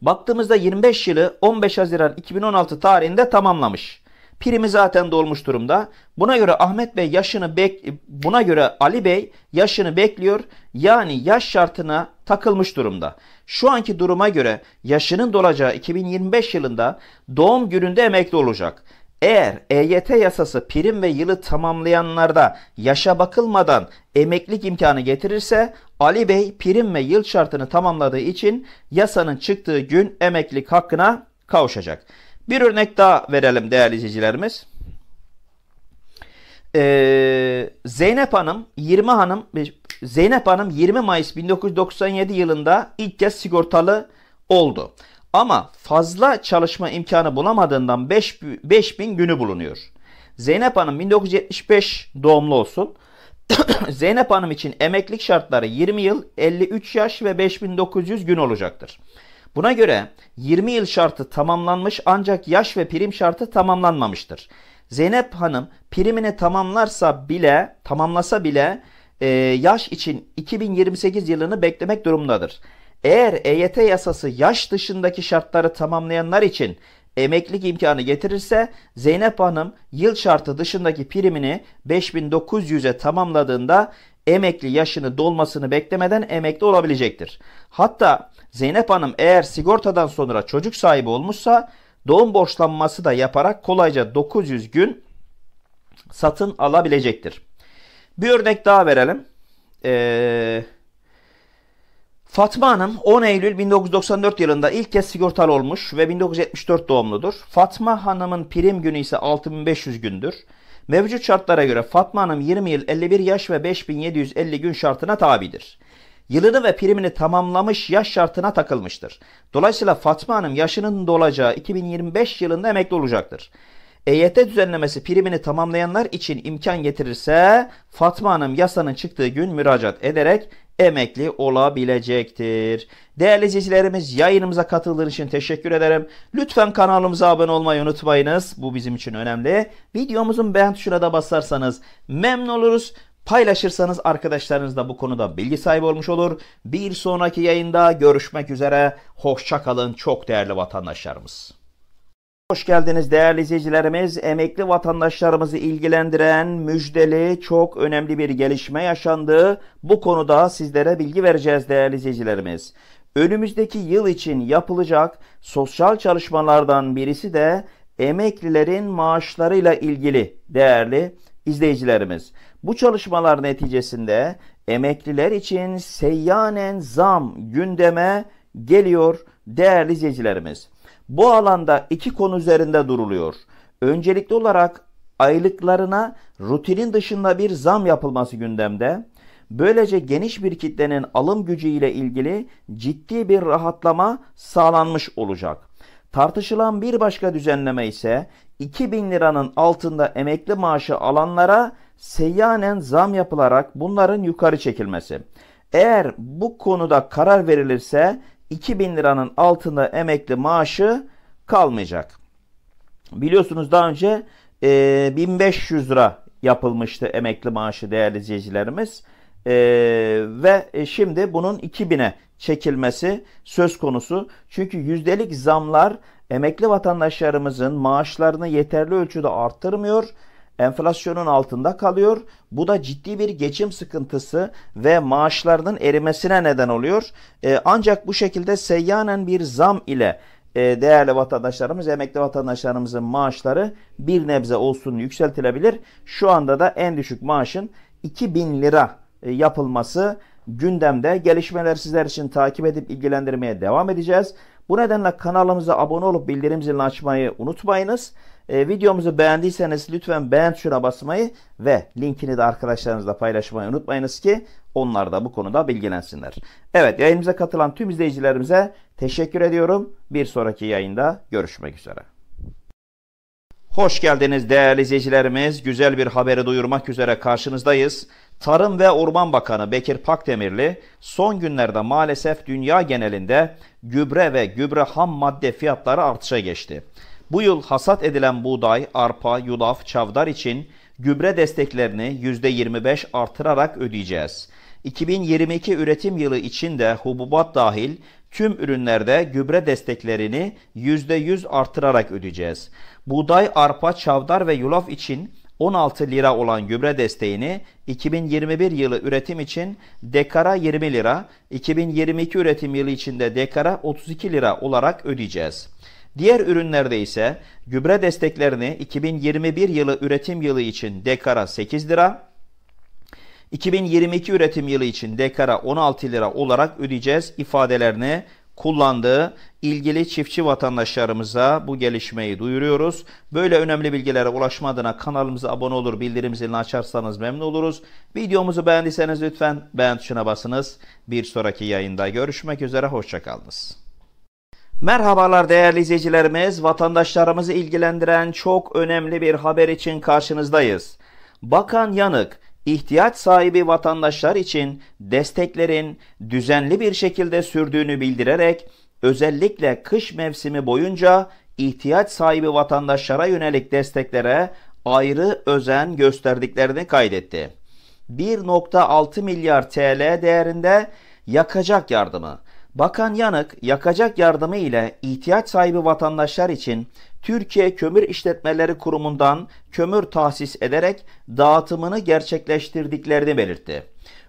Baktığımızda 25 yılı 15 Haziran 2016 tarihinde tamamlamış. Primi zaten dolmuş durumda. Buna göre Ahmet Bey yaşını bek e, buna göre Ali Bey yaşını bekliyor. Yani yaş şartına takılmış durumda şu anki duruma göre yaşının dolacağı 2025 yılında doğum gününde emekli olacak. Eğer EYT yasası prim ve yılı tamamlayanlarda yaşa bakılmadan emeklilik imkanı getirirse Ali Bey prim ve yıl şartını tamamladığı için yasanın çıktığı gün emeklilik hakkına kavuşacak. Bir örnek daha verelim değerli izleyicilerimiz. Ee, Zeynep Hanım 20 Hanım Zeynep Hanım 20 Mayıs 1997 yılında ilk kez sigortalı oldu. Ama fazla çalışma imkanı bulamadığından 5, 5000 günü bulunuyor. Zeynep Hanım 1975 doğumlu olsun. (clears throat) Zeynep Hanım için emeklilik şartları 20 yıl, 53 yaş ve 5900 gün olacaktır. Buna göre 20 yıl şartı tamamlanmış ancak yaş ve prim şartı tamamlanmamıştır. Zeynep Hanım primini tamamlarsa bile, tamamlasa bile e, yaş için 2028 yılını beklemek durumundadır. Eğer EYT yasası yaş dışındaki şartları tamamlayanlar için emeklilik imkanı getirirse Zeynep Hanım yıl şartı dışındaki primini 5900'e tamamladığında emekli yaşını dolmasını beklemeden emekli olabilecektir. Hatta Zeynep Hanım eğer sigortadan sonra çocuk sahibi olmuşsa doğum borçlanması da yaparak kolayca 900 gün satın alabilecektir. Bir örnek daha verelim. Ee, Fatma Hanım 10 Eylül 1994 yılında ilk kez sigortalı olmuş ve 1974 doğumludur. Fatma Hanım'ın prim günü ise 6500 gündür. Mevcut şartlara göre Fatma Hanım 20 yıl 51 yaş ve 5750 gün şartına tabidir yılını ve primini tamamlamış yaş şartına takılmıştır. Dolayısıyla Fatma Hanım yaşının dolacağı 2025 yılında emekli olacaktır. EYT düzenlemesi primini tamamlayanlar için imkan getirirse Fatma Hanım yasanın çıktığı gün müracaat ederek emekli olabilecektir. Değerli izleyicilerimiz yayınımıza katıldığınız için teşekkür ederim. Lütfen kanalımıza abone olmayı unutmayınız. Bu bizim için önemli. Videomuzun beğen tuşuna da basarsanız memnun oluruz. Paylaşırsanız arkadaşlarınız da bu konuda bilgi sahibi olmuş olur. Bir sonraki yayında görüşmek üzere. Hoşça kalın çok değerli vatandaşlarımız. Hoş geldiniz değerli izleyicilerimiz. Emekli vatandaşlarımızı ilgilendiren müjdeli çok önemli bir gelişme yaşandı. Bu konuda sizlere bilgi vereceğiz değerli izleyicilerimiz. Önümüzdeki yıl için yapılacak sosyal çalışmalardan birisi de emeklilerin maaşlarıyla ilgili değerli izleyicilerimiz. Bu çalışmalar neticesinde emekliler için seyyanen zam gündeme geliyor değerli izleyicilerimiz. Bu alanda iki konu üzerinde duruluyor. Öncelikli olarak aylıklarına rutinin dışında bir zam yapılması gündemde. Böylece geniş bir kitlenin alım gücü ile ilgili ciddi bir rahatlama sağlanmış olacak. Tartışılan bir başka düzenleme ise 2000 liranın altında emekli maaşı alanlara seyyanen zam yapılarak bunların yukarı çekilmesi. Eğer bu konuda karar verilirse 2000 liranın altında emekli maaşı kalmayacak. Biliyorsunuz daha önce e, 1500 lira yapılmıştı emekli maaşı değerli izleyicilerimiz. E, ve e, şimdi bunun 2000'e çekilmesi söz konusu. Çünkü yüzdelik zamlar emekli vatandaşlarımızın maaşlarını yeterli ölçüde arttırmıyor enflasyonun altında kalıyor. Bu da ciddi bir geçim sıkıntısı ve maaşlarının erimesine neden oluyor. E, ancak bu şekilde seyyanen bir zam ile e, değerli vatandaşlarımız, emekli vatandaşlarımızın maaşları bir nebze olsun yükseltilebilir. Şu anda da en düşük maaşın 2000 lira e, yapılması gündemde. Gelişmeler sizler için takip edip ilgilendirmeye devam edeceğiz. Bu nedenle kanalımıza abone olup bildirim zilini açmayı unutmayınız. E, videomuzu beğendiyseniz lütfen beğen tuşuna basmayı ve linkini de arkadaşlarınızla paylaşmayı unutmayınız ki onlar da bu konuda bilgilensinler. Evet yayınımıza katılan tüm izleyicilerimize teşekkür ediyorum. Bir sonraki yayında görüşmek üzere. Hoş geldiniz değerli izleyicilerimiz. Güzel bir haberi duyurmak üzere karşınızdayız. Tarım ve Orman Bakanı Bekir Pakdemirli son günlerde maalesef dünya genelinde gübre ve gübre ham madde fiyatları artışa geçti. Bu yıl hasat edilen buğday, arpa, yulaf, çavdar için gübre desteklerini %25 artırarak ödeyeceğiz. 2022 üretim yılı için de hububat dahil tüm ürünlerde gübre desteklerini %100 artırarak ödeyeceğiz. Buğday, arpa, çavdar ve yulaf için 16 lira olan gübre desteğini 2021 yılı üretim için dekara 20 lira, 2022 üretim yılı için de dekara 32 lira olarak ödeyeceğiz. Diğer ürünlerde ise gübre desteklerini 2021 yılı üretim yılı için dekara 8 lira, 2022 üretim yılı için dekara 16 lira olarak ödeyeceğiz ifadelerini kullandığı ilgili çiftçi vatandaşlarımıza bu gelişmeyi duyuruyoruz. Böyle önemli bilgilere ulaşma adına kanalımıza abone olur, bildirim zilini açarsanız memnun oluruz. Videomuzu beğendiyseniz lütfen beğen tuşuna basınız. Bir sonraki yayında görüşmek üzere, hoşçakalınız. Merhabalar değerli izleyicilerimiz. Vatandaşlarımızı ilgilendiren çok önemli bir haber için karşınızdayız. Bakan Yanık, ihtiyaç sahibi vatandaşlar için desteklerin düzenli bir şekilde sürdüğünü bildirerek özellikle kış mevsimi boyunca ihtiyaç sahibi vatandaşlara yönelik desteklere ayrı özen gösterdiklerini kaydetti. 1.6 milyar TL değerinde yakacak yardımı Bakan Yanık, yakacak yardımı ile ihtiyaç sahibi vatandaşlar için Türkiye Kömür İşletmeleri Kurumu'ndan kömür tahsis ederek dağıtımını gerçekleştirdiklerini belirtti.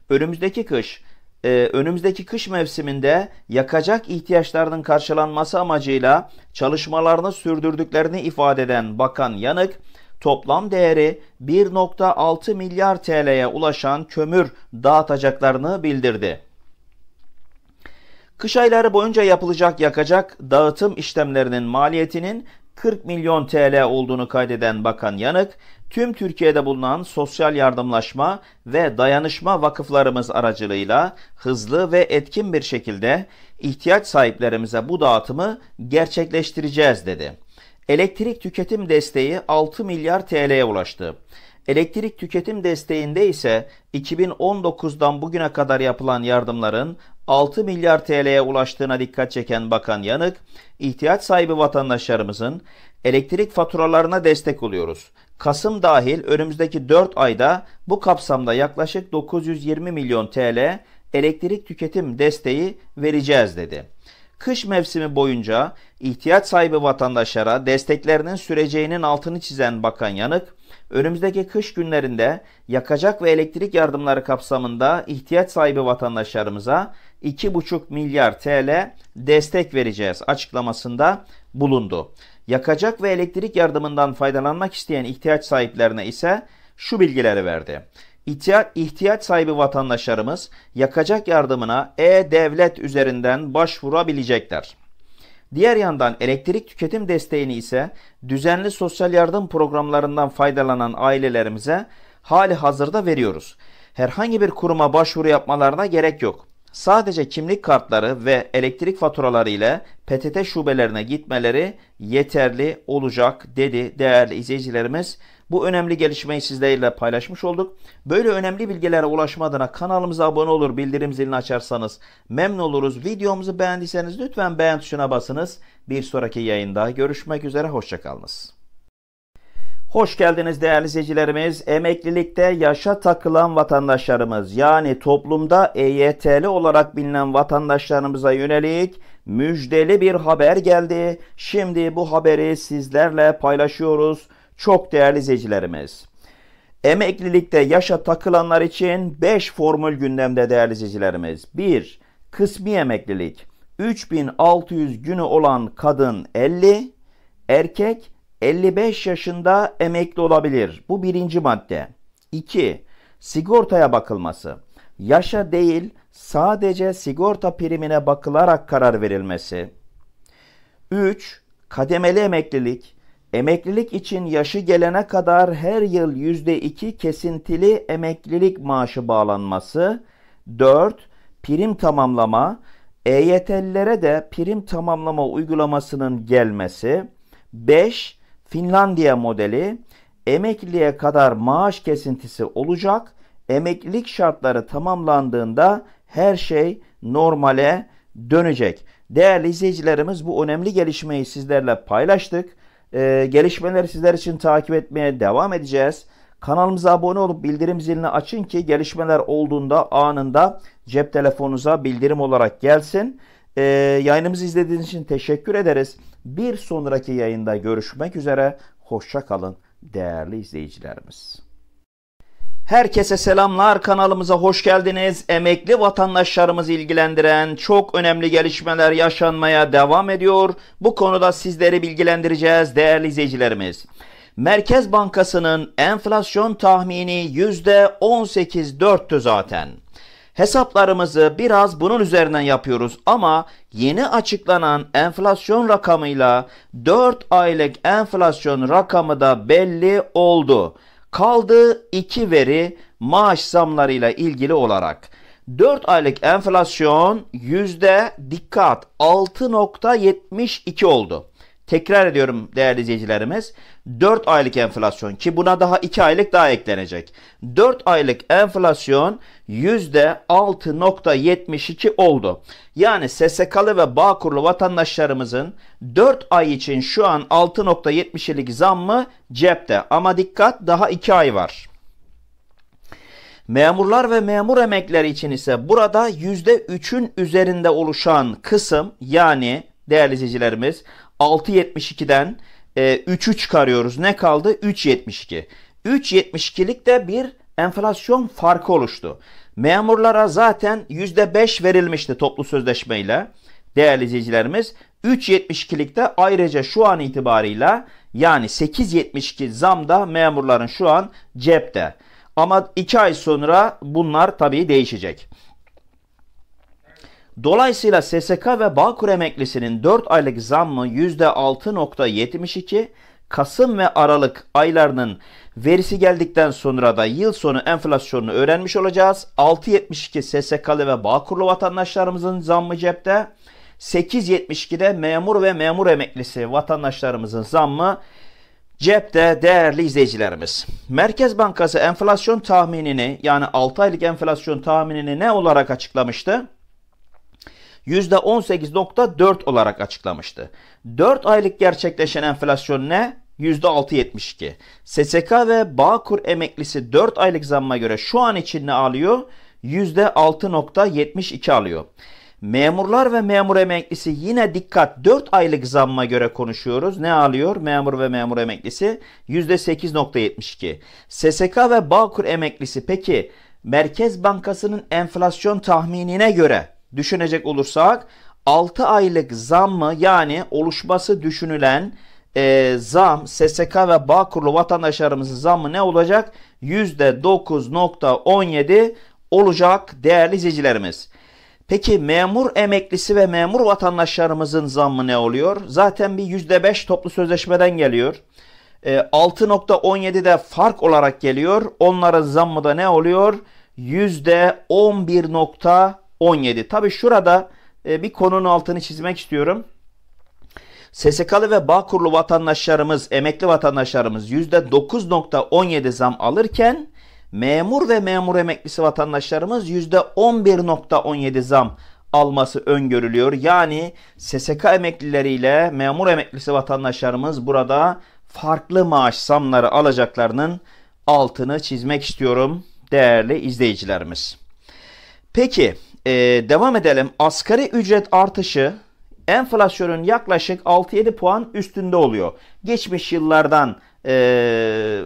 Önümüzdeki kış ee, önümüzdeki kış mevsiminde yakacak ihtiyaçlarının karşılanması amacıyla çalışmalarını sürdürdüklerini ifade eden Bakan Yanık, toplam değeri 1.6 milyar TL'ye ulaşan kömür dağıtacaklarını bildirdi. Kış ayları boyunca yapılacak yakacak dağıtım işlemlerinin maliyetinin 40 milyon TL olduğunu kaydeden Bakan Yanık, tüm Türkiye'de bulunan sosyal yardımlaşma ve dayanışma vakıflarımız aracılığıyla hızlı ve etkin bir şekilde ihtiyaç sahiplerimize bu dağıtımı gerçekleştireceğiz dedi. Elektrik tüketim desteği 6 milyar TL'ye ulaştı. Elektrik tüketim desteğinde ise 2019'dan bugüne kadar yapılan yardımların 6 milyar TL'ye ulaştığına dikkat çeken Bakan Yanık, ihtiyaç sahibi vatandaşlarımızın elektrik faturalarına destek oluyoruz. Kasım dahil önümüzdeki 4 ayda bu kapsamda yaklaşık 920 milyon TL elektrik tüketim desteği vereceğiz dedi. Kış mevsimi boyunca ihtiyaç sahibi vatandaşlara desteklerinin süreceğinin altını çizen Bakan Yanık, önümüzdeki kış günlerinde yakacak ve elektrik yardımları kapsamında ihtiyaç sahibi vatandaşlarımıza 2,5 milyar TL destek vereceğiz açıklamasında bulundu. Yakacak ve elektrik yardımından faydalanmak isteyen ihtiyaç sahiplerine ise şu bilgileri verdi. İhtiya sahibi vatandaşlarımız yakacak yardımına e-devlet üzerinden başvurabilecekler. Diğer yandan elektrik tüketim desteğini ise düzenli sosyal yardım programlarından faydalanan ailelerimize hali hazırda veriyoruz. Herhangi bir kuruma başvuru yapmalarına gerek yok sadece kimlik kartları ve elektrik faturaları ile PTT şubelerine gitmeleri yeterli olacak dedi değerli izleyicilerimiz. Bu önemli gelişmeyi sizlerle paylaşmış olduk. Böyle önemli bilgilere ulaşma adına kanalımıza abone olur, bildirim zilini açarsanız memnun oluruz. Videomuzu beğendiyseniz lütfen beğen tuşuna basınız. Bir sonraki yayında görüşmek üzere, hoşçakalınız. Hoş geldiniz değerli izleyicilerimiz. Emeklilikte yaşa takılan vatandaşlarımız yani toplumda EYT'li olarak bilinen vatandaşlarımıza yönelik müjdeli bir haber geldi. Şimdi bu haberi sizlerle paylaşıyoruz. Çok değerli izleyicilerimiz. Emeklilikte yaşa takılanlar için 5 formül gündemde değerli izleyicilerimiz. 1. Kısmi emeklilik. 3600 günü olan kadın 50, erkek 55 yaşında emekli olabilir. Bu birinci madde. 2. Sigortaya bakılması. Yaşa değil sadece sigorta primine bakılarak karar verilmesi. 3. Kademeli emeklilik. Emeklilik için yaşı gelene kadar her yıl %2 kesintili emeklilik maaşı bağlanması. 4. Prim tamamlama. EYT'lilere de prim tamamlama uygulamasının gelmesi. 5. Finlandiya modeli emekliye kadar maaş kesintisi olacak. Emeklilik şartları tamamlandığında her şey normale dönecek. Değerli izleyicilerimiz bu önemli gelişmeyi sizlerle paylaştık. Ee, gelişmeleri sizler için takip etmeye devam edeceğiz. Kanalımıza abone olup bildirim zilini açın ki gelişmeler olduğunda anında cep telefonunuza bildirim olarak gelsin. Ee, yayınımızı izlediğiniz için teşekkür ederiz. Bir sonraki yayında görüşmek üzere. Hoşça kalın değerli izleyicilerimiz. Herkese selamlar kanalımıza hoş geldiniz. Emekli vatandaşlarımızı ilgilendiren çok önemli gelişmeler yaşanmaya devam ediyor. Bu konuda sizleri bilgilendireceğiz değerli izleyicilerimiz. Merkez Bankası'nın enflasyon tahmini %18.4'tü zaten. Hesaplarımızı biraz bunun üzerinden yapıyoruz ama yeni açıklanan enflasyon rakamıyla 4 aylık enflasyon rakamı da belli oldu. Kaldı iki veri maaş zamlarıyla ilgili olarak. 4 aylık enflasyon yüzde dikkat 6.72 oldu. Tekrar ediyorum değerli izleyicilerimiz. 4 aylık enflasyon ki buna daha 2 aylık daha eklenecek. 4 aylık enflasyon %6.72 oldu. Yani SSK'lı ve Bağkurlu vatandaşlarımızın 4 ay için şu an 6.70'lik zammı cepte. Ama dikkat daha 2 ay var. Memurlar ve memur emekleri için ise burada %3'ün üzerinde oluşan kısım yani değerli izleyicilerimiz 6.72'den e, 3'ü çıkarıyoruz. Ne kaldı? 3.72. 3.72'lik de bir enflasyon farkı oluştu. Memurlara zaten %5 verilmişti toplu sözleşmeyle değerli izleyicilerimiz. de ayrıca şu an itibarıyla yani 8.72 zam da memurların şu an cepte. Ama 2 ay sonra bunlar tabii değişecek. Dolayısıyla SSK ve Bağkur emeklisinin 4 aylık zammı %6.72, Kasım ve Aralık aylarının verisi geldikten sonra da yıl sonu enflasyonunu öğrenmiş olacağız. 6.72 SSK'lı ve Bağkurlu vatandaşlarımızın zammı cepte. 8.72'de memur ve memur emeklisi vatandaşlarımızın zammı cepte değerli izleyicilerimiz. Merkez Bankası enflasyon tahminini yani 6 aylık enflasyon tahminini ne olarak açıklamıştı? %18.4 olarak açıklamıştı. 4 aylık gerçekleşen enflasyon ne? %6.72. SSK ve Bağkur emeklisi 4 aylık zamma göre şu an için ne alıyor? %6.72 alıyor. Memurlar ve memur emeklisi yine dikkat 4 aylık zamma göre konuşuyoruz. Ne alıyor memur ve memur emeklisi? %8.72. SSK ve Bağkur emeklisi peki Merkez Bankası'nın enflasyon tahminine göre düşünecek olursak 6 aylık zam mı yani oluşması düşünülen e, zam SSK ve Bağkurlu vatandaşlarımızın zammı ne olacak? %9.17 olacak değerli izleyicilerimiz. Peki memur emeklisi ve memur vatandaşlarımızın zammı ne oluyor? Zaten bir %5 toplu sözleşmeden geliyor. E, de fark olarak geliyor. Onların zammı da ne oluyor? %11.17. 17. Tabi şurada e, bir konunun altını çizmek istiyorum. SSK'lı ve Bağkurlu vatandaşlarımız, emekli vatandaşlarımız %9.17 zam alırken memur ve memur emeklisi vatandaşlarımız %11.17 zam alması öngörülüyor. Yani SSK emeklileriyle memur emeklisi vatandaşlarımız burada farklı maaş zamları alacaklarının altını çizmek istiyorum değerli izleyicilerimiz. Peki e, devam edelim. Asgari ücret artışı enflasyonun yaklaşık 6-7 puan üstünde oluyor. Geçmiş yıllardan e,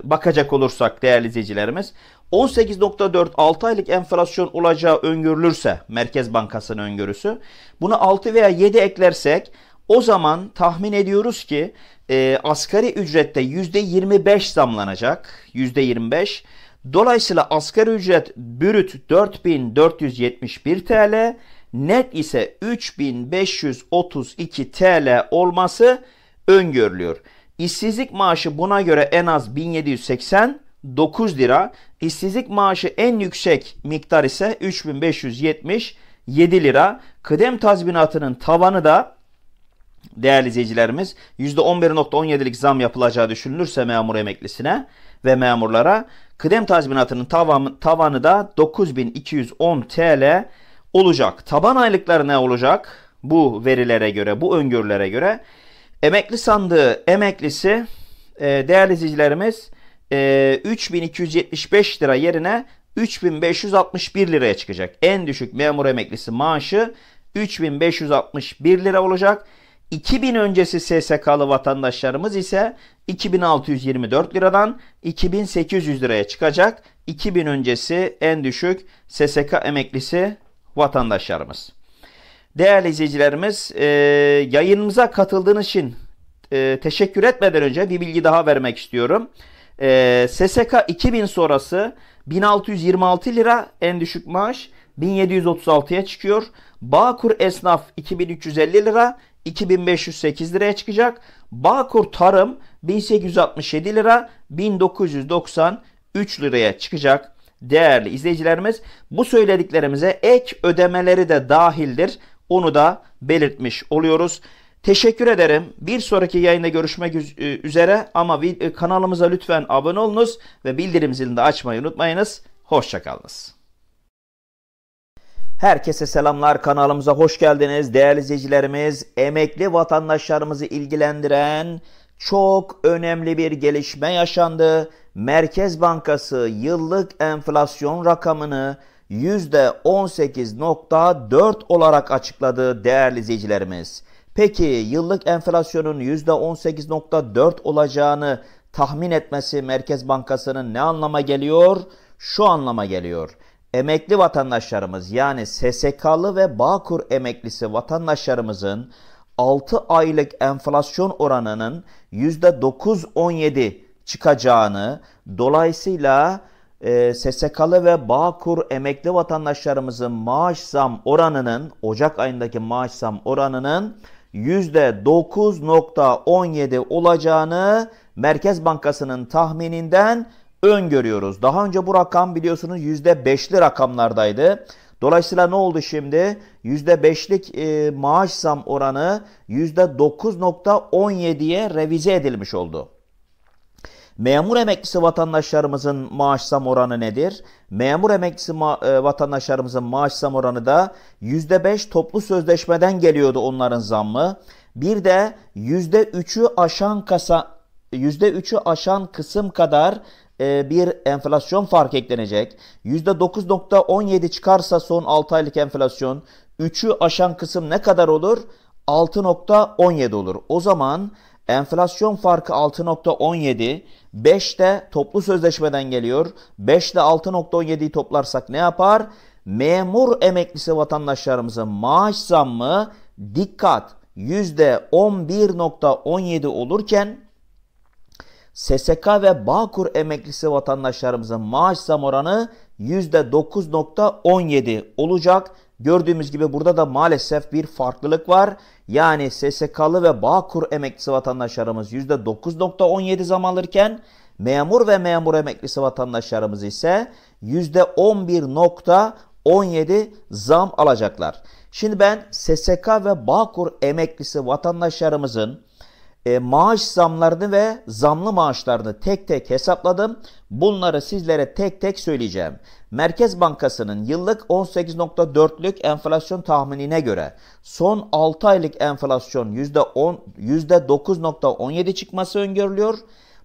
bakacak olursak değerli izleyicilerimiz. 18.4 6 aylık enflasyon olacağı öngörülürse Merkez Bankası'nın öngörüsü bunu 6 veya 7 eklersek o zaman tahmin ediyoruz ki e, asgari ücrette %25 zamlanacak. %25 Dolayısıyla asgari ücret bürüt 4471 TL, net ise 3532 TL olması öngörülüyor. İşsizlik maaşı buna göre en az 1789 lira, işsizlik maaşı en yüksek miktar ise 3577 lira. Kıdem tazminatının tavanı da değerli izleyicilerimiz %11.17'lik zam yapılacağı düşünülürse memur emeklisine ve memurlara. Kıdem tazminatının tavanı, da 9210 TL olacak. Taban aylıkları ne olacak? Bu verilere göre, bu öngörülere göre. Emekli sandığı emeklisi e, değerli izleyicilerimiz 3275 e, lira yerine 3561 liraya çıkacak. En düşük memur emeklisi maaşı 3561 lira olacak. 2000 öncesi SSK'lı vatandaşlarımız ise 2624 liradan 2800 liraya çıkacak. 2000 öncesi en düşük SSK emeklisi vatandaşlarımız. Değerli izleyicilerimiz e, yayınımıza katıldığınız için e, teşekkür etmeden önce bir bilgi daha vermek istiyorum. E, SSK 2000 sonrası 1626 lira en düşük maaş 1736'ya çıkıyor. Bağkur esnaf 2350 lira 2508 liraya çıkacak. Bağkur Tarım 1867 lira 1993 liraya çıkacak. Değerli izleyicilerimiz bu söylediklerimize ek ödemeleri de dahildir. Onu da belirtmiş oluyoruz. Teşekkür ederim. Bir sonraki yayında görüşmek e, üzere ama e, kanalımıza lütfen abone olunuz ve bildirim zilini de açmayı unutmayınız. Hoşçakalınız. Herkese selamlar kanalımıza hoş geldiniz değerli izleyicilerimiz. Emekli vatandaşlarımızı ilgilendiren çok önemli bir gelişme yaşandı. Merkez Bankası yıllık enflasyon rakamını %18.4 olarak açıkladı değerli izleyicilerimiz. Peki yıllık enflasyonun %18.4 olacağını tahmin etmesi Merkez Bankası'nın ne anlama geliyor? Şu anlama geliyor emekli vatandaşlarımız yani SSK'lı ve Bağkur emeklisi vatandaşlarımızın 6 aylık enflasyon oranının %9-17 çıkacağını dolayısıyla e, SSK'lı ve Bağkur emekli vatandaşlarımızın maaş zam oranının Ocak ayındaki maaş zam oranının %9.17 olacağını Merkez Bankası'nın tahmininden öngörüyoruz. Daha önce bu rakam biliyorsunuz %5'li rakamlardaydı. Dolayısıyla ne oldu şimdi? %5'lik e, maaş zam oranı %9.17'ye revize edilmiş oldu. Memur emeklisi vatandaşlarımızın maaş zam oranı nedir? Memur emeklisi ma- e, vatandaşlarımızın maaş zam oranı da %5 toplu sözleşmeden geliyordu onların zammı. Bir de %3'ü aşan kasa %3'ü aşan kısım kadar e, bir enflasyon farkı eklenecek. %9.17 çıkarsa son 6 aylık enflasyon 3'ü aşan kısım ne kadar olur? 6.17 olur. O zaman enflasyon farkı 6.17, 5 de toplu sözleşmeden geliyor. 5 de 6.17'yi toplarsak ne yapar? Memur emeklisi vatandaşlarımızın maaş zammı dikkat %11.17 olurken SSK ve Bağkur emeklisi vatandaşlarımızın maaş zam oranı %9.17 olacak. Gördüğümüz gibi burada da maalesef bir farklılık var. Yani SSK'lı ve Bağkur emeklisi vatandaşlarımız %9.17 zam alırken memur ve memur emeklisi vatandaşlarımız ise %11.17 zam alacaklar. Şimdi ben SSK ve Bağkur emeklisi vatandaşlarımızın e, maaş zamlarını ve zamlı maaşlarını tek tek hesapladım. Bunları sizlere tek tek söyleyeceğim. Merkez Bankası'nın yıllık 18.4'lük enflasyon tahminine göre son 6 aylık enflasyon %10, %9.17 çıkması öngörülüyor.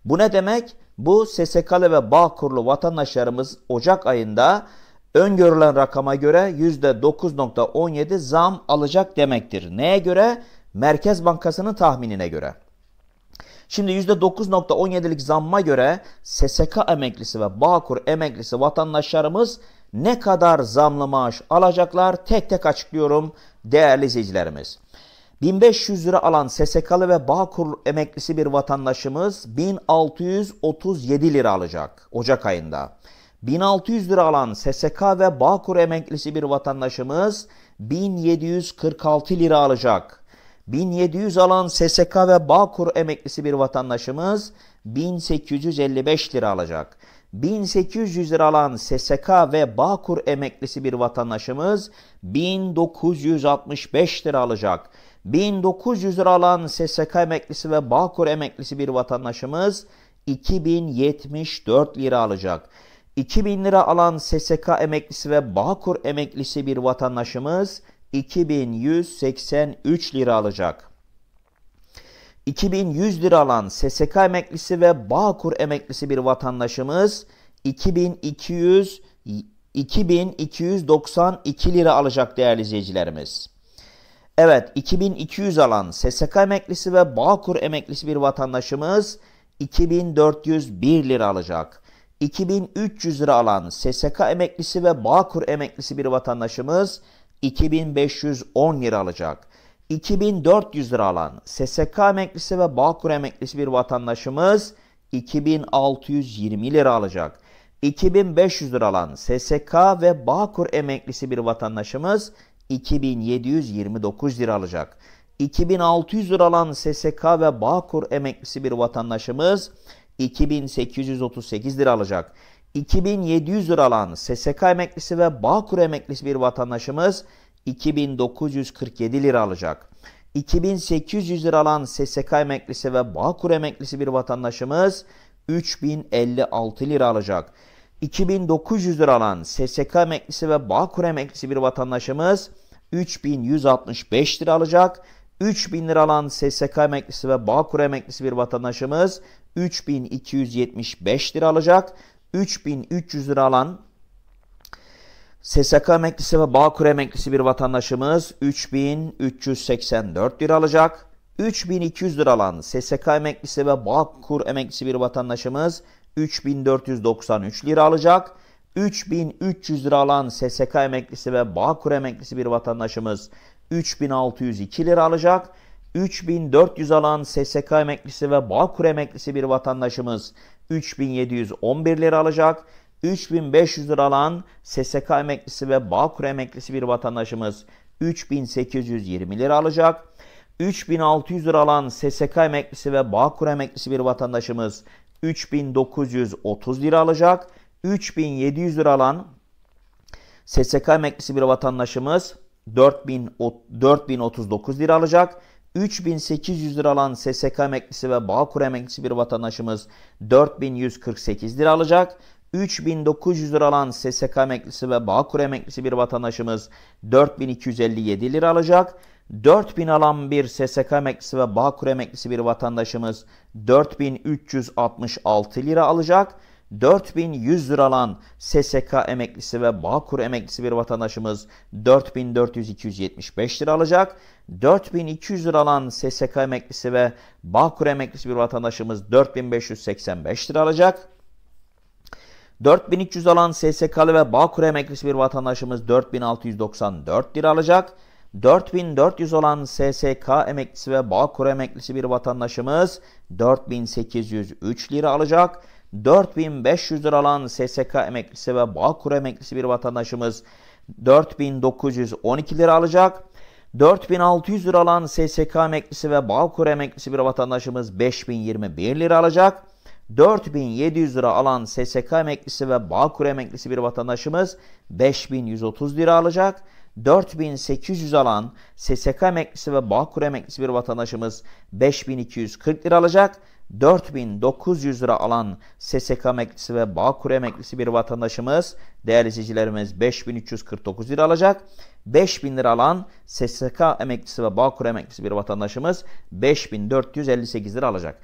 Bu ne demek? Bu SSK'lı ve Bağkurlu vatandaşlarımız Ocak ayında öngörülen rakama göre %9.17 zam alacak demektir. Neye göre? Merkez Bankası'nın tahminine göre. Şimdi %9.17'lik zamma göre SSK emeklisi ve Bağkur emeklisi vatandaşlarımız ne kadar zamlı maaş alacaklar tek tek açıklıyorum değerli izleyicilerimiz. 1500 lira alan SSK'lı ve Bağkur emeklisi bir vatandaşımız 1637 lira alacak Ocak ayında. 1600 lira alan SSK ve Bağkur emeklisi bir vatandaşımız 1746 lira alacak 1700 alan SSK ve Bağkur emeklisi bir vatandaşımız 1855 lira alacak. 1800 lira alan SSK ve Bağkur emeklisi bir vatandaşımız 1965 lira alacak. 1900 lira alan SSK emeklisi ve Bağkur emeklisi bir vatandaşımız 2074 lira alacak. 2000 lira alan SSK emeklisi ve Bağkur emeklisi bir vatandaşımız 2183 lira alacak. 2100 lira alan SSK emeklisi ve Bağkur emeklisi bir vatandaşımız 2200 2292 lira alacak değerli izleyicilerimiz. Evet 2200 alan SSK emeklisi ve Bağkur emeklisi bir vatandaşımız 2401 lira alacak. 2300 lira alan SSK emeklisi ve Bağkur emeklisi bir vatandaşımız 2510 lira alacak. 2400 lira alan SSK emeklisi ve Bağkur emeklisi bir vatandaşımız 2620 lira alacak. 2500 lira alan SSK ve Bağkur emeklisi bir vatandaşımız 2729 lira alacak. 2600 lira alan SSK ve Bağkur emeklisi bir vatandaşımız 2838 lira alacak. 2700 lira alan SSK emeklisi ve Bağkur emeklisi bir vatandaşımız 2947 lira alacak. 2800 lira alan SSK emeklisi ve Bağkur emeklisi bir vatandaşımız 3056 lira alacak. 2900 lira alan SSK emeklisi ve Bağkur emeklisi bir vatandaşımız 3165 lira alacak. 3000 lira alan SSK emeklisi ve Bağkur emeklisi bir vatandaşımız 3275 lira alacak. 3300 lira alan SSK emeklisi ve Bağkur emeklisi bir vatandaşımız 3384 lira alacak. 3200 lira alan SSK emeklisi ve Bağkur emeklisi bir vatandaşımız 3493 lira alacak. 3300 lira alan SSK emeklisi ve Bağkur emeklisi bir vatandaşımız 3602 lira alacak. 3400 alan SSK emeklisi ve Bağkur emeklisi bir vatandaşımız 3711 lira alacak. 3500 lira alan SSK emeklisi ve Bağkur emeklisi bir vatandaşımız 3820 lira alacak. 3600 lira alan SSK emeklisi ve Bağkur emeklisi bir vatandaşımız 3930 lira alacak. 3700 lira alan SSK emeklisi bir vatandaşımız 4000, 4039 lira alacak. 3800 lira alan SSK emeklisi ve Bağkur emeklisi bir vatandaşımız 4148 lira alacak. 3900 lira alan SSK emeklisi ve Bağkur emeklisi bir vatandaşımız 4257 lira alacak. 4000 alan bir SSK emeklisi ve Bağkur emeklisi bir vatandaşımız 4366 lira alacak. 4100 lira alan SSK emeklisi ve Bağkur emeklisi bir vatandaşımız 4475 lira alacak. 4200 lira alan SSK emeklisi ve Bağkur emeklisi bir vatandaşımız 4585 lira alacak. 4300 alan SSK'lı ve Bağkur emeklisi bir vatandaşımız 4694 lira alacak. 4400 olan SSK emeklisi ve Bağkur emeklisi bir vatandaşımız 4803 lira alacak. 4500 lira alan SSK emeklisi ve Bağkur emeklisi bir vatandaşımız 4912 lira alacak. 4600 lira alan SSK emeklisi ve Bağkur emeklisi bir vatandaşımız 5021 lira alacak. 4700 lira alan SSK emeklisi ve Bağkur emeklisi bir vatandaşımız 5130 lira alacak. 4800 alan SSK emeklisi ve Bağkur emeklisi bir vatandaşımız 5240 lira alacak. 4900 lira alan SSK emeklisi ve Bağkur emeklisi bir vatandaşımız değerli izleyicilerimiz 5349 lira alacak. 5000 lira alan SSK emeklisi ve Bağkur emeklisi bir vatandaşımız 5458 lira alacak.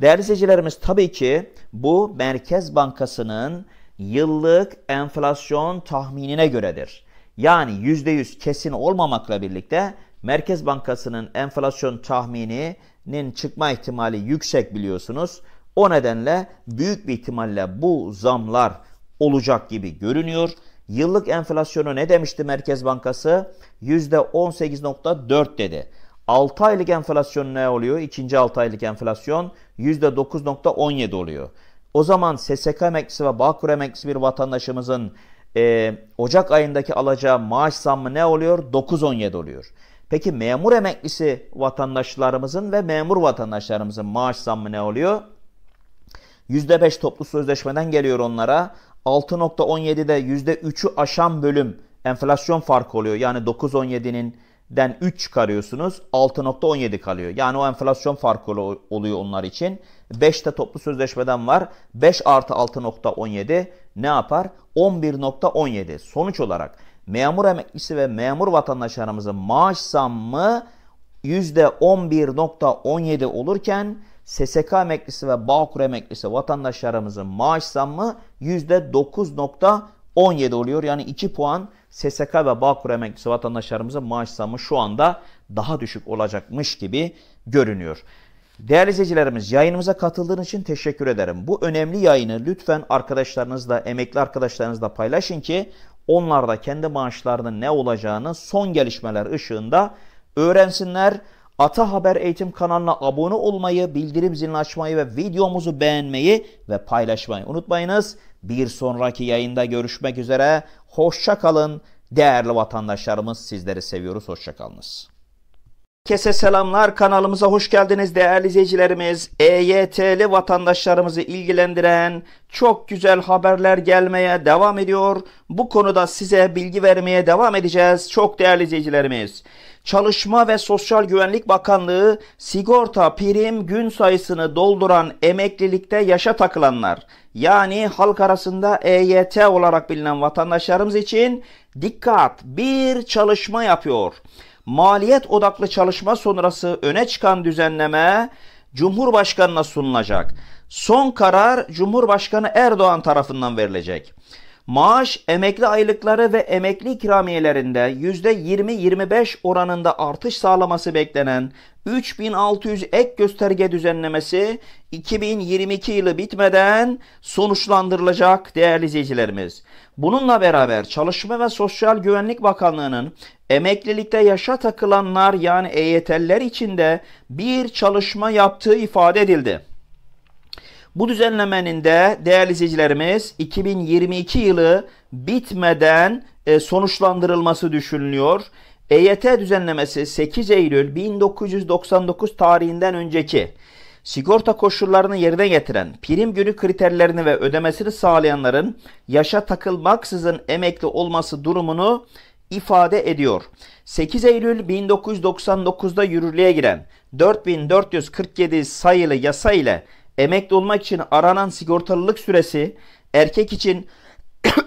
Değerli izleyicilerimiz tabii ki bu Merkez Bankası'nın yıllık enflasyon tahminine göredir. Yani %100 kesin olmamakla birlikte Merkez Bankası'nın enflasyon tahmini nin çıkma ihtimali yüksek biliyorsunuz. O nedenle büyük bir ihtimalle bu zamlar olacak gibi görünüyor. Yıllık enflasyonu ne demişti Merkez Bankası? %18.4 dedi. 6 aylık enflasyon ne oluyor? İkinci 6 aylık enflasyon %9.17 oluyor. O zaman SSK emeklisi ve Bağkur emeklisi bir vatandaşımızın e, Ocak ayındaki alacağı maaş zammı ne oluyor? 9.17 oluyor. Peki memur emeklisi vatandaşlarımızın ve memur vatandaşlarımızın maaş zammı ne oluyor? %5 toplu sözleşmeden geliyor onlara. 6.17'de %3'ü aşan bölüm enflasyon farkı oluyor. Yani 9.17'nin den 3 çıkarıyorsunuz. 6.17 kalıyor. Yani o enflasyon farkı oluyor onlar için. 5'te toplu sözleşmeden var. 5 artı 6.17 ne yapar? 11.17. Sonuç olarak memur emeklisi ve memur vatandaşlarımızın maaş zammı %11.17 olurken SSK emeklisi ve Bağkur emeklisi vatandaşlarımızın maaş zammı %9.17 oluyor. Yani 2 puan SSK ve Bağkur emeklisi vatandaşlarımızın maaş zammı şu anda daha düşük olacakmış gibi görünüyor. Değerli izleyicilerimiz yayınımıza katıldığınız için teşekkür ederim. Bu önemli yayını lütfen arkadaşlarınızla, emekli arkadaşlarınızla paylaşın ki onlar da kendi maaşlarının ne olacağını son gelişmeler ışığında öğrensinler. Ata Haber Eğitim kanalına abone olmayı, bildirim zilini açmayı ve videomuzu beğenmeyi ve paylaşmayı unutmayınız. Bir sonraki yayında görüşmek üzere. Hoşçakalın Değerli vatandaşlarımız sizleri seviyoruz. Hoşçakalınız. Herkese selamlar. Kanalımıza hoş geldiniz değerli izleyicilerimiz. EYT'li vatandaşlarımızı ilgilendiren çok güzel haberler gelmeye devam ediyor. Bu konuda size bilgi vermeye devam edeceğiz. Çok değerli izleyicilerimiz. Çalışma ve Sosyal Güvenlik Bakanlığı sigorta prim gün sayısını dolduran emeklilikte yaşa takılanlar yani halk arasında EYT olarak bilinen vatandaşlarımız için dikkat bir çalışma yapıyor maliyet odaklı çalışma sonrası öne çıkan düzenleme Cumhurbaşkanına sunulacak. Son karar Cumhurbaşkanı Erdoğan tarafından verilecek. Maaş, emekli aylıkları ve emekli ikramiyelerinde %20-25 oranında artış sağlaması beklenen 3600 ek gösterge düzenlemesi 2022 yılı bitmeden sonuçlandırılacak değerli izleyicilerimiz. Bununla beraber Çalışma ve Sosyal Güvenlik Bakanlığı'nın emeklilikte yaşa takılanlar yani EYT'liler için de bir çalışma yaptığı ifade edildi. Bu düzenlemenin de değerli izleyicilerimiz 2022 yılı bitmeden e, sonuçlandırılması düşünülüyor. EYT düzenlemesi 8 Eylül 1999 tarihinden önceki sigorta koşullarını yerine getiren, prim günü kriterlerini ve ödemesini sağlayanların yaşa takılmaksızın emekli olması durumunu ifade ediyor. 8 Eylül 1999'da yürürlüğe giren 4447 sayılı yasa ile emekli olmak için aranan sigortalılık süresi erkek için (coughs)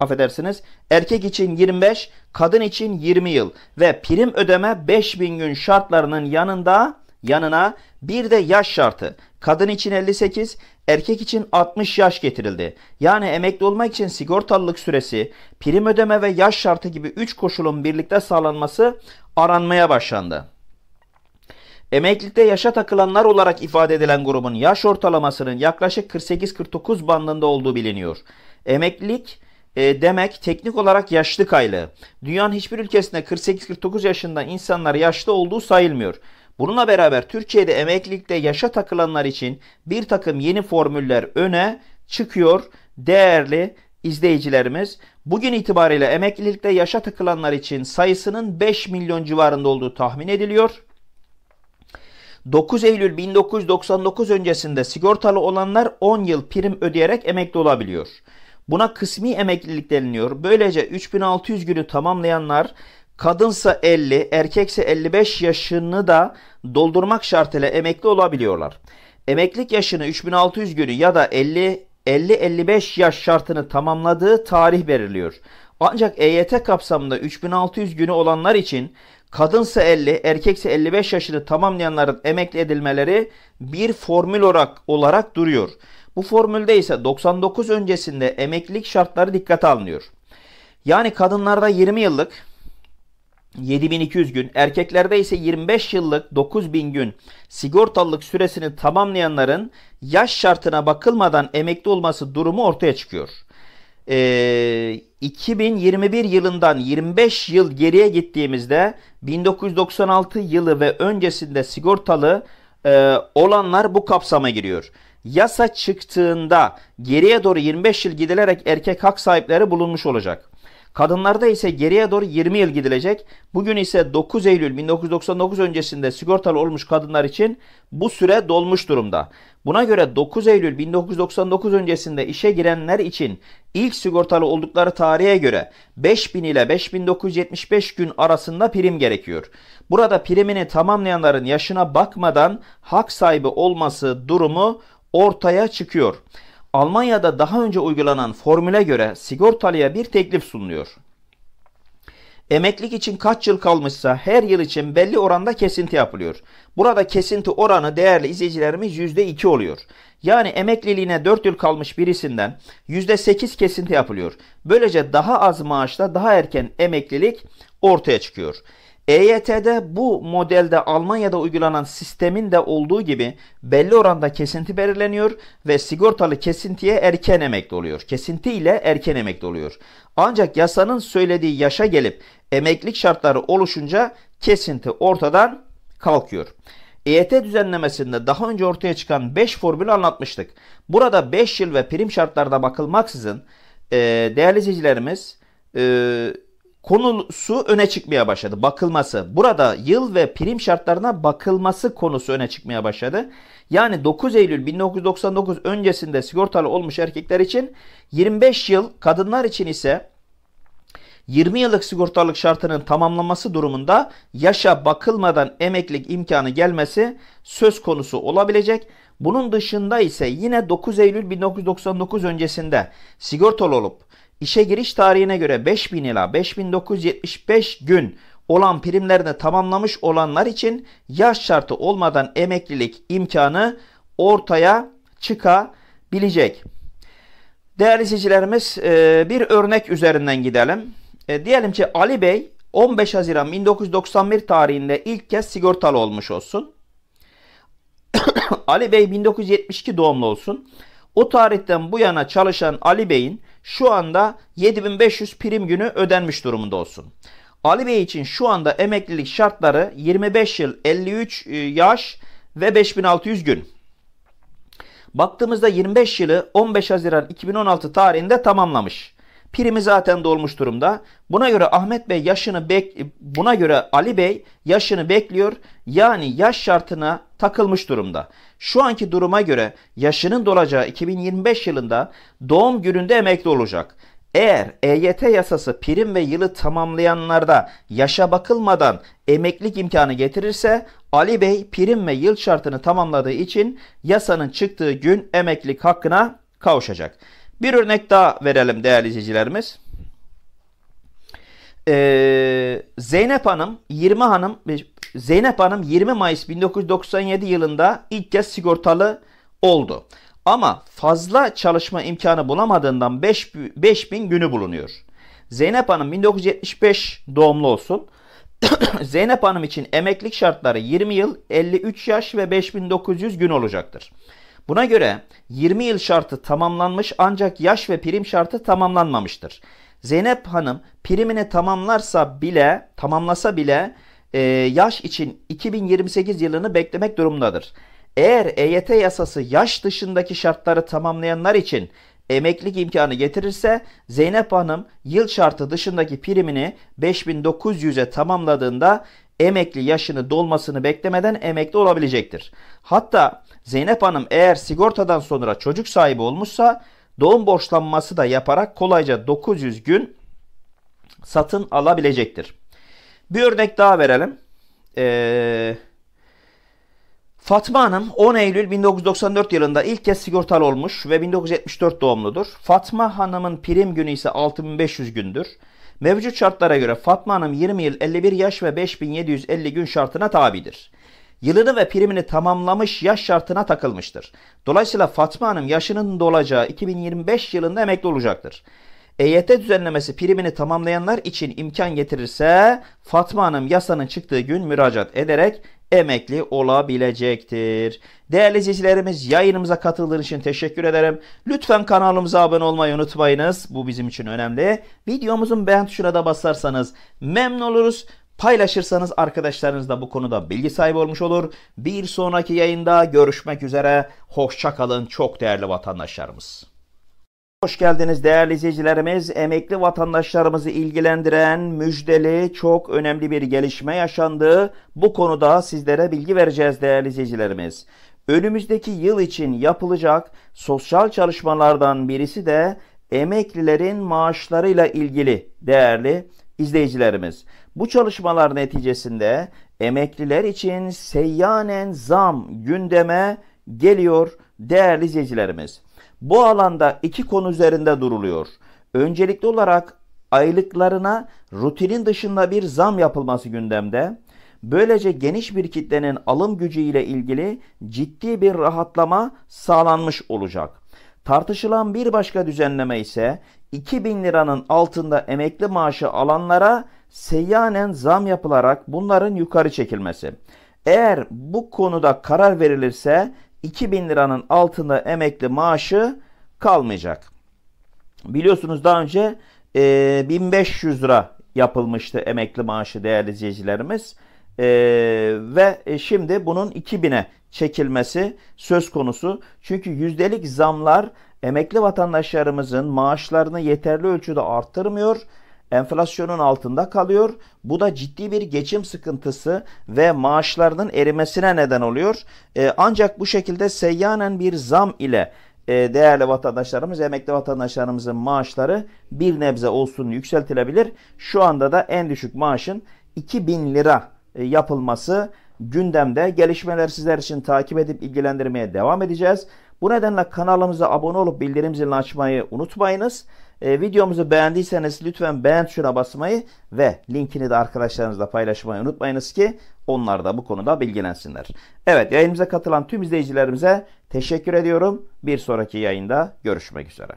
affedersiniz erkek için 25, kadın için 20 yıl ve prim ödeme 5000 gün şartlarının yanında yanına bir de yaş şartı. Kadın için 58, erkek için 60 yaş getirildi. Yani emekli olmak için sigortalılık süresi, prim ödeme ve yaş şartı gibi 3 koşulun birlikte sağlanması aranmaya başlandı. Emeklilikte yaşa takılanlar olarak ifade edilen grubun yaş ortalamasının yaklaşık 48-49 bandında olduğu biliniyor. Emeklilik e, demek teknik olarak yaşlı kaylığı. Dünyanın hiçbir ülkesinde 48-49 yaşında insanlar yaşlı olduğu sayılmıyor. Bununla beraber Türkiye'de emeklilikte yaşa takılanlar için bir takım yeni formüller öne çıkıyor. Değerli izleyicilerimiz bugün itibariyle emeklilikte yaşa takılanlar için sayısının 5 milyon civarında olduğu tahmin ediliyor. 9 Eylül 1999 öncesinde sigortalı olanlar 10 yıl prim ödeyerek emekli olabiliyor. Buna kısmi emeklilik deniliyor. Böylece 3600 günü tamamlayanlar kadınsa 50, erkekse 55 yaşını da doldurmak şartıyla emekli olabiliyorlar. Emeklilik yaşını 3600 günü ya da 50 50-55 yaş şartını tamamladığı tarih veriliyor. Ancak EYT kapsamında 3600 günü olanlar için Kadınsa 50, erkekse 55 yaşını tamamlayanların emekli edilmeleri bir formül olarak, olarak duruyor. Bu formülde ise 99 öncesinde emeklilik şartları dikkate alınıyor. Yani kadınlarda 20 yıllık 7200 gün, erkeklerde ise 25 yıllık 9000 gün sigortalılık süresini tamamlayanların yaş şartına bakılmadan emekli olması durumu ortaya çıkıyor. Ee, 2021 yılından 25 yıl geriye gittiğimizde 1996 yılı ve öncesinde sigortalı e, olanlar bu kapsama giriyor. Yasa çıktığında geriye doğru 25 yıl gidilerek erkek hak sahipleri bulunmuş olacak. Kadınlarda ise geriye doğru 20 yıl gidilecek. Bugün ise 9 Eylül 1999 öncesinde sigortalı olmuş kadınlar için bu süre dolmuş durumda. Buna göre 9 Eylül 1999 öncesinde işe girenler için ilk sigortalı oldukları tarihe göre 5000 ile 5975 gün arasında prim gerekiyor. Burada primini tamamlayanların yaşına bakmadan hak sahibi olması durumu ortaya çıkıyor. Almanya'da daha önce uygulanan formüle göre sigortalıya bir teklif sunuluyor. Emeklilik için kaç yıl kalmışsa her yıl için belli oranda kesinti yapılıyor. Burada kesinti oranı değerli izleyicilerimiz %2 oluyor. Yani emekliliğine 4 yıl kalmış birisinden %8 kesinti yapılıyor. Böylece daha az maaşla daha erken emeklilik ortaya çıkıyor. EYT'de bu modelde Almanya'da uygulanan sistemin de olduğu gibi belli oranda kesinti belirleniyor ve sigortalı kesintiye erken emekli oluyor. Kesinti ile erken emekli oluyor. Ancak yasanın söylediği yaşa gelip emeklilik şartları oluşunca kesinti ortadan kalkıyor. EYT düzenlemesinde daha önce ortaya çıkan 5 formülü anlatmıştık. Burada 5 yıl ve prim şartlarda bakılmaksızın e, değerli izleyicilerimiz e, konusu öne çıkmaya başladı. Bakılması. Burada yıl ve prim şartlarına bakılması konusu öne çıkmaya başladı. Yani 9 Eylül 1999 öncesinde sigortalı olmuş erkekler için 25 yıl, kadınlar için ise 20 yıllık sigortalık şartının tamamlanması durumunda yaşa bakılmadan emeklilik imkanı gelmesi söz konusu olabilecek. Bunun dışında ise yine 9 Eylül 1999 öncesinde sigortalı olup işe giriş tarihine göre 5000 ila 5975 gün olan primlerini tamamlamış olanlar için yaş şartı olmadan emeklilik imkanı ortaya çıkabilecek. Değerli izleyicilerimiz e, bir örnek üzerinden gidelim. E, diyelim ki Ali Bey 15 Haziran 1991 tarihinde ilk kez sigortalı olmuş olsun. (coughs) Ali Bey 1972 doğumlu olsun. O tarihten bu yana çalışan Ali Bey'in şu anda 7500 prim günü ödenmiş durumunda olsun. Ali Bey için şu anda emeklilik şartları 25 yıl 53 e, yaş ve 5600 gün. Baktığımızda 25 yılı 15 Haziran 2016 tarihinde tamamlamış. Primi zaten dolmuş durumda. Buna göre Ahmet Bey yaşını bek buna göre Ali Bey yaşını bekliyor. Yani yaş şartına takılmış durumda. Şu anki duruma göre yaşının dolacağı 2025 yılında doğum gününde emekli olacak. Eğer EYT yasası prim ve yılı tamamlayanlarda yaşa bakılmadan emeklilik imkanı getirirse Ali Bey prim ve yıl şartını tamamladığı için yasanın çıktığı gün emeklilik hakkına kavuşacak. Bir örnek daha verelim değerli izleyicilerimiz. Ee, Zeynep Hanım, 20 hanım Zeynep Hanım 20 Mayıs 1997 yılında ilk kez sigortalı oldu. Ama fazla çalışma imkanı bulamadığından 5, 5000 günü bulunuyor. Zeynep Hanım 1975 doğumlu olsun. (clears throat) Zeynep Hanım için emeklilik şartları 20 yıl, 53 yaş ve 5900 gün olacaktır. Buna göre 20 yıl şartı tamamlanmış ancak yaş ve prim şartı tamamlanmamıştır. Zeynep Hanım primini tamamlarsa bile, tamamlasa bile e, yaş için 2028 yılını beklemek durumundadır. Eğer EYT yasası yaş dışındaki şartları tamamlayanlar için emeklilik imkanı getirirse Zeynep Hanım yıl şartı dışındaki primini 5900'e tamamladığında emekli yaşını dolmasını beklemeden emekli olabilecektir. Hatta Zeynep Hanım eğer sigortadan sonra çocuk sahibi olmuşsa doğum borçlanması da yaparak kolayca 900 gün satın alabilecektir. Bir örnek daha verelim. Ee, Fatma Hanım 10 Eylül 1994 yılında ilk kez sigortalı olmuş ve 1974 doğumludur. Fatma Hanım'ın prim günü ise 6500 gündür. Mevcut şartlara göre Fatma Hanım 20 yıl 51 yaş ve 5750 gün şartına tabidir. Yılını ve primini tamamlamış yaş şartına takılmıştır. Dolayısıyla Fatma Hanım yaşının dolacağı 2025 yılında emekli olacaktır. EYT düzenlemesi primini tamamlayanlar için imkan getirirse Fatma Hanım yasanın çıktığı gün müracaat ederek emekli olabilecektir. Değerli izleyicilerimiz yayınımıza katıldığınız için teşekkür ederim. Lütfen kanalımıza abone olmayı unutmayınız. Bu bizim için önemli. Videomuzun beğen tuşuna da basarsanız memnun oluruz. Paylaşırsanız arkadaşlarınız da bu konuda bilgi sahibi olmuş olur. Bir sonraki yayında görüşmek üzere. Hoşçakalın çok değerli vatandaşlarımız. Hoş geldiniz değerli izleyicilerimiz. Emekli vatandaşlarımızı ilgilendiren müjdeli çok önemli bir gelişme yaşandı. Bu konuda sizlere bilgi vereceğiz değerli izleyicilerimiz. Önümüzdeki yıl için yapılacak sosyal çalışmalardan birisi de emeklilerin maaşlarıyla ilgili değerli izleyicilerimiz. Bu çalışmalar neticesinde emekliler için seyyanen zam gündeme geliyor değerli izleyicilerimiz. Bu alanda iki konu üzerinde duruluyor. Öncelikli olarak aylıklarına rutinin dışında bir zam yapılması gündemde. Böylece geniş bir kitlenin alım gücü ile ilgili ciddi bir rahatlama sağlanmış olacak. Tartışılan bir başka düzenleme ise 2000 liranın altında emekli maaşı alanlara seyyanen zam yapılarak bunların yukarı çekilmesi. Eğer bu konuda karar verilirse 2000 liranın altında emekli maaşı kalmayacak. Biliyorsunuz daha önce e, 1500 lira yapılmıştı emekli maaşı değerli izleyicilerimiz. E, ve e, şimdi bunun 2000'e çekilmesi söz konusu. Çünkü yüzdelik zamlar emekli vatandaşlarımızın maaşlarını yeterli ölçüde arttırmıyor enflasyonun altında kalıyor. Bu da ciddi bir geçim sıkıntısı ve maaşlarının erimesine neden oluyor. E, ancak bu şekilde seyyanen bir zam ile e, değerli vatandaşlarımız, emekli vatandaşlarımızın maaşları bir nebze olsun yükseltilebilir. Şu anda da en düşük maaşın 2000 lira e, yapılması gündemde. Gelişmeler sizler için takip edip ilgilendirmeye devam edeceğiz. Bu nedenle kanalımıza abone olup bildirim zilini açmayı unutmayınız. E, videomuzu beğendiyseniz lütfen beğen tuşuna basmayı ve linkini de arkadaşlarınızla paylaşmayı unutmayınız ki onlar da bu konuda bilgilensinler. Evet yayınımıza katılan tüm izleyicilerimize teşekkür ediyorum. Bir sonraki yayında görüşmek üzere.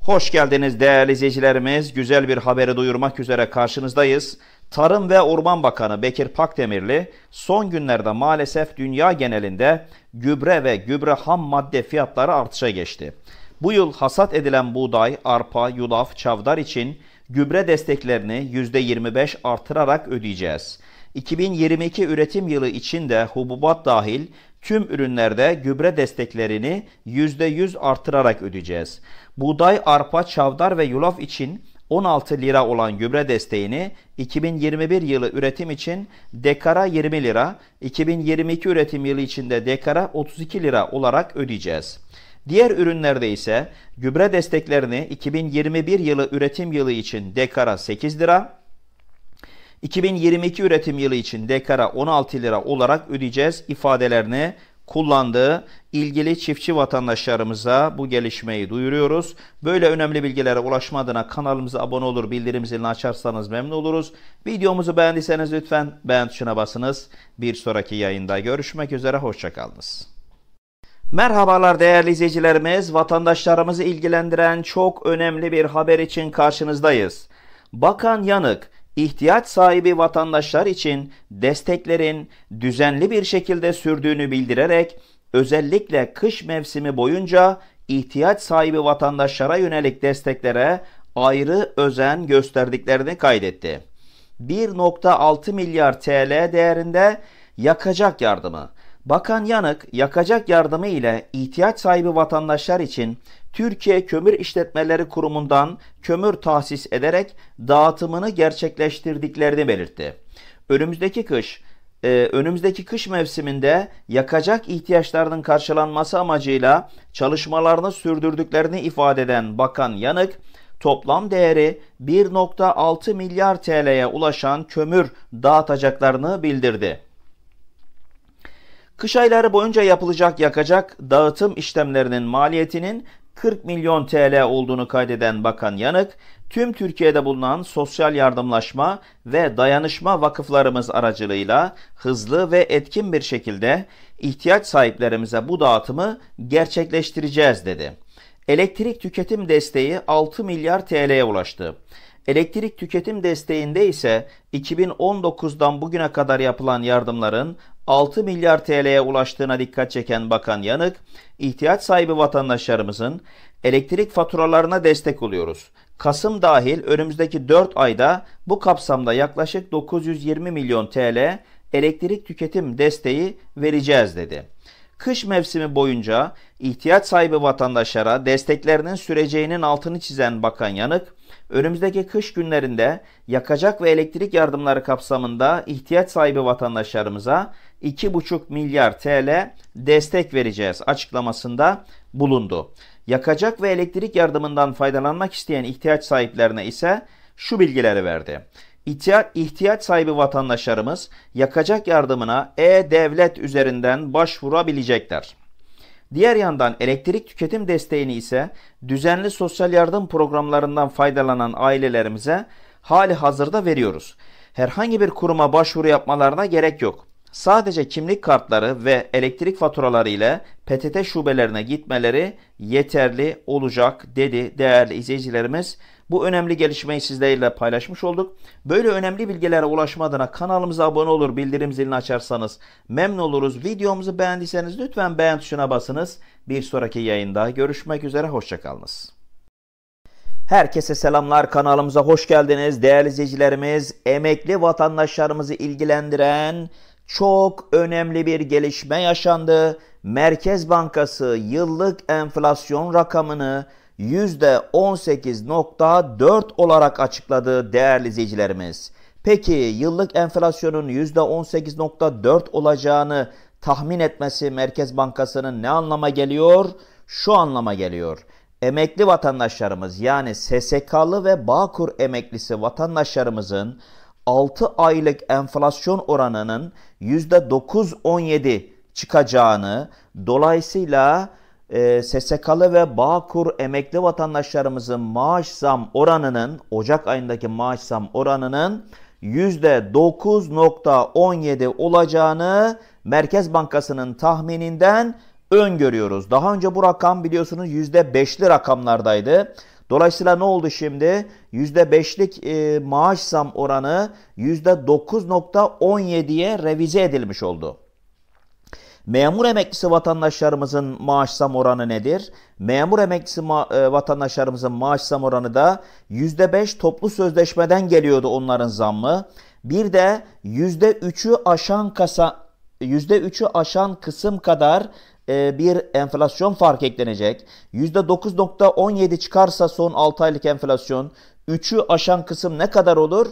Hoş geldiniz değerli izleyicilerimiz. Güzel bir haberi duyurmak üzere karşınızdayız. Tarım ve Orman Bakanı Bekir Pakdemirli son günlerde maalesef dünya genelinde gübre ve gübre ham madde fiyatları artışa geçti. Bu yıl hasat edilen buğday, arpa, yulaf, çavdar için gübre desteklerini %25 artırarak ödeyeceğiz. 2022 üretim yılı için de hububat dahil tüm ürünlerde gübre desteklerini %100 artırarak ödeyeceğiz. Buğday, arpa, çavdar ve yulaf için 16 lira olan gübre desteğini 2021 yılı üretim için dekara 20 lira, 2022 üretim yılı için de dekara 32 lira olarak ödeyeceğiz. Diğer ürünlerde ise gübre desteklerini 2021 yılı üretim yılı için dekara 8 lira, 2022 üretim yılı için dekara 16 lira olarak ödeyeceğiz ifadelerini kullandığı ilgili çiftçi vatandaşlarımıza bu gelişmeyi duyuruyoruz. Böyle önemli bilgilere ulaşma adına kanalımıza abone olur, bildirim zilini açarsanız memnun oluruz. Videomuzu beğendiyseniz lütfen beğen tuşuna basınız. Bir sonraki yayında görüşmek üzere, hoşçakalınız. Merhabalar değerli izleyicilerimiz. Vatandaşlarımızı ilgilendiren çok önemli bir haber için karşınızdayız. Bakan Yanık, ihtiyaç sahibi vatandaşlar için desteklerin düzenli bir şekilde sürdüğünü bildirerek özellikle kış mevsimi boyunca ihtiyaç sahibi vatandaşlara yönelik desteklere ayrı özen gösterdiklerini kaydetti. 1.6 milyar TL değerinde yakacak yardımı Bakan Yanık yakacak yardımı ile ihtiyaç sahibi vatandaşlar için Türkiye Kömür İşletmeleri Kurumu'ndan kömür tahsis ederek dağıtımını gerçekleştirdiklerini belirtti. Önümüzdeki kış e, önümüzdeki kış mevsiminde yakacak ihtiyaçlarının karşılanması amacıyla çalışmalarını sürdürdüklerini ifade eden Bakan Yanık, toplam değeri 1.6 milyar TL'ye ulaşan kömür dağıtacaklarını bildirdi. Kış ayları boyunca yapılacak yakacak dağıtım işlemlerinin maliyetinin 40 milyon TL olduğunu kaydeden Bakan Yanık, tüm Türkiye'de bulunan sosyal yardımlaşma ve dayanışma vakıflarımız aracılığıyla hızlı ve etkin bir şekilde ihtiyaç sahiplerimize bu dağıtımı gerçekleştireceğiz dedi. Elektrik tüketim desteği 6 milyar TL'ye ulaştı. Elektrik tüketim desteğinde ise 2019'dan bugüne kadar yapılan yardımların 6 milyar TL'ye ulaştığına dikkat çeken Bakan Yanık, ihtiyaç sahibi vatandaşlarımızın elektrik faturalarına destek oluyoruz. Kasım dahil önümüzdeki 4 ayda bu kapsamda yaklaşık 920 milyon TL elektrik tüketim desteği vereceğiz dedi. Kış mevsimi boyunca ihtiyaç sahibi vatandaşlara desteklerinin süreceğinin altını çizen Bakan Yanık, önümüzdeki kış günlerinde yakacak ve elektrik yardımları kapsamında ihtiyaç sahibi vatandaşlarımıza 2,5 milyar TL destek vereceğiz açıklamasında bulundu. Yakacak ve elektrik yardımından faydalanmak isteyen ihtiyaç sahiplerine ise şu bilgileri verdi. İhtiyaç sahibi vatandaşlarımız yakacak yardımına e-devlet üzerinden başvurabilecekler. Diğer yandan elektrik tüketim desteğini ise düzenli sosyal yardım programlarından faydalanan ailelerimize hali hazırda veriyoruz. Herhangi bir kuruma başvuru yapmalarına gerek yok. Sadece kimlik kartları ve elektrik faturaları ile PTT şubelerine gitmeleri yeterli olacak dedi değerli izleyicilerimiz. Bu önemli gelişmeyi sizlerle paylaşmış olduk. Böyle önemli bilgilere ulaşma adına kanalımıza abone olur, bildirim zilini açarsanız memnun oluruz. Videomuzu beğendiyseniz lütfen beğen tuşuna basınız. Bir sonraki yayında görüşmek üzere, hoşçakalınız. Herkese selamlar kanalımıza hoş geldiniz değerli izleyicilerimiz. Emekli vatandaşlarımızı ilgilendiren çok önemli bir gelişme yaşandı. Merkez Bankası yıllık enflasyon rakamını %18.4 olarak açıkladı değerli izleyicilerimiz. Peki yıllık enflasyonun %18.4 olacağını tahmin etmesi Merkez Bankası'nın ne anlama geliyor? Şu anlama geliyor. Emekli vatandaşlarımız yani SSK'lı ve Bağkur emeklisi vatandaşlarımızın 6 aylık enflasyon oranının %9.17 çıkacağını dolayısıyla e, ee, SSK'lı ve Bağkur emekli vatandaşlarımızın maaş zam oranının Ocak ayındaki maaş zam oranının %9.17 olacağını Merkez Bankası'nın tahmininden öngörüyoruz. Daha önce bu rakam biliyorsunuz %5'li rakamlardaydı. Dolayısıyla ne oldu şimdi? %5'lik e, maaş zam oranı %9.17'ye revize edilmiş oldu. Memur emeklisi vatandaşlarımızın maaş zam oranı nedir? Memur emeklisi ma- e, vatandaşlarımızın maaş zam oranı da %5 toplu sözleşmeden geliyordu onların zammı. Bir de %3'ü aşan kasa %3'ü aşan kısım kadar e, bir enflasyon fark eklenecek. %9.17 çıkarsa son 6 aylık enflasyon 3'ü aşan kısım ne kadar olur?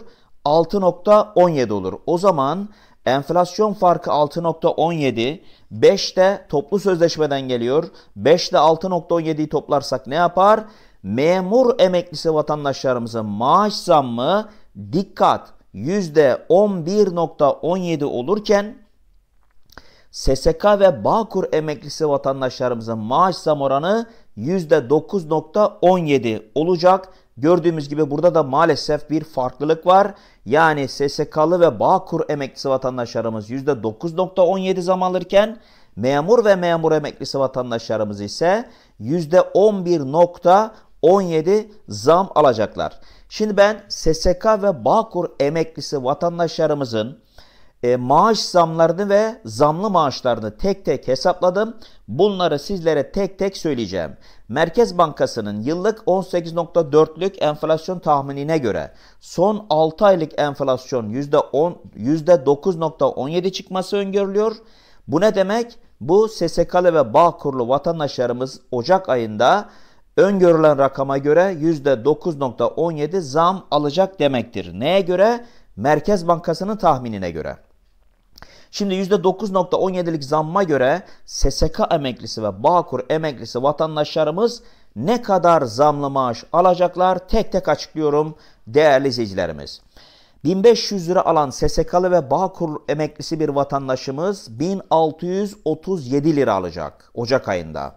6.17 olur. O zaman Enflasyon farkı 6.17. 5 de toplu sözleşmeden geliyor. 5 ile 6.17'yi toplarsak ne yapar? Memur emeklisi vatandaşlarımızın maaş zammı dikkat %11.17 olurken SSK ve Bağkur emeklisi vatandaşlarımızın maaş zam oranı %9.17 olacak. Gördüğümüz gibi burada da maalesef bir farklılık var. Yani SSK'lı ve Bağkur emeklisi vatandaşlarımız %9.17 zam alırken memur ve memur emeklisi vatandaşlarımız ise %11.17 zam alacaklar. Şimdi ben SSK ve Bağkur emeklisi vatandaşlarımızın e, maaş zamlarını ve zamlı maaşlarını tek tek hesapladım. Bunları sizlere tek tek söyleyeceğim. Merkez Bankası'nın yıllık 18.4'lük enflasyon tahminine göre son 6 aylık enflasyon %10, %9.17 çıkması öngörülüyor. Bu ne demek? Bu SSK'lı ve Bağkurlu vatandaşlarımız Ocak ayında öngörülen rakama göre %9.17 zam alacak demektir. Neye göre? Merkez Bankası'nın tahminine göre. Şimdi %9.17'lik zamma göre SSK emeklisi ve Bağkur emeklisi vatandaşlarımız ne kadar zamlı maaş alacaklar tek tek açıklıyorum değerli izleyicilerimiz. 1500 lira alan SSK'lı ve Bağkur emeklisi bir vatandaşımız 1637 lira alacak Ocak ayında.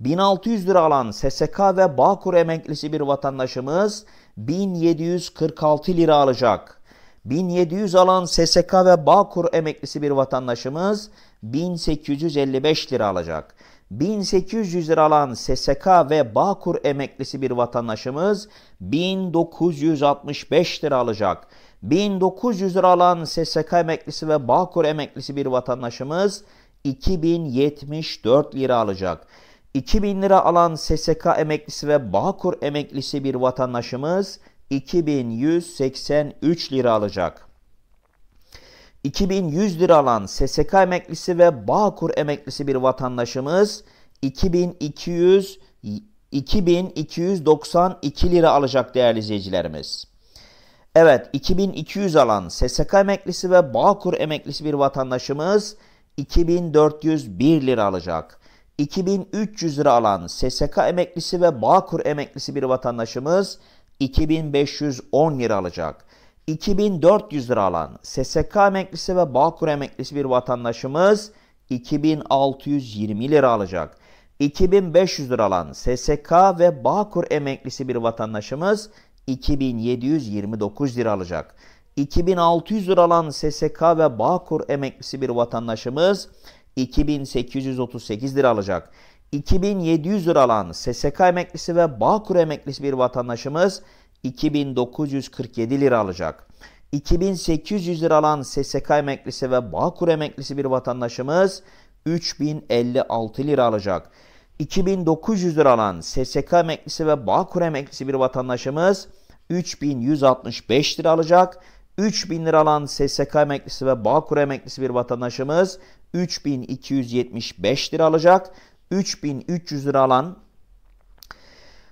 1600 lira alan SSK ve Bağkur emeklisi bir vatandaşımız 1746 lira alacak 1700 alan SSK ve Bağkur emeklisi bir vatandaşımız 1855 lira alacak. 1800 lira alan SSK ve Bağkur emeklisi bir vatandaşımız 1965 lira alacak. 1900 lira alan SSK emeklisi ve Bağkur emeklisi bir vatandaşımız 2074 lira alacak. 2000 lira alan SSK emeklisi ve Bağkur emeklisi bir vatandaşımız 2183 lira alacak. 2100 lira alan SSK emeklisi ve Bağkur emeklisi bir vatandaşımız 2200 2292 lira alacak değerli izleyicilerimiz. Evet 2200 alan SSK emeklisi ve Bağkur emeklisi bir vatandaşımız 2401 lira alacak. 2300 lira alan SSK emeklisi ve Bağkur emeklisi bir vatandaşımız 2510 lira alacak. 2400 lira alan SSK emeklisi ve Bağkur emeklisi bir vatandaşımız 2620 lira alacak. 2500 lira alan SSK ve Bağkur emeklisi bir vatandaşımız 2729 lira alacak. 2600 lira alan SSK ve Bağkur emeklisi bir vatandaşımız 2838 lira alacak. 2700 lira alan SSK emeklisi ve Bağkur emeklisi bir vatandaşımız 2947 lira alacak. 2800 lira alan SSK emeklisi ve Bağkur emeklisi bir vatandaşımız 3056 lira alacak. 2900 lira alan SSK emeklisi ve Bağkur emeklisi bir vatandaşımız 3165 lira alacak. 3000 lira alan SSK emeklisi ve Bağkur emeklisi bir vatandaşımız 3275 lira alacak. 3300 lira alan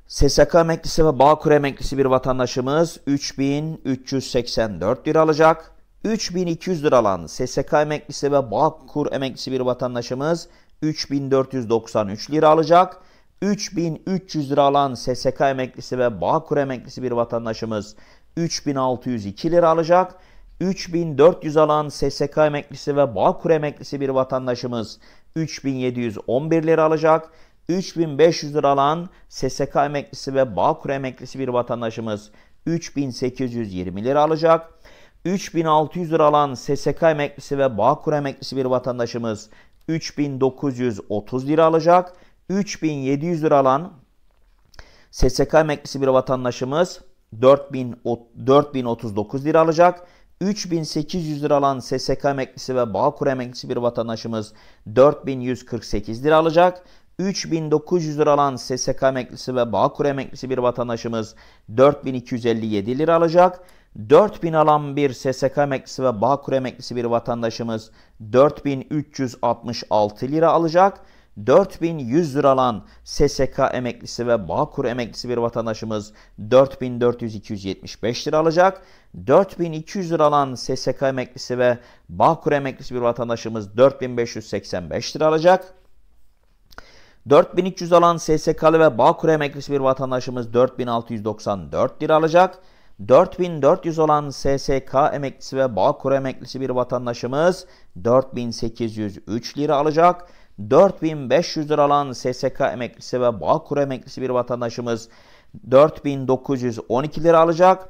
SSK emeklisi ve Bağkur emeklisi bir vatandaşımız 3384 lira alacak. 3200 lira alan SSK emeklisi ve Bağkur emeklisi bir vatandaşımız 3493 lira alacak. 3300 lira alan SSK emeklisi ve Bağkur emeklisi bir vatandaşımız 3602 lira alacak. 3400 alan SSK emeklisi ve Bağkur emeklisi bir vatandaşımız 3711 lira alacak. 3500 lira alan SSK emeklisi ve Bağkur emeklisi bir vatandaşımız 3820 lira alacak. 3600 lira alan SSK emeklisi ve Bağkur emeklisi bir vatandaşımız 3930 lira alacak. 3700 lira alan SSK emeklisi bir vatandaşımız 4000, 4039 lira alacak. 3800 lira alan SSK emeklisi ve Bağkur emeklisi bir vatandaşımız 4148 lira alacak. 3900 lira alan SSK emeklisi ve Bağkur emeklisi bir vatandaşımız 4257 lira alacak. 4000 alan bir SSK emeklisi ve Bağkur emeklisi bir vatandaşımız 4366 lira alacak. 4100 lira alan SSK emeklisi ve Bağkur emeklisi bir vatandaşımız 4400-275 lira alacak. 4200 lira alan SSK emeklisi ve Bağkur emeklisi bir vatandaşımız 4585 lira alacak. 4300 alan SSK'lı ve Bağkur emeklisi bir vatandaşımız 4694 lira alacak. 4400 olan SSK emeklisi ve Bağkur emeklisi bir vatandaşımız 4803 lira alacak. 4500 lira alan SSK emeklisi ve Bağkur emeklisi bir vatandaşımız 4912 lira alacak.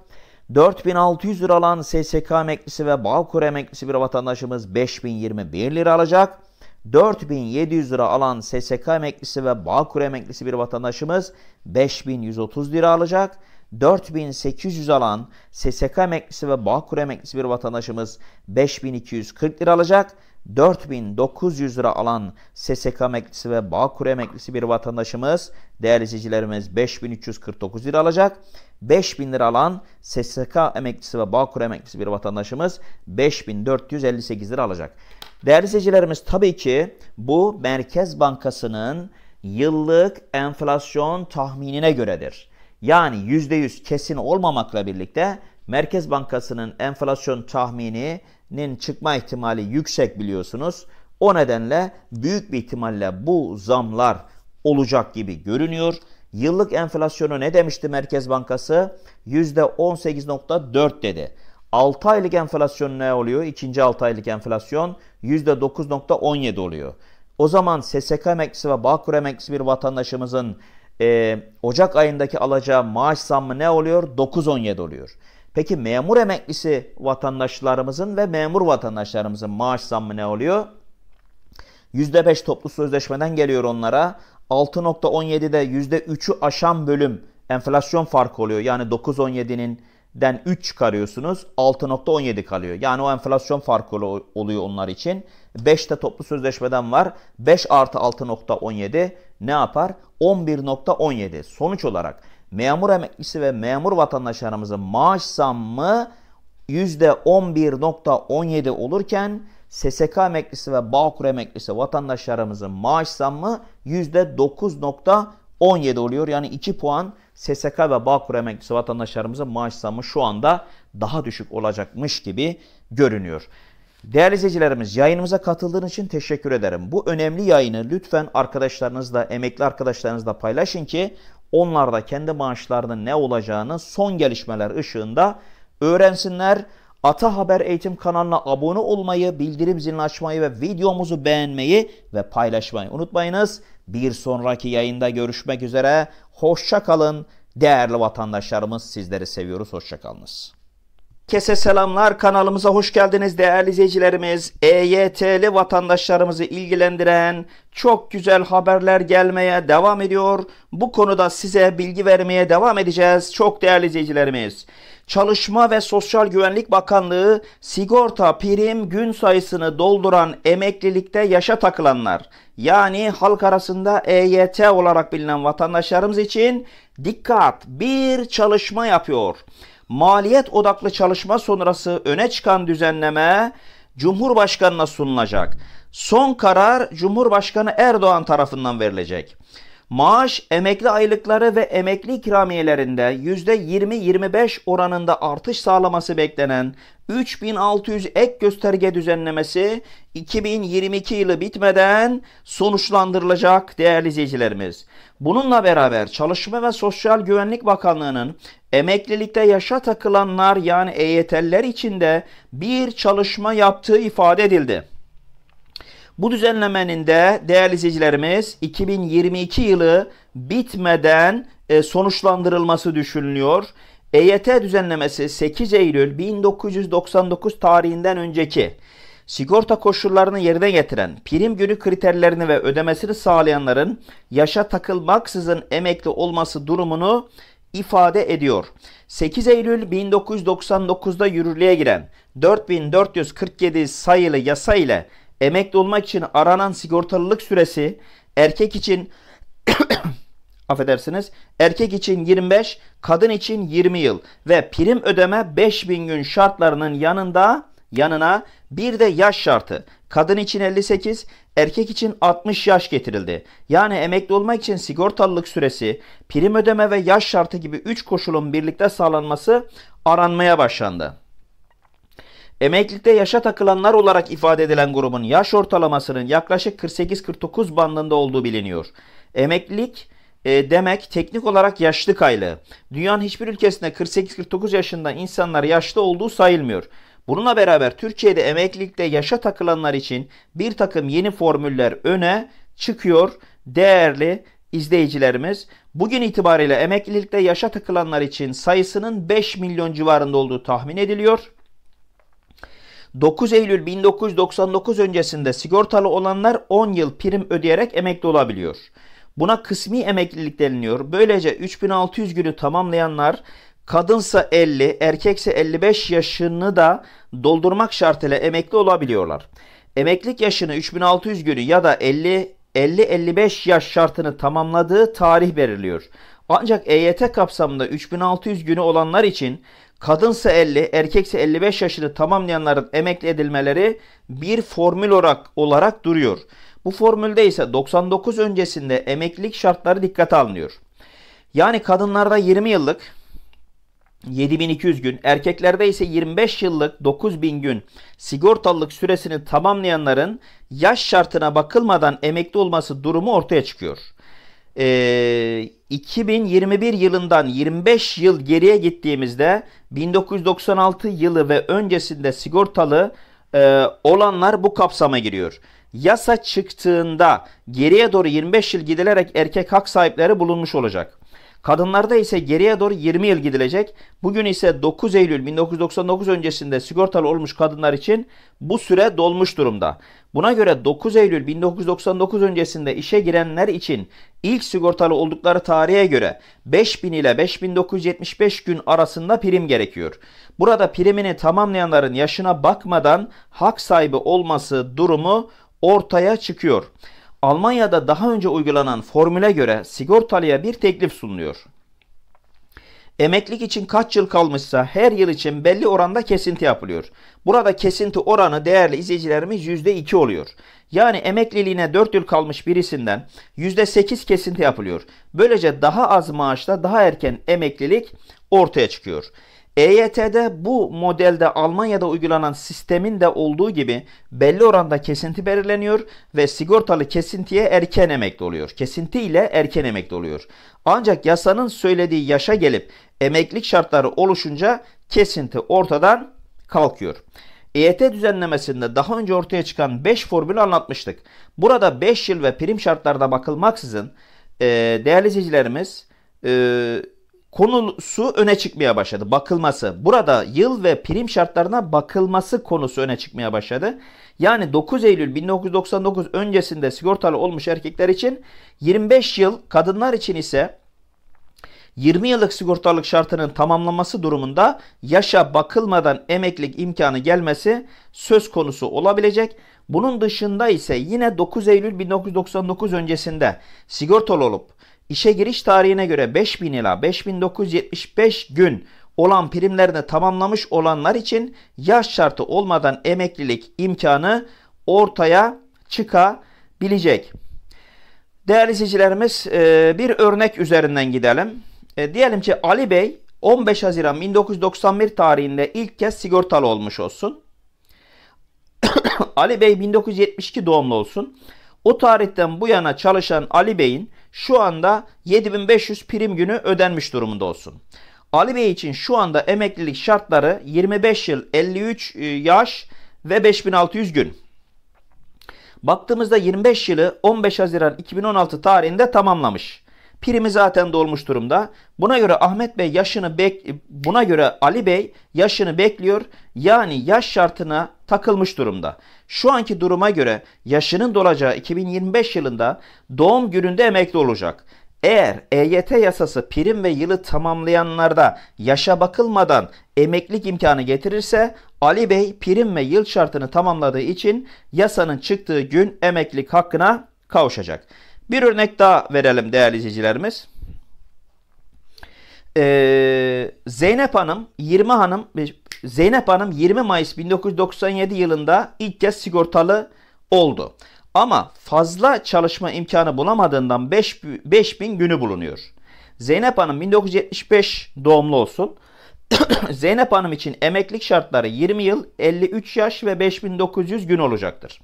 4600 lira alan SSK emeklisi ve Bağkur emeklisi bir vatandaşımız 5021 lira alacak. 4700 lira alan SSK emeklisi ve Bağkur emeklisi bir vatandaşımız 5130 lira alacak. 4800 alan SSK emeklisi ve Bağkur emeklisi bir vatandaşımız 5240 lira alacak. 4900 lira alan SSK emeklisi ve Bağkur emeklisi bir vatandaşımız değerli izleyicilerimiz 5349 lira alacak. 5000 lira alan SSK emeklisi ve Bağkur emeklisi bir vatandaşımız 5458 lira alacak. Değerli izleyicilerimiz tabii ki bu Merkez Bankası'nın yıllık enflasyon tahminine göredir. Yani %100 kesin olmamakla birlikte Merkez Bankası'nın enflasyon tahmini nin çıkma ihtimali yüksek biliyorsunuz. O nedenle büyük bir ihtimalle bu zamlar olacak gibi görünüyor. Yıllık enflasyonu ne demişti Merkez Bankası? %18.4 dedi. 6 aylık enflasyon ne oluyor? İkinci 6 aylık enflasyon %9.17 oluyor. O zaman SSK emeklisi ve Bağkur emeklisi bir vatandaşımızın e, Ocak ayındaki alacağı maaş zammı ne oluyor? 9.17 oluyor. Peki memur emeklisi vatandaşlarımızın ve memur vatandaşlarımızın maaş zammı ne oluyor? %5 toplu sözleşmeden geliyor onlara. 6.17'de %3'ü aşan bölüm enflasyon farkı oluyor. Yani 9.17'nin den 3 çıkarıyorsunuz. 6.17 kalıyor. Yani o enflasyon farkı oluyor onlar için. 5'te toplu sözleşmeden var. 5 artı 6.17 ne yapar? 11.17. Sonuç olarak memur emeklisi ve memur vatandaşlarımızın maaş zammı %11.17 olurken SSK emeklisi ve Bağkur emeklisi vatandaşlarımızın maaş zammı %9.17 oluyor. Yani 2 puan SSK ve Bağkur emeklisi vatandaşlarımızın maaş zammı şu anda daha düşük olacakmış gibi görünüyor. Değerli izleyicilerimiz yayınımıza katıldığınız için teşekkür ederim. Bu önemli yayını lütfen arkadaşlarınızla, emekli arkadaşlarınızla paylaşın ki onlar da kendi maaşlarının ne olacağını son gelişmeler ışığında öğrensinler. Ata Haber Eğitim kanalına abone olmayı, bildirim zilini açmayı ve videomuzu beğenmeyi ve paylaşmayı unutmayınız. Bir sonraki yayında görüşmek üzere. Hoşça kalın. Değerli vatandaşlarımız sizleri seviyoruz. Hoşça kalınız. Herkese selamlar. Kanalımıza hoş geldiniz değerli izleyicilerimiz. EYT'li vatandaşlarımızı ilgilendiren çok güzel haberler gelmeye devam ediyor. Bu konuda size bilgi vermeye devam edeceğiz. Çok değerli izleyicilerimiz. Çalışma ve Sosyal Güvenlik Bakanlığı sigorta prim gün sayısını dolduran emeklilikte yaşa takılanlar yani halk arasında EYT olarak bilinen vatandaşlarımız için dikkat bir çalışma yapıyor maliyet odaklı çalışma sonrası öne çıkan düzenleme Cumhurbaşkanına sunulacak. Son karar Cumhurbaşkanı Erdoğan tarafından verilecek. Maaş, emekli aylıkları ve emekli ikramiyelerinde %20-25 oranında artış sağlaması beklenen 3600 ek gösterge düzenlemesi 2022 yılı bitmeden sonuçlandırılacak değerli izleyicilerimiz. Bununla beraber Çalışma ve Sosyal Güvenlik Bakanlığı'nın Emeklilikte yaşa takılanlar yani EYT'liler için de bir çalışma yaptığı ifade edildi. Bu düzenlemenin de değerli izleyicilerimiz 2022 yılı bitmeden e, sonuçlandırılması düşünülüyor. EYT düzenlemesi 8 Eylül 1999 tarihinden önceki sigorta koşullarını yerine getiren, prim günü kriterlerini ve ödemesini sağlayanların yaşa takılmaksızın emekli olması durumunu ifade ediyor. 8 Eylül 1999'da yürürlüğe giren 4447 sayılı yasa ile emekli olmak için aranan sigortalılık süresi erkek için (coughs) affedersiniz erkek için 25, kadın için 20 yıl ve prim ödeme 5000 gün şartlarının yanında yanına bir de yaş şartı. Kadın için 58, erkek için 60 yaş getirildi. Yani emekli olmak için sigortalılık süresi, prim ödeme ve yaş şartı gibi 3 koşulun birlikte sağlanması aranmaya başlandı. Emeklilikte yaşa takılanlar olarak ifade edilen grubun yaş ortalamasının yaklaşık 48-49 bandında olduğu biliniyor. Emeklilik e, demek teknik olarak yaşlı kaylı. Dünyanın hiçbir ülkesinde 48-49 yaşında insanlar yaşlı olduğu sayılmıyor. Bununla beraber Türkiye'de emeklilikte yaşa takılanlar için bir takım yeni formüller öne çıkıyor değerli izleyicilerimiz. Bugün itibariyle emeklilikte yaşa takılanlar için sayısının 5 milyon civarında olduğu tahmin ediliyor. 9 Eylül 1999 öncesinde sigortalı olanlar 10 yıl prim ödeyerek emekli olabiliyor. Buna kısmi emeklilik deniliyor. Böylece 3600 günü tamamlayanlar kadınsa 50, erkekse 55 yaşını da doldurmak şartıyla emekli olabiliyorlar. Emeklilik yaşını 3600 günü ya da 50 50-55 yaş şartını tamamladığı tarih veriliyor. Ancak EYT kapsamında 3600 günü olanlar için kadınsa 50, erkekse 55 yaşını tamamlayanların emekli edilmeleri bir formül olarak, olarak duruyor. Bu formülde ise 99 öncesinde emeklilik şartları dikkate alınıyor. Yani kadınlarda 20 yıllık, 7200 gün, erkeklerde ise 25 yıllık 9000 gün sigortalılık süresini tamamlayanların yaş şartına bakılmadan emekli olması durumu ortaya çıkıyor. Ee, 2021 yılından 25 yıl geriye gittiğimizde 1996 yılı ve öncesinde sigortalı e, olanlar bu kapsama giriyor. Yasa çıktığında geriye doğru 25 yıl gidilerek erkek hak sahipleri bulunmuş olacak. Kadınlarda ise geriye doğru 20 yıl gidilecek. Bugün ise 9 Eylül 1999 öncesinde sigortalı olmuş kadınlar için bu süre dolmuş durumda. Buna göre 9 Eylül 1999 öncesinde işe girenler için ilk sigortalı oldukları tarihe göre 5000 ile 5975 gün arasında prim gerekiyor. Burada primini tamamlayanların yaşına bakmadan hak sahibi olması durumu ortaya çıkıyor. Almanya'da daha önce uygulanan formüle göre sigortalıya bir teklif sunuluyor. Emeklilik için kaç yıl kalmışsa her yıl için belli oranda kesinti yapılıyor. Burada kesinti oranı değerli izleyicilerimiz %2 oluyor. Yani emekliliğine 4 yıl kalmış birisinden %8 kesinti yapılıyor. Böylece daha az maaşla daha erken emeklilik ortaya çıkıyor. EYT'de bu modelde Almanya'da uygulanan sistemin de olduğu gibi belli oranda kesinti belirleniyor ve sigortalı kesintiye erken emekli oluyor. Kesinti ile erken emekli oluyor. Ancak yasanın söylediği yaşa gelip emeklilik şartları oluşunca kesinti ortadan kalkıyor. EYT düzenlemesinde daha önce ortaya çıkan 5 formülü anlatmıştık. Burada 5 yıl ve prim şartlarda bakılmaksızın e, değerli izleyicilerimiz e, konusu öne çıkmaya başladı. Bakılması. Burada yıl ve prim şartlarına bakılması konusu öne çıkmaya başladı. Yani 9 Eylül 1999 öncesinde sigortalı olmuş erkekler için 25 yıl, kadınlar için ise 20 yıllık sigortalık şartının tamamlanması durumunda yaşa bakılmadan emeklilik imkanı gelmesi söz konusu olabilecek. Bunun dışında ise yine 9 Eylül 1999 öncesinde sigortalı olup işe giriş tarihine göre 5000 ila 5975 gün olan primlerini tamamlamış olanlar için yaş şartı olmadan emeklilik imkanı ortaya çıkabilecek. Değerli izleyicilerimiz e, bir örnek üzerinden gidelim. E, diyelim ki Ali Bey 15 Haziran 1991 tarihinde ilk kez sigortalı olmuş olsun. (coughs) Ali Bey 1972 doğumlu olsun. O tarihten bu yana çalışan Ali Bey'in şu anda 7500 prim günü ödenmiş durumunda olsun. Ali Bey için şu anda emeklilik şartları 25 yıl 53 e, yaş ve 5600 gün. Baktığımızda 25 yılı 15 Haziran 2016 tarihinde tamamlamış. Primi zaten dolmuş durumda. Buna göre Ahmet Bey yaşını bek buna göre Ali Bey yaşını bekliyor. Yani yaş şartına takılmış durumda şu anki duruma göre yaşının dolacağı 2025 yılında doğum gününde emekli olacak. Eğer EYT yasası prim ve yılı tamamlayanlarda yaşa bakılmadan emeklilik imkanı getirirse Ali Bey prim ve yıl şartını tamamladığı için yasanın çıktığı gün emeklilik hakkına kavuşacak. Bir örnek daha verelim değerli izleyicilerimiz. Ee, Zeynep Hanım 20 hanım Zeynep Hanım 20 Mayıs 1997 yılında ilk kez sigortalı oldu. Ama fazla çalışma imkanı bulamadığından 5, 5000 günü bulunuyor. Zeynep Hanım 1975 doğumlu olsun. (coughs) Zeynep Hanım için emeklilik şartları 20 yıl, 53 yaş ve 5900 gün olacaktır.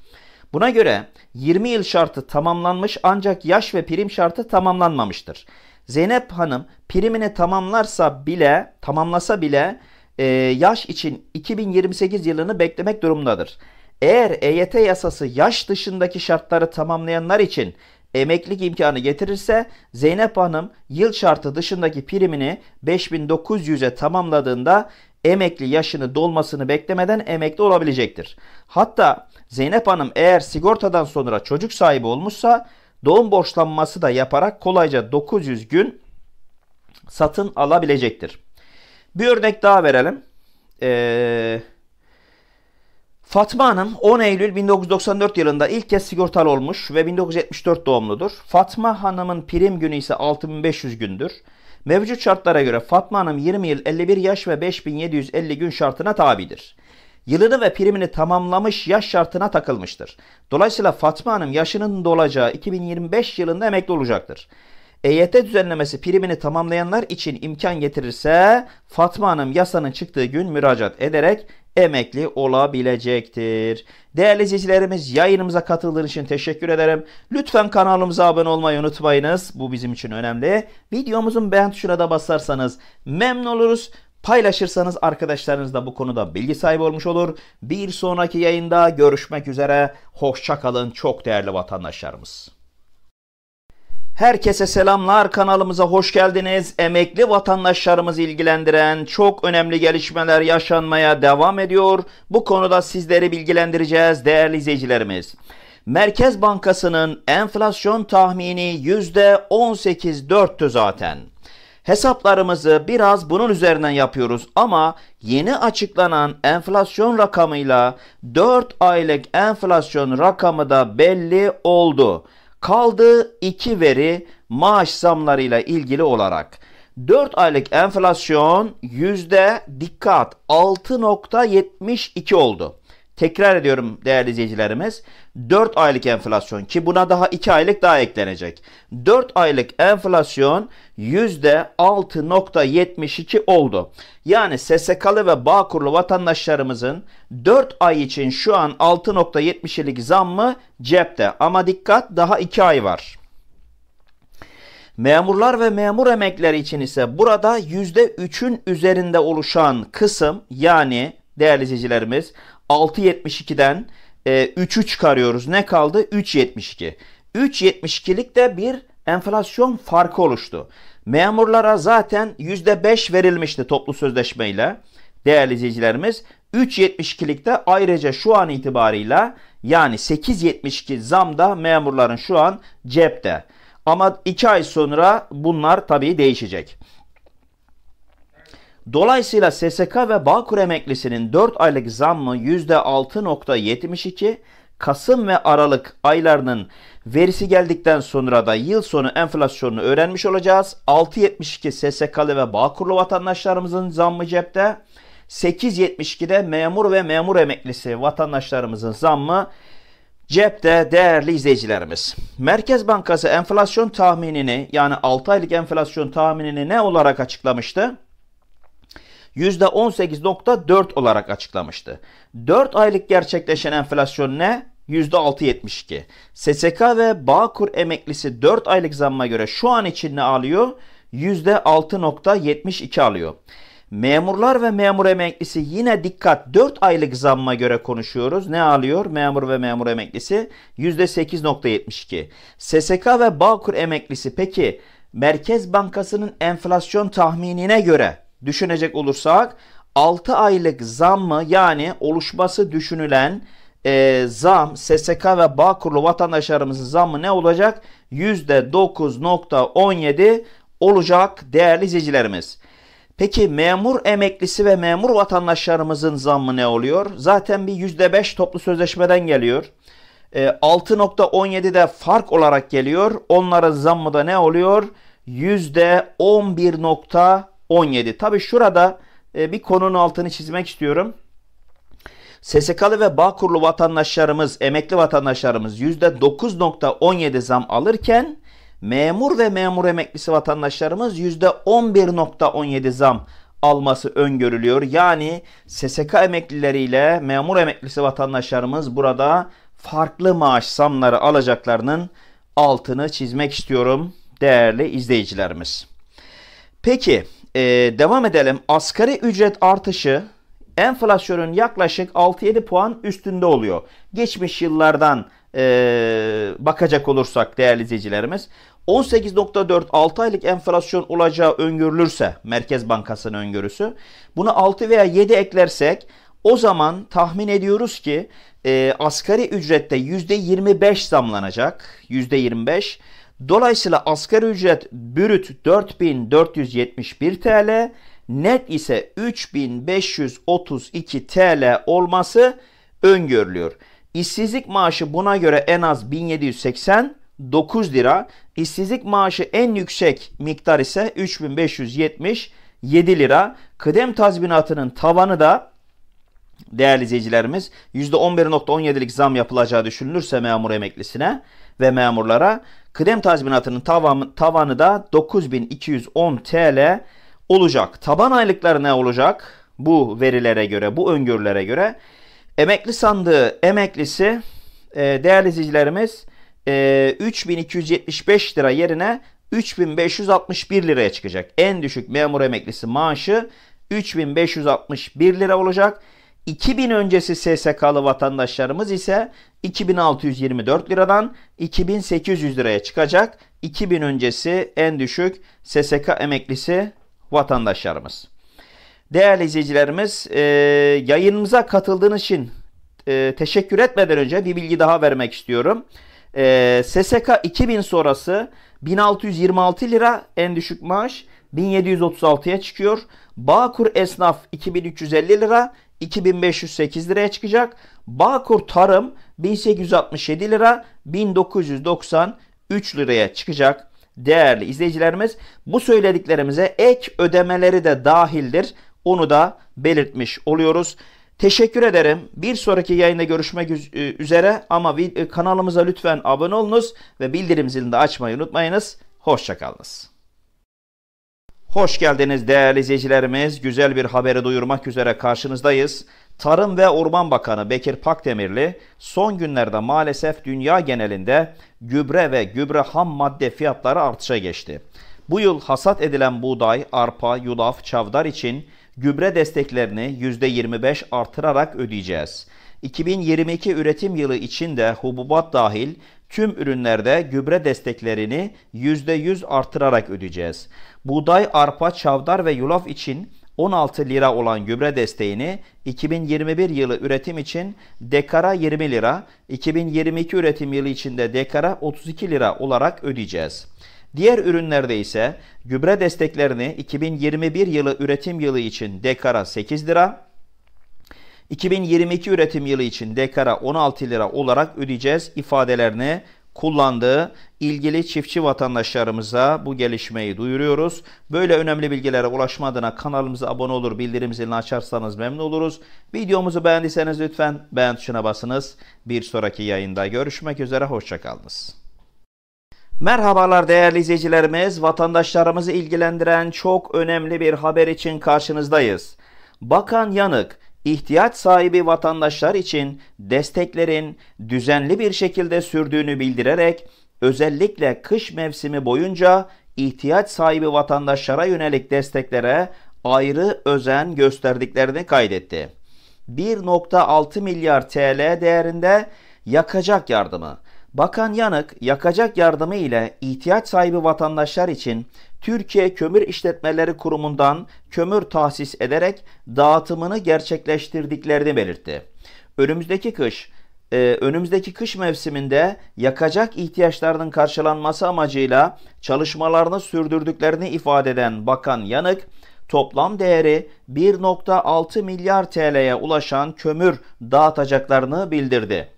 Buna göre 20 yıl şartı tamamlanmış ancak yaş ve prim şartı tamamlanmamıştır. Zeynep Hanım primini tamamlarsa bile, tamamlasa bile e, yaş için 2028 yılını beklemek durumundadır. Eğer EYT yasası yaş dışındaki şartları tamamlayanlar için emeklilik imkanı getirirse Zeynep Hanım yıl şartı dışındaki primini 5900'e tamamladığında emekli yaşını dolmasını beklemeden emekli olabilecektir. Hatta Zeynep Hanım eğer sigortadan sonra çocuk sahibi olmuşsa doğum borçlanması da yaparak kolayca 900 gün satın alabilecektir. Bir örnek daha verelim. Ee, Fatma Hanım 10 Eylül 1994 yılında ilk kez sigortalı olmuş ve 1974 doğumludur. Fatma Hanım'ın prim günü ise 6500 gündür. Mevcut şartlara göre Fatma Hanım 20 yıl 51 yaş ve 5750 gün şartına tabidir yılını ve primini tamamlamış yaş şartına takılmıştır. Dolayısıyla Fatma Hanım yaşının dolacağı 2025 yılında emekli olacaktır. EYT düzenlemesi primini tamamlayanlar için imkan getirirse Fatma Hanım yasanın çıktığı gün müracaat ederek emekli olabilecektir. Değerli izleyicilerimiz yayınımıza katıldığınız için teşekkür ederim. Lütfen kanalımıza abone olmayı unutmayınız. Bu bizim için önemli. Videomuzun beğen tuşuna da basarsanız memnun oluruz. Paylaşırsanız arkadaşlarınız da bu konuda bilgi sahibi olmuş olur. Bir sonraki yayında görüşmek üzere. Hoşçakalın çok değerli vatandaşlarımız. Herkese selamlar kanalımıza hoş geldiniz. Emekli vatandaşlarımızı ilgilendiren çok önemli gelişmeler yaşanmaya devam ediyor. Bu konuda sizleri bilgilendireceğiz değerli izleyicilerimiz. Merkez Bankası'nın enflasyon tahmini %18.4'tü zaten. Hesaplarımızı biraz bunun üzerinden yapıyoruz ama yeni açıklanan enflasyon rakamıyla 4 aylık enflasyon rakamı da belli oldu. Kaldı iki veri maaş zamlarıyla ilgili olarak. 4 aylık enflasyon yüzde dikkat 6.72 oldu. Tekrar ediyorum değerli izleyicilerimiz. 4 aylık enflasyon ki buna daha 2 aylık daha eklenecek. 4 aylık enflasyon %6.72 oldu. Yani SSK'lı ve Bağkurlu vatandaşlarımızın 4 ay için şu an 6.70'lik zammı cepte. Ama dikkat daha 2 ay var. Memurlar ve memur emekleri için ise burada %3'ün üzerinde oluşan kısım yani değerli izleyicilerimiz 6.72'den e, 3'ü çıkarıyoruz. Ne kaldı? 3.72. 3.72'lik de bir enflasyon farkı oluştu. Memurlara zaten %5 verilmişti toplu sözleşmeyle değerli izleyicilerimiz. 3.72'likte ayrıca şu an itibarıyla yani 8.72 zam da memurların şu an cepte. Ama 2 ay sonra bunlar tabii değişecek. Dolayısıyla SSK ve Bağkur emeklisinin 4 aylık zammı %6.72, Kasım ve Aralık aylarının verisi geldikten sonra da yıl sonu enflasyonunu öğrenmiş olacağız. 6.72 SSK'lı ve Bağkurlu vatandaşlarımızın zammı cepte. 8.72'de memur ve memur emeklisi vatandaşlarımızın zammı Cepte değerli izleyicilerimiz, Merkez Bankası enflasyon tahminini yani 6 aylık enflasyon tahminini ne olarak açıklamıştı? %18.4 olarak açıklamıştı. 4 aylık gerçekleşen enflasyon ne? %6.72. SSK ve Bağkur emeklisi 4 aylık zamma göre şu an için ne alıyor? %6.72 alıyor. Memurlar ve memur emeklisi yine dikkat 4 aylık zamma göre konuşuyoruz. Ne alıyor memur ve memur emeklisi? %8.72. SSK ve Bağkur emeklisi peki Merkez Bankası'nın enflasyon tahminine göre düşünecek olursak 6 aylık zam mı yani oluşması düşünülen e, zam SSK ve Bağkurlu vatandaşlarımızın zammı ne olacak? %9.17 olacak değerli izleyicilerimiz. Peki memur emeklisi ve memur vatandaşlarımızın zammı ne oluyor? Zaten bir %5 toplu sözleşmeden geliyor. E, 6.17'de fark olarak geliyor. Onların zammı da ne oluyor? %11.17. 17. Tabi şurada e, bir konunun altını çizmek istiyorum. SSK'lı ve Bağkurlu vatandaşlarımız, emekli vatandaşlarımız %9.17 zam alırken memur ve memur emeklisi vatandaşlarımız %11.17 zam alması öngörülüyor. Yani SSK emeklileriyle memur emeklisi vatandaşlarımız burada farklı maaş zamları alacaklarının altını çizmek istiyorum değerli izleyicilerimiz. Peki e, devam edelim. Asgari ücret artışı enflasyonun yaklaşık 6-7 puan üstünde oluyor. Geçmiş yıllardan e, bakacak olursak değerli izleyicilerimiz 18.4 6 aylık enflasyon olacağı öngörülürse Merkez Bankası'nın öngörüsü bunu 6 veya 7 eklersek o zaman tahmin ediyoruz ki e, asgari ücrette %25 zamlanacak. %25 Dolayısıyla asgari ücret bürüt 4471 TL, net ise 3532 TL olması öngörülüyor. İşsizlik maaşı buna göre en az 1789 lira, işsizlik maaşı en yüksek miktar ise 3577 lira. Kıdem tazminatının tavanı da değerli izleyicilerimiz %11.17'lik zam yapılacağı düşünülürse memur emeklisine ve memurlara Krem tazminatının tavanı, da 9210 TL olacak. Taban aylıkları ne olacak? Bu verilere göre, bu öngörülere göre emekli sandığı emeklisi e, değerli izleyicilerimiz 3275 e, lira yerine 3561 liraya çıkacak. En düşük memur emeklisi maaşı 3561 lira olacak. 2000 öncesi SSK'lı vatandaşlarımız ise 2624 liradan 2800 liraya çıkacak. 2000 öncesi en düşük SSK emeklisi vatandaşlarımız. Değerli izleyicilerimiz e, yayınımıza katıldığınız için e, teşekkür etmeden önce bir bilgi daha vermek istiyorum. E, SSK 2000 sonrası 1626 lira en düşük maaş 1736'ya çıkıyor. Bağkur esnaf 2350 lira 2508 liraya çıkacak. Bağkur tarım 1867 lira 1993 liraya çıkacak değerli izleyicilerimiz. Bu söylediklerimize ek ödemeleri de dahildir. Onu da belirtmiş oluyoruz. Teşekkür ederim. Bir sonraki yayında görüşmek e, üzere ama e, kanalımıza lütfen abone olunuz ve bildirim zilini de açmayı unutmayınız. Hoşçakalınız. Hoş geldiniz değerli izleyicilerimiz. Güzel bir haberi duyurmak üzere karşınızdayız. Tarım ve Orman Bakanı Bekir Pakdemirli son günlerde maalesef dünya genelinde gübre ve gübre ham madde fiyatları artışa geçti. Bu yıl hasat edilen buğday, arpa, yulaf, çavdar için gübre desteklerini %25 artırarak ödeyeceğiz. 2022 üretim yılı için de hububat dahil tüm ürünlerde gübre desteklerini %100 artırarak ödeyeceğiz. Buğday, arpa, çavdar ve yulaf için 16 lira olan gübre desteğini 2021 yılı üretim için dekara 20 lira, 2022 üretim yılı içinde dekara 32 lira olarak ödeyeceğiz. Diğer ürünlerde ise gübre desteklerini 2021 yılı üretim yılı için dekara 8 lira, 2022 üretim yılı için dekara 16 lira olarak ödeyeceğiz ifadelerini kullandığı ilgili çiftçi vatandaşlarımıza bu gelişmeyi duyuruyoruz. Böyle önemli bilgilere ulaşma adına kanalımıza abone olur, bildirim zilini açarsanız memnun oluruz. Videomuzu beğendiyseniz lütfen beğen tuşuna basınız. Bir sonraki yayında görüşmek üzere, hoşçakalınız. Merhabalar değerli izleyicilerimiz. Vatandaşlarımızı ilgilendiren çok önemli bir haber için karşınızdayız. Bakan Yanık, ihtiyaç sahibi vatandaşlar için desteklerin düzenli bir şekilde sürdüğünü bildirerek özellikle kış mevsimi boyunca ihtiyaç sahibi vatandaşlara yönelik desteklere ayrı özen gösterdiklerini kaydetti. 1.6 milyar TL değerinde yakacak yardımı Bakan Yanık yakacak yardımı ile ihtiyaç sahibi vatandaşlar için Türkiye Kömür İşletmeleri Kurumu'ndan kömür tahsis ederek dağıtımını gerçekleştirdiklerini belirtti. Önümüzdeki kış e, önümüzdeki kış mevsiminde yakacak ihtiyaçlarının karşılanması amacıyla çalışmalarını sürdürdüklerini ifade eden Bakan Yanık, toplam değeri 1.6 milyar TL'ye ulaşan kömür dağıtacaklarını bildirdi.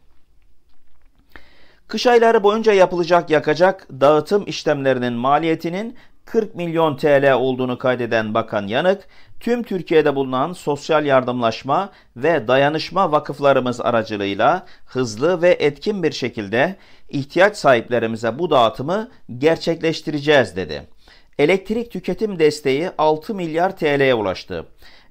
Kış ayları boyunca yapılacak yakacak dağıtım işlemlerinin maliyetinin 40 milyon TL olduğunu kaydeden Bakan Yanık, tüm Türkiye'de bulunan sosyal yardımlaşma ve dayanışma vakıflarımız aracılığıyla hızlı ve etkin bir şekilde ihtiyaç sahiplerimize bu dağıtımı gerçekleştireceğiz dedi. Elektrik tüketim desteği 6 milyar TL'ye ulaştı.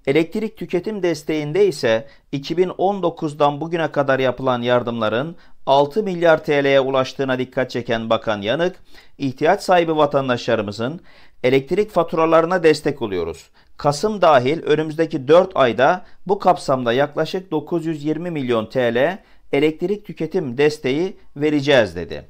Elektrik tüketim desteğinde ise 2019'dan bugüne kadar yapılan yardımların 6 milyar TL'ye ulaştığına dikkat çeken Bakan Yanık, ihtiyaç sahibi vatandaşlarımızın elektrik faturalarına destek oluyoruz. Kasım dahil önümüzdeki 4 ayda bu kapsamda yaklaşık 920 milyon TL elektrik tüketim desteği vereceğiz dedi.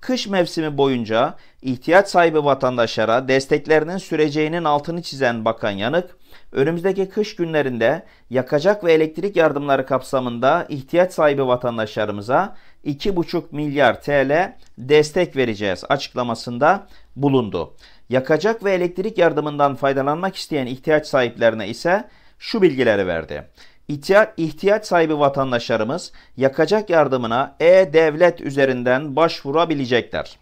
Kış mevsimi boyunca ihtiyaç sahibi vatandaşlara desteklerinin süreceğinin altını çizen Bakan Yanık, önümüzdeki kış günlerinde yakacak ve elektrik yardımları kapsamında ihtiyaç sahibi vatandaşlarımıza 2,5 milyar TL destek vereceğiz açıklamasında bulundu. Yakacak ve elektrik yardımından faydalanmak isteyen ihtiyaç sahiplerine ise şu bilgileri verdi. İhtiyaç sahibi vatandaşlarımız yakacak yardımına e-devlet üzerinden başvurabilecekler.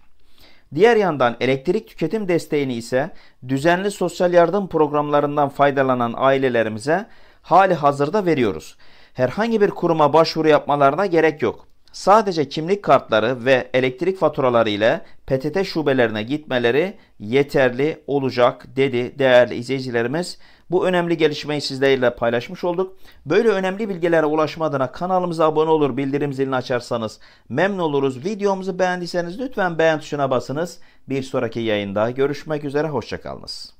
Diğer yandan elektrik tüketim desteğini ise düzenli sosyal yardım programlarından faydalanan ailelerimize hali hazırda veriyoruz. Herhangi bir kuruma başvuru yapmalarına gerek yok. Sadece kimlik kartları ve elektrik faturaları ile PTT şubelerine gitmeleri yeterli olacak dedi değerli izleyicilerimiz. Bu önemli gelişmeyi sizlerle paylaşmış olduk. Böyle önemli bilgilere ulaşma adına kanalımıza abone olur, bildirim zilini açarsanız memnun oluruz. Videomuzu beğendiyseniz lütfen beğen tuşuna basınız. Bir sonraki yayında görüşmek üzere, hoşçakalınız.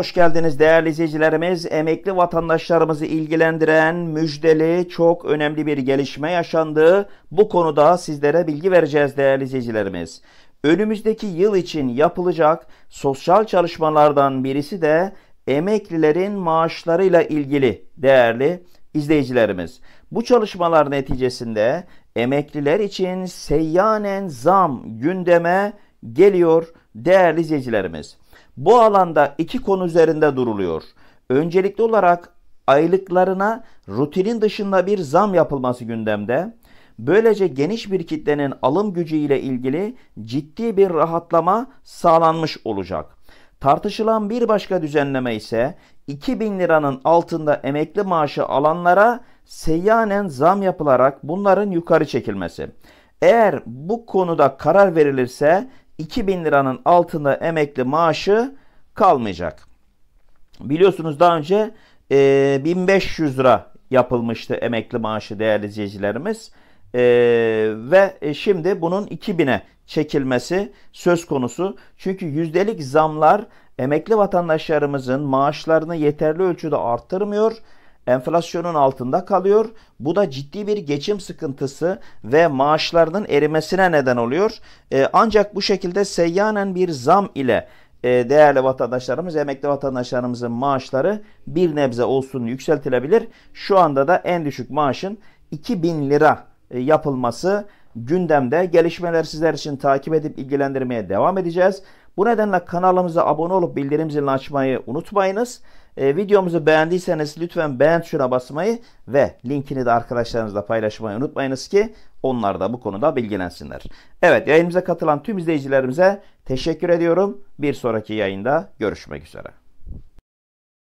Hoş geldiniz değerli izleyicilerimiz. Emekli vatandaşlarımızı ilgilendiren müjdeli çok önemli bir gelişme yaşandı. Bu konuda sizlere bilgi vereceğiz değerli izleyicilerimiz. Önümüzdeki yıl için yapılacak sosyal çalışmalardan birisi de emeklilerin maaşlarıyla ilgili değerli izleyicilerimiz. Bu çalışmalar neticesinde emekliler için seyyanen zam gündeme geliyor değerli izleyicilerimiz. Bu alanda iki konu üzerinde duruluyor. Öncelikli olarak aylıklarına rutinin dışında bir zam yapılması gündemde. Böylece geniş bir kitlenin alım gücü ile ilgili ciddi bir rahatlama sağlanmış olacak. Tartışılan bir başka düzenleme ise 2000 liranın altında emekli maaşı alanlara seyyanen zam yapılarak bunların yukarı çekilmesi. Eğer bu konuda karar verilirse 2000 liranın altında emekli maaşı kalmayacak. Biliyorsunuz daha önce e, 1500 lira yapılmıştı emekli maaşı değerli izleyicilerimiz. E, ve e, şimdi bunun 2000'e çekilmesi söz konusu. Çünkü yüzdelik zamlar emekli vatandaşlarımızın maaşlarını yeterli ölçüde arttırmıyor enflasyonun altında kalıyor. Bu da ciddi bir geçim sıkıntısı ve maaşlarının erimesine neden oluyor. E, ancak bu şekilde seyyanen bir zam ile e, değerli vatandaşlarımız, emekli vatandaşlarımızın maaşları bir nebze olsun yükseltilebilir. Şu anda da en düşük maaşın 2000 lira e, yapılması gündemde gelişmeler sizler için takip edip ilgilendirmeye devam edeceğiz. Bu nedenle kanalımıza abone olup bildirim zilini açmayı unutmayınız. E, videomuzu beğendiyseniz lütfen beğen tuşuna basmayı ve linkini de arkadaşlarınızla paylaşmayı unutmayınız ki onlar da bu konuda bilgilensinler. Evet yayınımıza katılan tüm izleyicilerimize teşekkür ediyorum. Bir sonraki yayında görüşmek üzere.